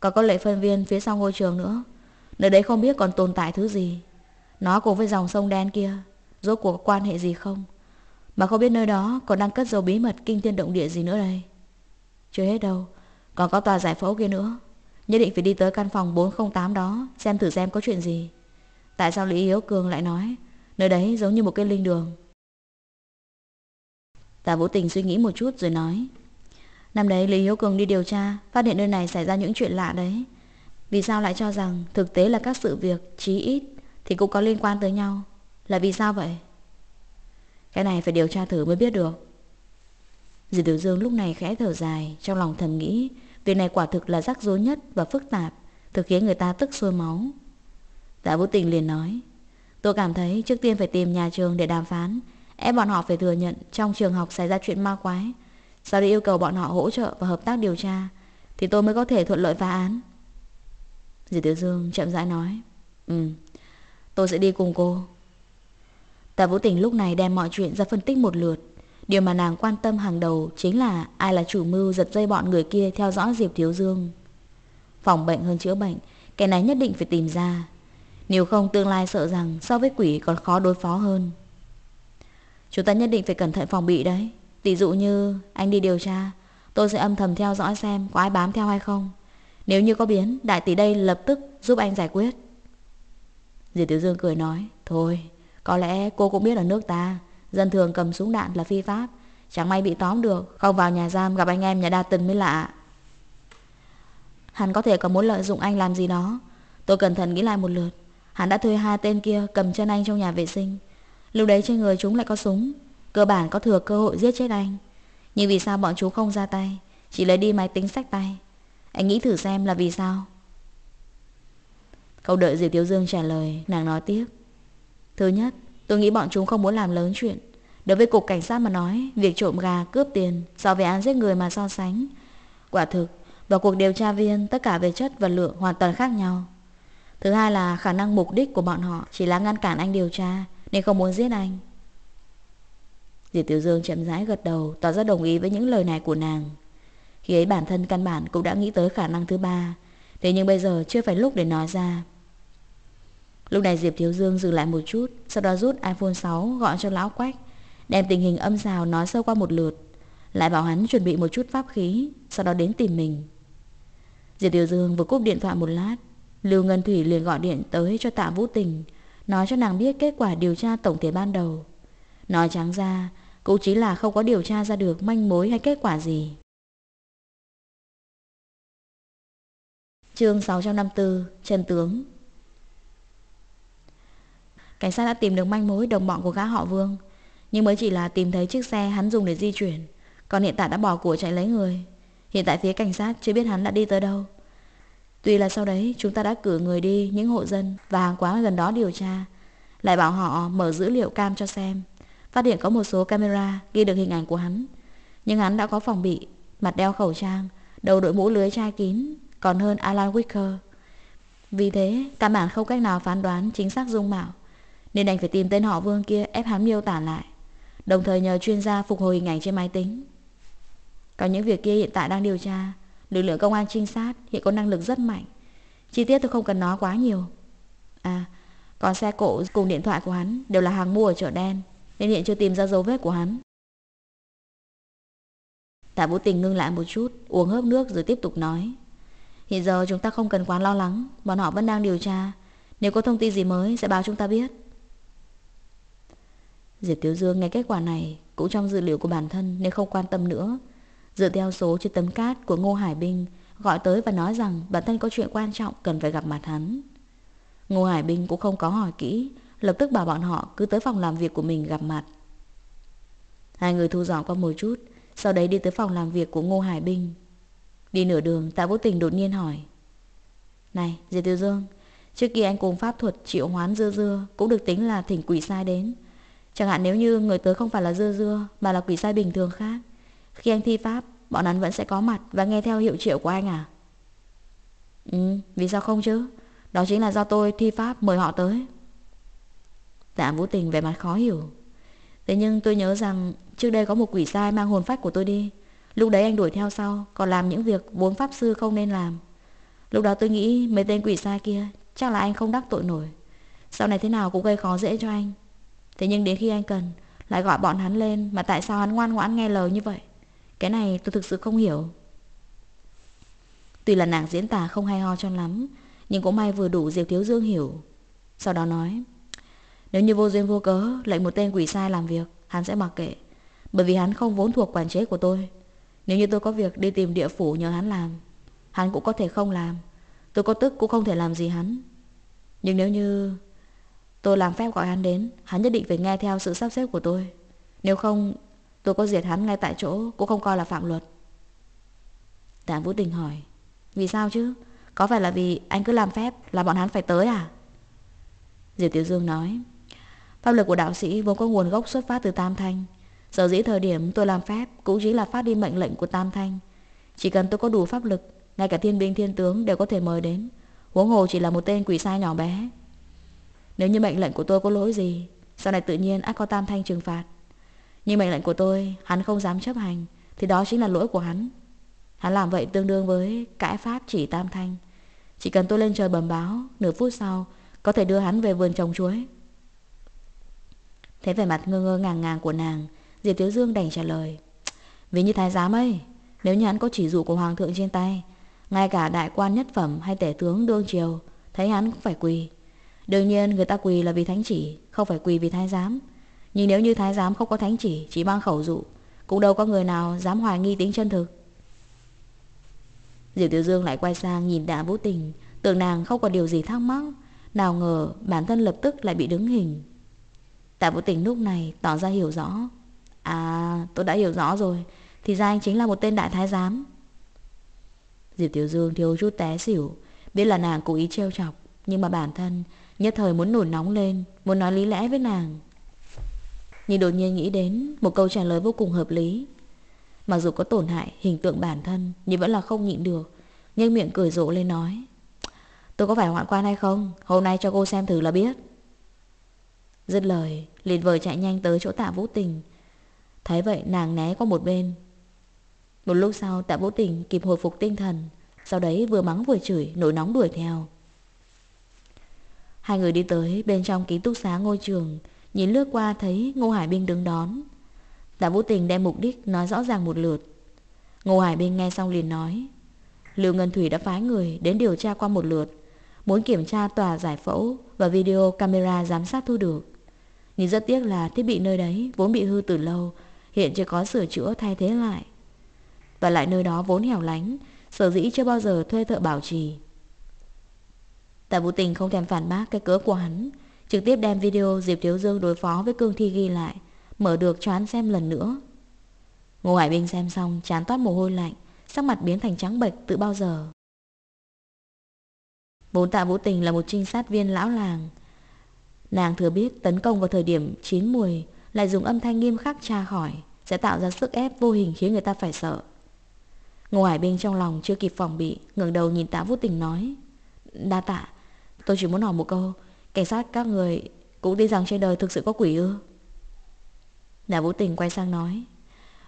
Còn có lệ phân viên phía sau ngôi trường nữa Nơi đấy không biết còn tồn tại thứ gì Nó cùng với dòng sông đen kia Rốt cuộc quan hệ gì không Mà không biết nơi đó còn đang cất dấu bí mật kinh thiên động địa gì nữa đây Chưa hết đâu Còn có tòa giải phẫu kia nữa Nhất định phải đi tới căn phòng 408 đó Xem thử xem có chuyện gì Tại sao Lý Yếu Cường lại nói Nơi đấy giống như một cái linh đường tả Vũ Tình suy nghĩ một chút rồi nói Năm đấy Lý Hiếu Cường đi điều tra Phát hiện nơi này xảy ra những chuyện lạ đấy Vì sao lại cho rằng thực tế là các sự việc chí ít Thì cũng có liên quan tới nhau Là vì sao vậy Cái này phải điều tra thử mới biết được diệp Tiểu Dương lúc này khẽ thở dài Trong lòng thầm nghĩ Việc này quả thực là rắc rối nhất và phức tạp Thực khiến người ta tức sôi máu tả Vũ Tình liền nói Tôi cảm thấy trước tiên phải tìm nhà trường để đàm phán ép bọn họ phải thừa nhận trong trường học xảy ra chuyện ma quái, sau đó yêu cầu bọn họ hỗ trợ và hợp tác điều tra, thì tôi mới có thể thuận lợi phá án. Dì Tiểu Dương chậm rãi nói, Ừ, tôi sẽ đi cùng cô. Tạ Vũ Tình lúc này đem mọi chuyện ra phân tích một lượt. Điều mà nàng quan tâm hàng đầu chính là ai là chủ mưu giật dây bọn người kia theo dõi Diệp Thiếu Dương. Phòng bệnh hơn chữa bệnh, cái này nhất định phải tìm ra. Nếu không tương lai sợ rằng so với quỷ còn khó đối phó hơn. Chúng ta nhất định phải cẩn thận phòng bị đấy Tỷ dụ như anh đi điều tra Tôi sẽ âm thầm theo dõi xem có ai bám theo hay không Nếu như có biến Đại tỷ đây lập tức giúp anh giải quyết Diệp Tiểu Dương cười nói Thôi có lẽ cô cũng biết ở nước ta Dân thường cầm súng đạn là phi pháp Chẳng may bị tóm được Không vào nhà giam gặp anh em nhà đa tình mới lạ Hắn có thể có muốn lợi dụng anh làm gì đó Tôi cẩn thận nghĩ lại một lượt Hắn đã thuê hai tên kia cầm chân anh trong nhà vệ sinh Lúc đấy trên người chúng lại có súng Cơ bản có thừa cơ hội giết chết anh Nhưng vì sao bọn chú không ra tay Chỉ lấy đi máy tính sách tay Anh nghĩ thử xem là vì sao câu đợi Diệp thiếu Dương trả lời Nàng nói tiếp Thứ nhất tôi nghĩ bọn chúng không muốn làm lớn chuyện Đối với cục cảnh sát mà nói Việc trộm gà cướp tiền So với án giết người mà so sánh Quả thực vào cuộc điều tra viên Tất cả về chất và lượng hoàn toàn khác nhau Thứ hai là khả năng mục đích của bọn họ Chỉ là ngăn cản anh điều tra nên không muốn giết anh Diệp Tiểu Dương chậm rãi gật đầu Tỏ ra đồng ý với những lời này của nàng Khi ấy bản thân căn bản cũng đã nghĩ tới khả năng thứ ba Thế nhưng bây giờ chưa phải lúc để nói ra Lúc này Diệp Thiếu Dương dừng lại một chút Sau đó rút iPhone 6 gọi cho Lão Quách Đem tình hình âm xào nói sâu qua một lượt Lại bảo hắn chuẩn bị một chút pháp khí Sau đó đến tìm mình Diệp Tiểu Dương vừa cúp điện thoại một lát Lưu Ngân Thủy liền gọi điện tới cho Tạ Vũ Tình nói cho nàng biết kết quả điều tra tổng thể ban đầu. Nói trắng ra, cũng chính là không có điều tra ra được manh mối hay kết quả gì. Chương 654, Trần Tướng Cảnh sát đã tìm được manh mối đồng bọn của gã họ Vương, nhưng mới chỉ là tìm thấy chiếc xe hắn dùng để di chuyển, còn hiện tại đã bỏ của chạy lấy người. Hiện tại phía cảnh sát chưa biết hắn đã đi tới đâu, Tuy là sau đấy chúng ta đã cử người đi những hộ dân và hàng quán gần đó điều tra, lại bảo họ mở dữ liệu cam cho xem. Phát hiện có một số camera ghi được hình ảnh của hắn. Nhưng hắn đã có phòng bị, mặt đeo khẩu trang, đầu đội mũ lưới chai kín, còn hơn Alan Wicker. Vì thế, cả bản không cách nào phán đoán chính xác dung mạo, nên đành phải tìm tên họ Vương kia ép hắn miêu tả lại, đồng thời nhờ chuyên gia phục hồi hình ảnh trên máy tính. Còn những việc kia hiện tại đang điều tra, Lực lượng công an trinh sát hiện có năng lực rất mạnh Chi tiết tôi không cần nói quá nhiều À Còn xe cộ cùng điện thoại của hắn Đều là hàng mua ở chợ đen Nên hiện chưa tìm ra dấu vết của hắn Tạ Vũ Tình ngưng lại một chút Uống hớp nước rồi tiếp tục nói Hiện giờ chúng ta không cần quá lo lắng Bọn họ vẫn đang điều tra Nếu có thông tin gì mới sẽ báo chúng ta biết Diệp Tiểu Dương nghe kết quả này Cũng trong dự liệu của bản thân nên không quan tâm nữa dựa theo số trên tấm cát của Ngô Hải Bình gọi tới và nói rằng bản thân có chuyện quan trọng cần phải gặp mặt hắn. Ngô Hải Bình cũng không có hỏi kỹ, lập tức bảo bọn họ cứ tới phòng làm việc của mình gặp mặt. Hai người thu dọn qua một chút, sau đấy đi tới phòng làm việc của Ngô Hải Bình Đi nửa đường, Tạ Vũ Tình đột nhiên hỏi. Này, Diệp Tiêu Dương, trước kia anh cùng pháp thuật triệu hoán dưa dưa cũng được tính là thỉnh quỷ sai đến. Chẳng hạn nếu như người tới không phải là dưa dưa mà là quỷ sai bình thường khác. Khi anh thi pháp, bọn hắn vẫn sẽ có mặt và nghe theo hiệu triệu của anh à? Ừ, vì sao không chứ? Đó chính là do tôi thi pháp mời họ tới. Tạ dạ Vũ Tình vẻ mặt khó hiểu. Thế nhưng tôi nhớ rằng trước đây có một quỷ sai mang hồn phách của tôi đi. Lúc đấy anh đuổi theo sau, còn làm những việc bốn pháp sư không nên làm. Lúc đó tôi nghĩ mấy tên quỷ sai kia chắc là anh không đắc tội nổi. Sau này thế nào cũng gây khó dễ cho anh. Thế nhưng đến khi anh cần, lại gọi bọn hắn lên mà tại sao hắn ngoan ngoãn nghe lời như vậy? Cái này tôi thực sự không hiểu Tuy là nàng diễn tả không hay ho cho lắm Nhưng cũng may vừa đủ Diệp Thiếu Dương hiểu Sau đó nói Nếu như vô duyên vô cớ lệnh một tên quỷ sai làm việc Hắn sẽ mặc kệ Bởi vì hắn không vốn thuộc quản chế của tôi Nếu như tôi có việc đi tìm địa phủ nhờ hắn làm Hắn cũng có thể không làm Tôi có tức cũng không thể làm gì hắn Nhưng nếu như Tôi làm phép gọi hắn đến Hắn nhất định phải nghe theo sự sắp xếp của tôi Nếu không Tôi có diệt hắn ngay tại chỗ Cũng không coi là phạm luật Đảng Vũ tình hỏi Vì sao chứ Có phải là vì anh cứ làm phép Là bọn hắn phải tới à Diệp Tiểu Dương nói Pháp lực của đạo sĩ vốn có nguồn gốc xuất phát từ Tam Thanh Giờ dĩ thời điểm tôi làm phép Cũng chính là phát đi mệnh lệnh của Tam Thanh Chỉ cần tôi có đủ pháp lực Ngay cả thiên binh thiên tướng đều có thể mời đến Huống hồ chỉ là một tên quỷ sai nhỏ bé Nếu như mệnh lệnh của tôi có lỗi gì Sau này tự nhiên ác có Tam Thanh trừng phạt nhưng mệnh lệnh của tôi Hắn không dám chấp hành Thì đó chính là lỗi của hắn Hắn làm vậy tương đương với cãi pháp chỉ tam thanh Chỉ cần tôi lên trời bẩm báo Nửa phút sau Có thể đưa hắn về vườn trồng chuối Thế vẻ mặt ngơ ngơ ngàng ngàng của nàng Diệp Tiếu Dương đành trả lời Vì như thái giám ấy Nếu như hắn có chỉ dụ của hoàng thượng trên tay Ngay cả đại quan nhất phẩm hay tể tướng đương triều Thấy hắn cũng phải quỳ Đương nhiên người ta quỳ là vì thánh chỉ Không phải quỳ vì thái giám nhưng nếu như thái giám không có thánh chỉ Chỉ mang khẩu dụ Cũng đâu có người nào dám hoài nghi tính chân thực Diệp Tiểu Dương lại quay sang nhìn đạ vũ tình Tưởng nàng không có điều gì thắc mắc Nào ngờ bản thân lập tức lại bị đứng hình Tạ vũ tình lúc này tỏ ra hiểu rõ À tôi đã hiểu rõ rồi Thì ra anh chính là một tên đại thái giám Diệp Tiểu Dương thiếu chút té xỉu Biết là nàng cố ý trêu chọc Nhưng mà bản thân nhất thời muốn nổi nóng lên Muốn nói lý lẽ với nàng nhưng đột nhiên nghĩ đến một câu trả lời vô cùng hợp lý Mặc dù có tổn hại hình tượng bản thân Nhưng vẫn là không nhịn được Nhưng miệng cười rộ lên nói Tôi có phải hoạn quan hay không Hôm nay cho cô xem thử là biết Dứt lời liền vờ chạy nhanh tới chỗ tạ vũ tình Thấy vậy nàng né qua một bên Một lúc sau tạ vũ tình kịp hồi phục tinh thần Sau đấy vừa mắng vừa chửi Nổi nóng đuổi theo Hai người đi tới bên trong ký túc xá ngôi trường Nhìn lướt qua thấy Ngô Hải Binh đứng đón Tạ Vũ Tình đem mục đích nói rõ ràng một lượt Ngô Hải Binh nghe xong liền nói Lưu Ngân Thủy đã phái người đến điều tra qua một lượt Muốn kiểm tra tòa giải phẫu và video camera giám sát thu được Nhìn rất tiếc là thiết bị nơi đấy vốn bị hư từ lâu Hiện chưa có sửa chữa thay thế lại Và lại nơi đó vốn hẻo lánh Sở dĩ chưa bao giờ thuê thợ bảo trì Tạ Vũ Tình không thèm phản bác cái cớ của hắn Trực tiếp đem video Diệp Thiếu Dương đối phó với cương thi ghi lại Mở được cho hắn xem lần nữa Ngô Hải Bình xem xong chán toát mồ hôi lạnh Sắc mặt biến thành trắng bệch từ bao giờ bốn tạ vũ tình là một trinh sát viên lão làng Nàng thừa biết tấn công vào thời điểm chín mùi Lại dùng âm thanh nghiêm khắc tra hỏi Sẽ tạo ra sức ép vô hình khiến người ta phải sợ Ngô Hải Bình trong lòng chưa kịp phòng bị ngẩng đầu nhìn tạ vũ tình nói Đa tạ Tôi chỉ muốn hỏi một câu Cảnh sát các người cũng tin rằng trên đời thực sự có quỷ ư Nà Vũ Tình quay sang nói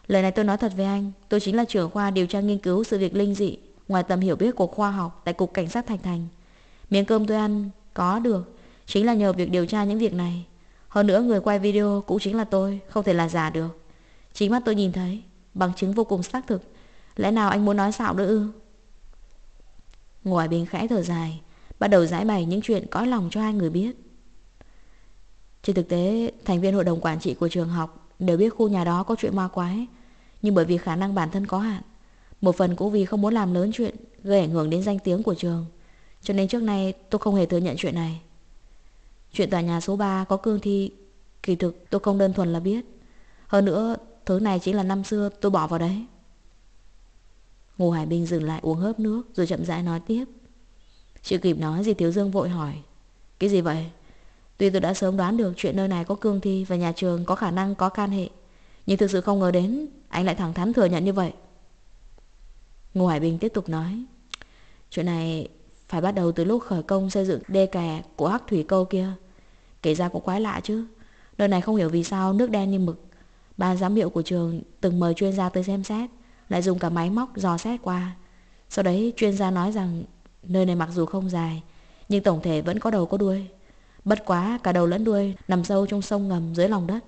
Lời này tôi nói thật với anh Tôi chính là trưởng khoa điều tra nghiên cứu sự việc linh dị Ngoài tầm hiểu biết của khoa học Tại Cục Cảnh sát Thành Thành Miếng cơm tôi ăn có được Chính là nhờ việc điều tra những việc này Hơn nữa người quay video cũng chính là tôi Không thể là giả được Chính mắt tôi nhìn thấy Bằng chứng vô cùng xác thực Lẽ nào anh muốn nói xạo nữa ư Ngồi bên khẽ thở dài bắt đầu giải bày những chuyện có lòng cho hai người biết. Trên thực tế, thành viên hội đồng quản trị của trường học đều biết khu nhà đó có chuyện ma quái, nhưng bởi vì khả năng bản thân có hạn, một phần cũng vì không muốn làm lớn chuyện gây ảnh hưởng đến danh tiếng của trường, cho nên trước nay tôi không hề thừa nhận chuyện này. Chuyện tòa nhà số 3 có cương thi, kỳ thực tôi không đơn thuần là biết. Hơn nữa, thứ này chính là năm xưa tôi bỏ vào đấy. Ngô Hải Bình dừng lại uống hớp nước rồi chậm rãi nói tiếp. Chưa kịp nói gì Thiếu Dương vội hỏi Cái gì vậy? Tuy tôi đã sớm đoán được chuyện nơi này có cương thi Và nhà trường có khả năng có can hệ Nhưng thực sự không ngờ đến Anh lại thẳng thắn thừa nhận như vậy Ngô Hải Bình tiếp tục nói Chuyện này phải bắt đầu từ lúc khởi công xây dựng đê kè của hắc thủy câu kia Kể ra cũng quái lạ chứ Nơi này không hiểu vì sao nước đen như mực Ban giám hiệu của trường từng mời chuyên gia tới xem xét Lại dùng cả máy móc dò xét qua Sau đấy chuyên gia nói rằng Nơi này mặc dù không dài, nhưng tổng thể vẫn có đầu có đuôi. Bất quá cả đầu lẫn đuôi nằm sâu trong sông ngầm dưới lòng đất.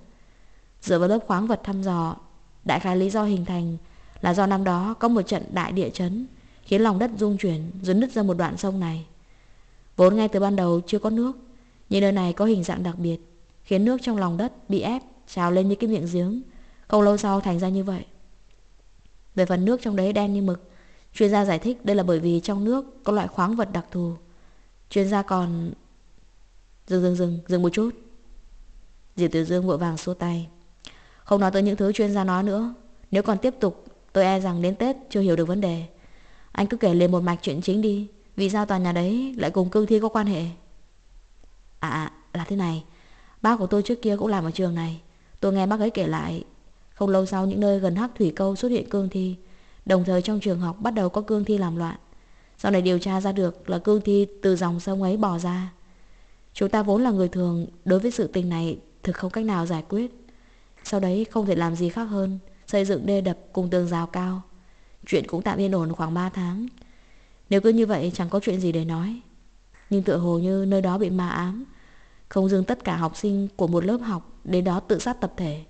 Dựa vào lớp khoáng vật thăm dò, đại khái lý do hình thành là do năm đó có một trận đại địa chấn khiến lòng đất rung chuyển rồi nứt ra một đoạn sông này. Vốn ngay từ ban đầu chưa có nước, nhưng nơi này có hình dạng đặc biệt, khiến nước trong lòng đất bị ép trào lên như cái miệng giếng, không lâu sau thành ra như vậy. Về phần nước trong đấy đen như mực, Chuyên gia giải thích đây là bởi vì trong nước có loại khoáng vật đặc thù. Chuyên gia còn... Dừng dừng dừng, dừng một chút. Diệp Tiểu Dương vội vàng xua tay. Không nói tới những thứ chuyên gia nói nữa. Nếu còn tiếp tục, tôi e rằng đến Tết chưa hiểu được vấn đề. Anh cứ kể lên một mạch chuyện chính đi. Vì sao tòa nhà đấy lại cùng cương thi có quan hệ? À, à, là thế này. Bác của tôi trước kia cũng làm ở trường này. Tôi nghe bác ấy kể lại. Không lâu sau những nơi gần hắc thủy câu xuất hiện cương thi Đồng thời trong trường học bắt đầu có cương thi làm loạn Sau này điều tra ra được là cương thi từ dòng sông ấy bỏ ra Chúng ta vốn là người thường Đối với sự tình này thực không cách nào giải quyết Sau đấy không thể làm gì khác hơn Xây dựng đê đập cùng tường rào cao Chuyện cũng tạm yên ổn khoảng 3 tháng Nếu cứ như vậy chẳng có chuyện gì để nói Nhưng tựa hồ như nơi đó bị ma ám Không dừng tất cả học sinh của một lớp học Đến đó tự sát tập thể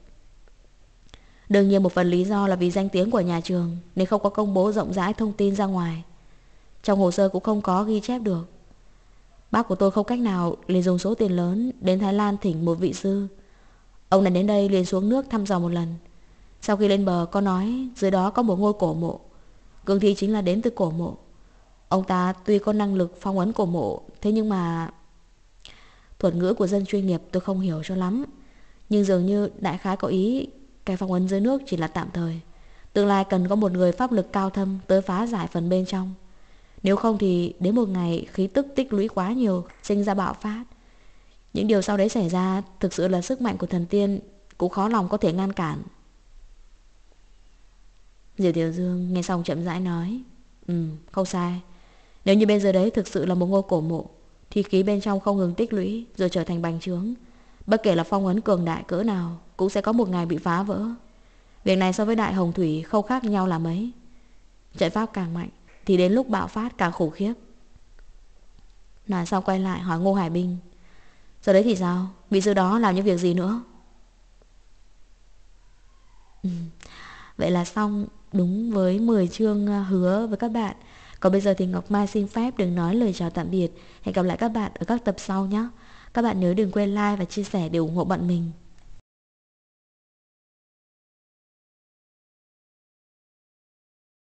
Đương nhiên một phần lý do là vì danh tiếng của nhà trường Nên không có công bố rộng rãi thông tin ra ngoài Trong hồ sơ cũng không có ghi chép được Bác của tôi không cách nào liền dùng số tiền lớn Đến Thái Lan thỉnh một vị sư Ông này đến đây liền xuống nước thăm dò một lần Sau khi lên bờ có nói Dưới đó có một ngôi cổ mộ cường thi chính là đến từ cổ mộ Ông ta tuy có năng lực phong ấn cổ mộ Thế nhưng mà Thuật ngữ của dân chuyên nghiệp tôi không hiểu cho lắm Nhưng dường như đại khái có ý cái phong ấn dưới nước chỉ là tạm thời Tương lai cần có một người pháp lực cao thâm Tới phá giải phần bên trong Nếu không thì đến một ngày khí tức tích lũy quá nhiều Sinh ra bạo phát Những điều sau đấy xảy ra Thực sự là sức mạnh của thần tiên Cũng khó lòng có thể ngăn cản Diệu Tiểu Dương nghe xong chậm rãi nói Ừ không sai Nếu như bên dưới đấy thực sự là một ngôi cổ mộ Thì khí bên trong không ngừng tích lũy Rồi trở thành bành trướng Bất kể là phong ấn cường đại cỡ nào cũng sẽ có một ngày bị phá vỡ. Việc này so với đại hồng thủy không khác nhau là mấy. Trận pháp càng mạnh thì đến lúc bạo phát càng khủng khiếp. Nói xong quay lại hỏi Ngô Hải Bình. Giờ đấy thì sao? Vị sư đó làm những việc gì nữa? Ừ, vậy là xong đúng với 10 chương à, hứa với các bạn. Còn bây giờ thì Ngọc Mai xin phép đừng nói lời chào tạm biệt. Hẹn gặp lại các bạn ở các tập sau nhé. Các bạn nhớ đừng quên like và chia sẻ để ủng hộ bọn mình.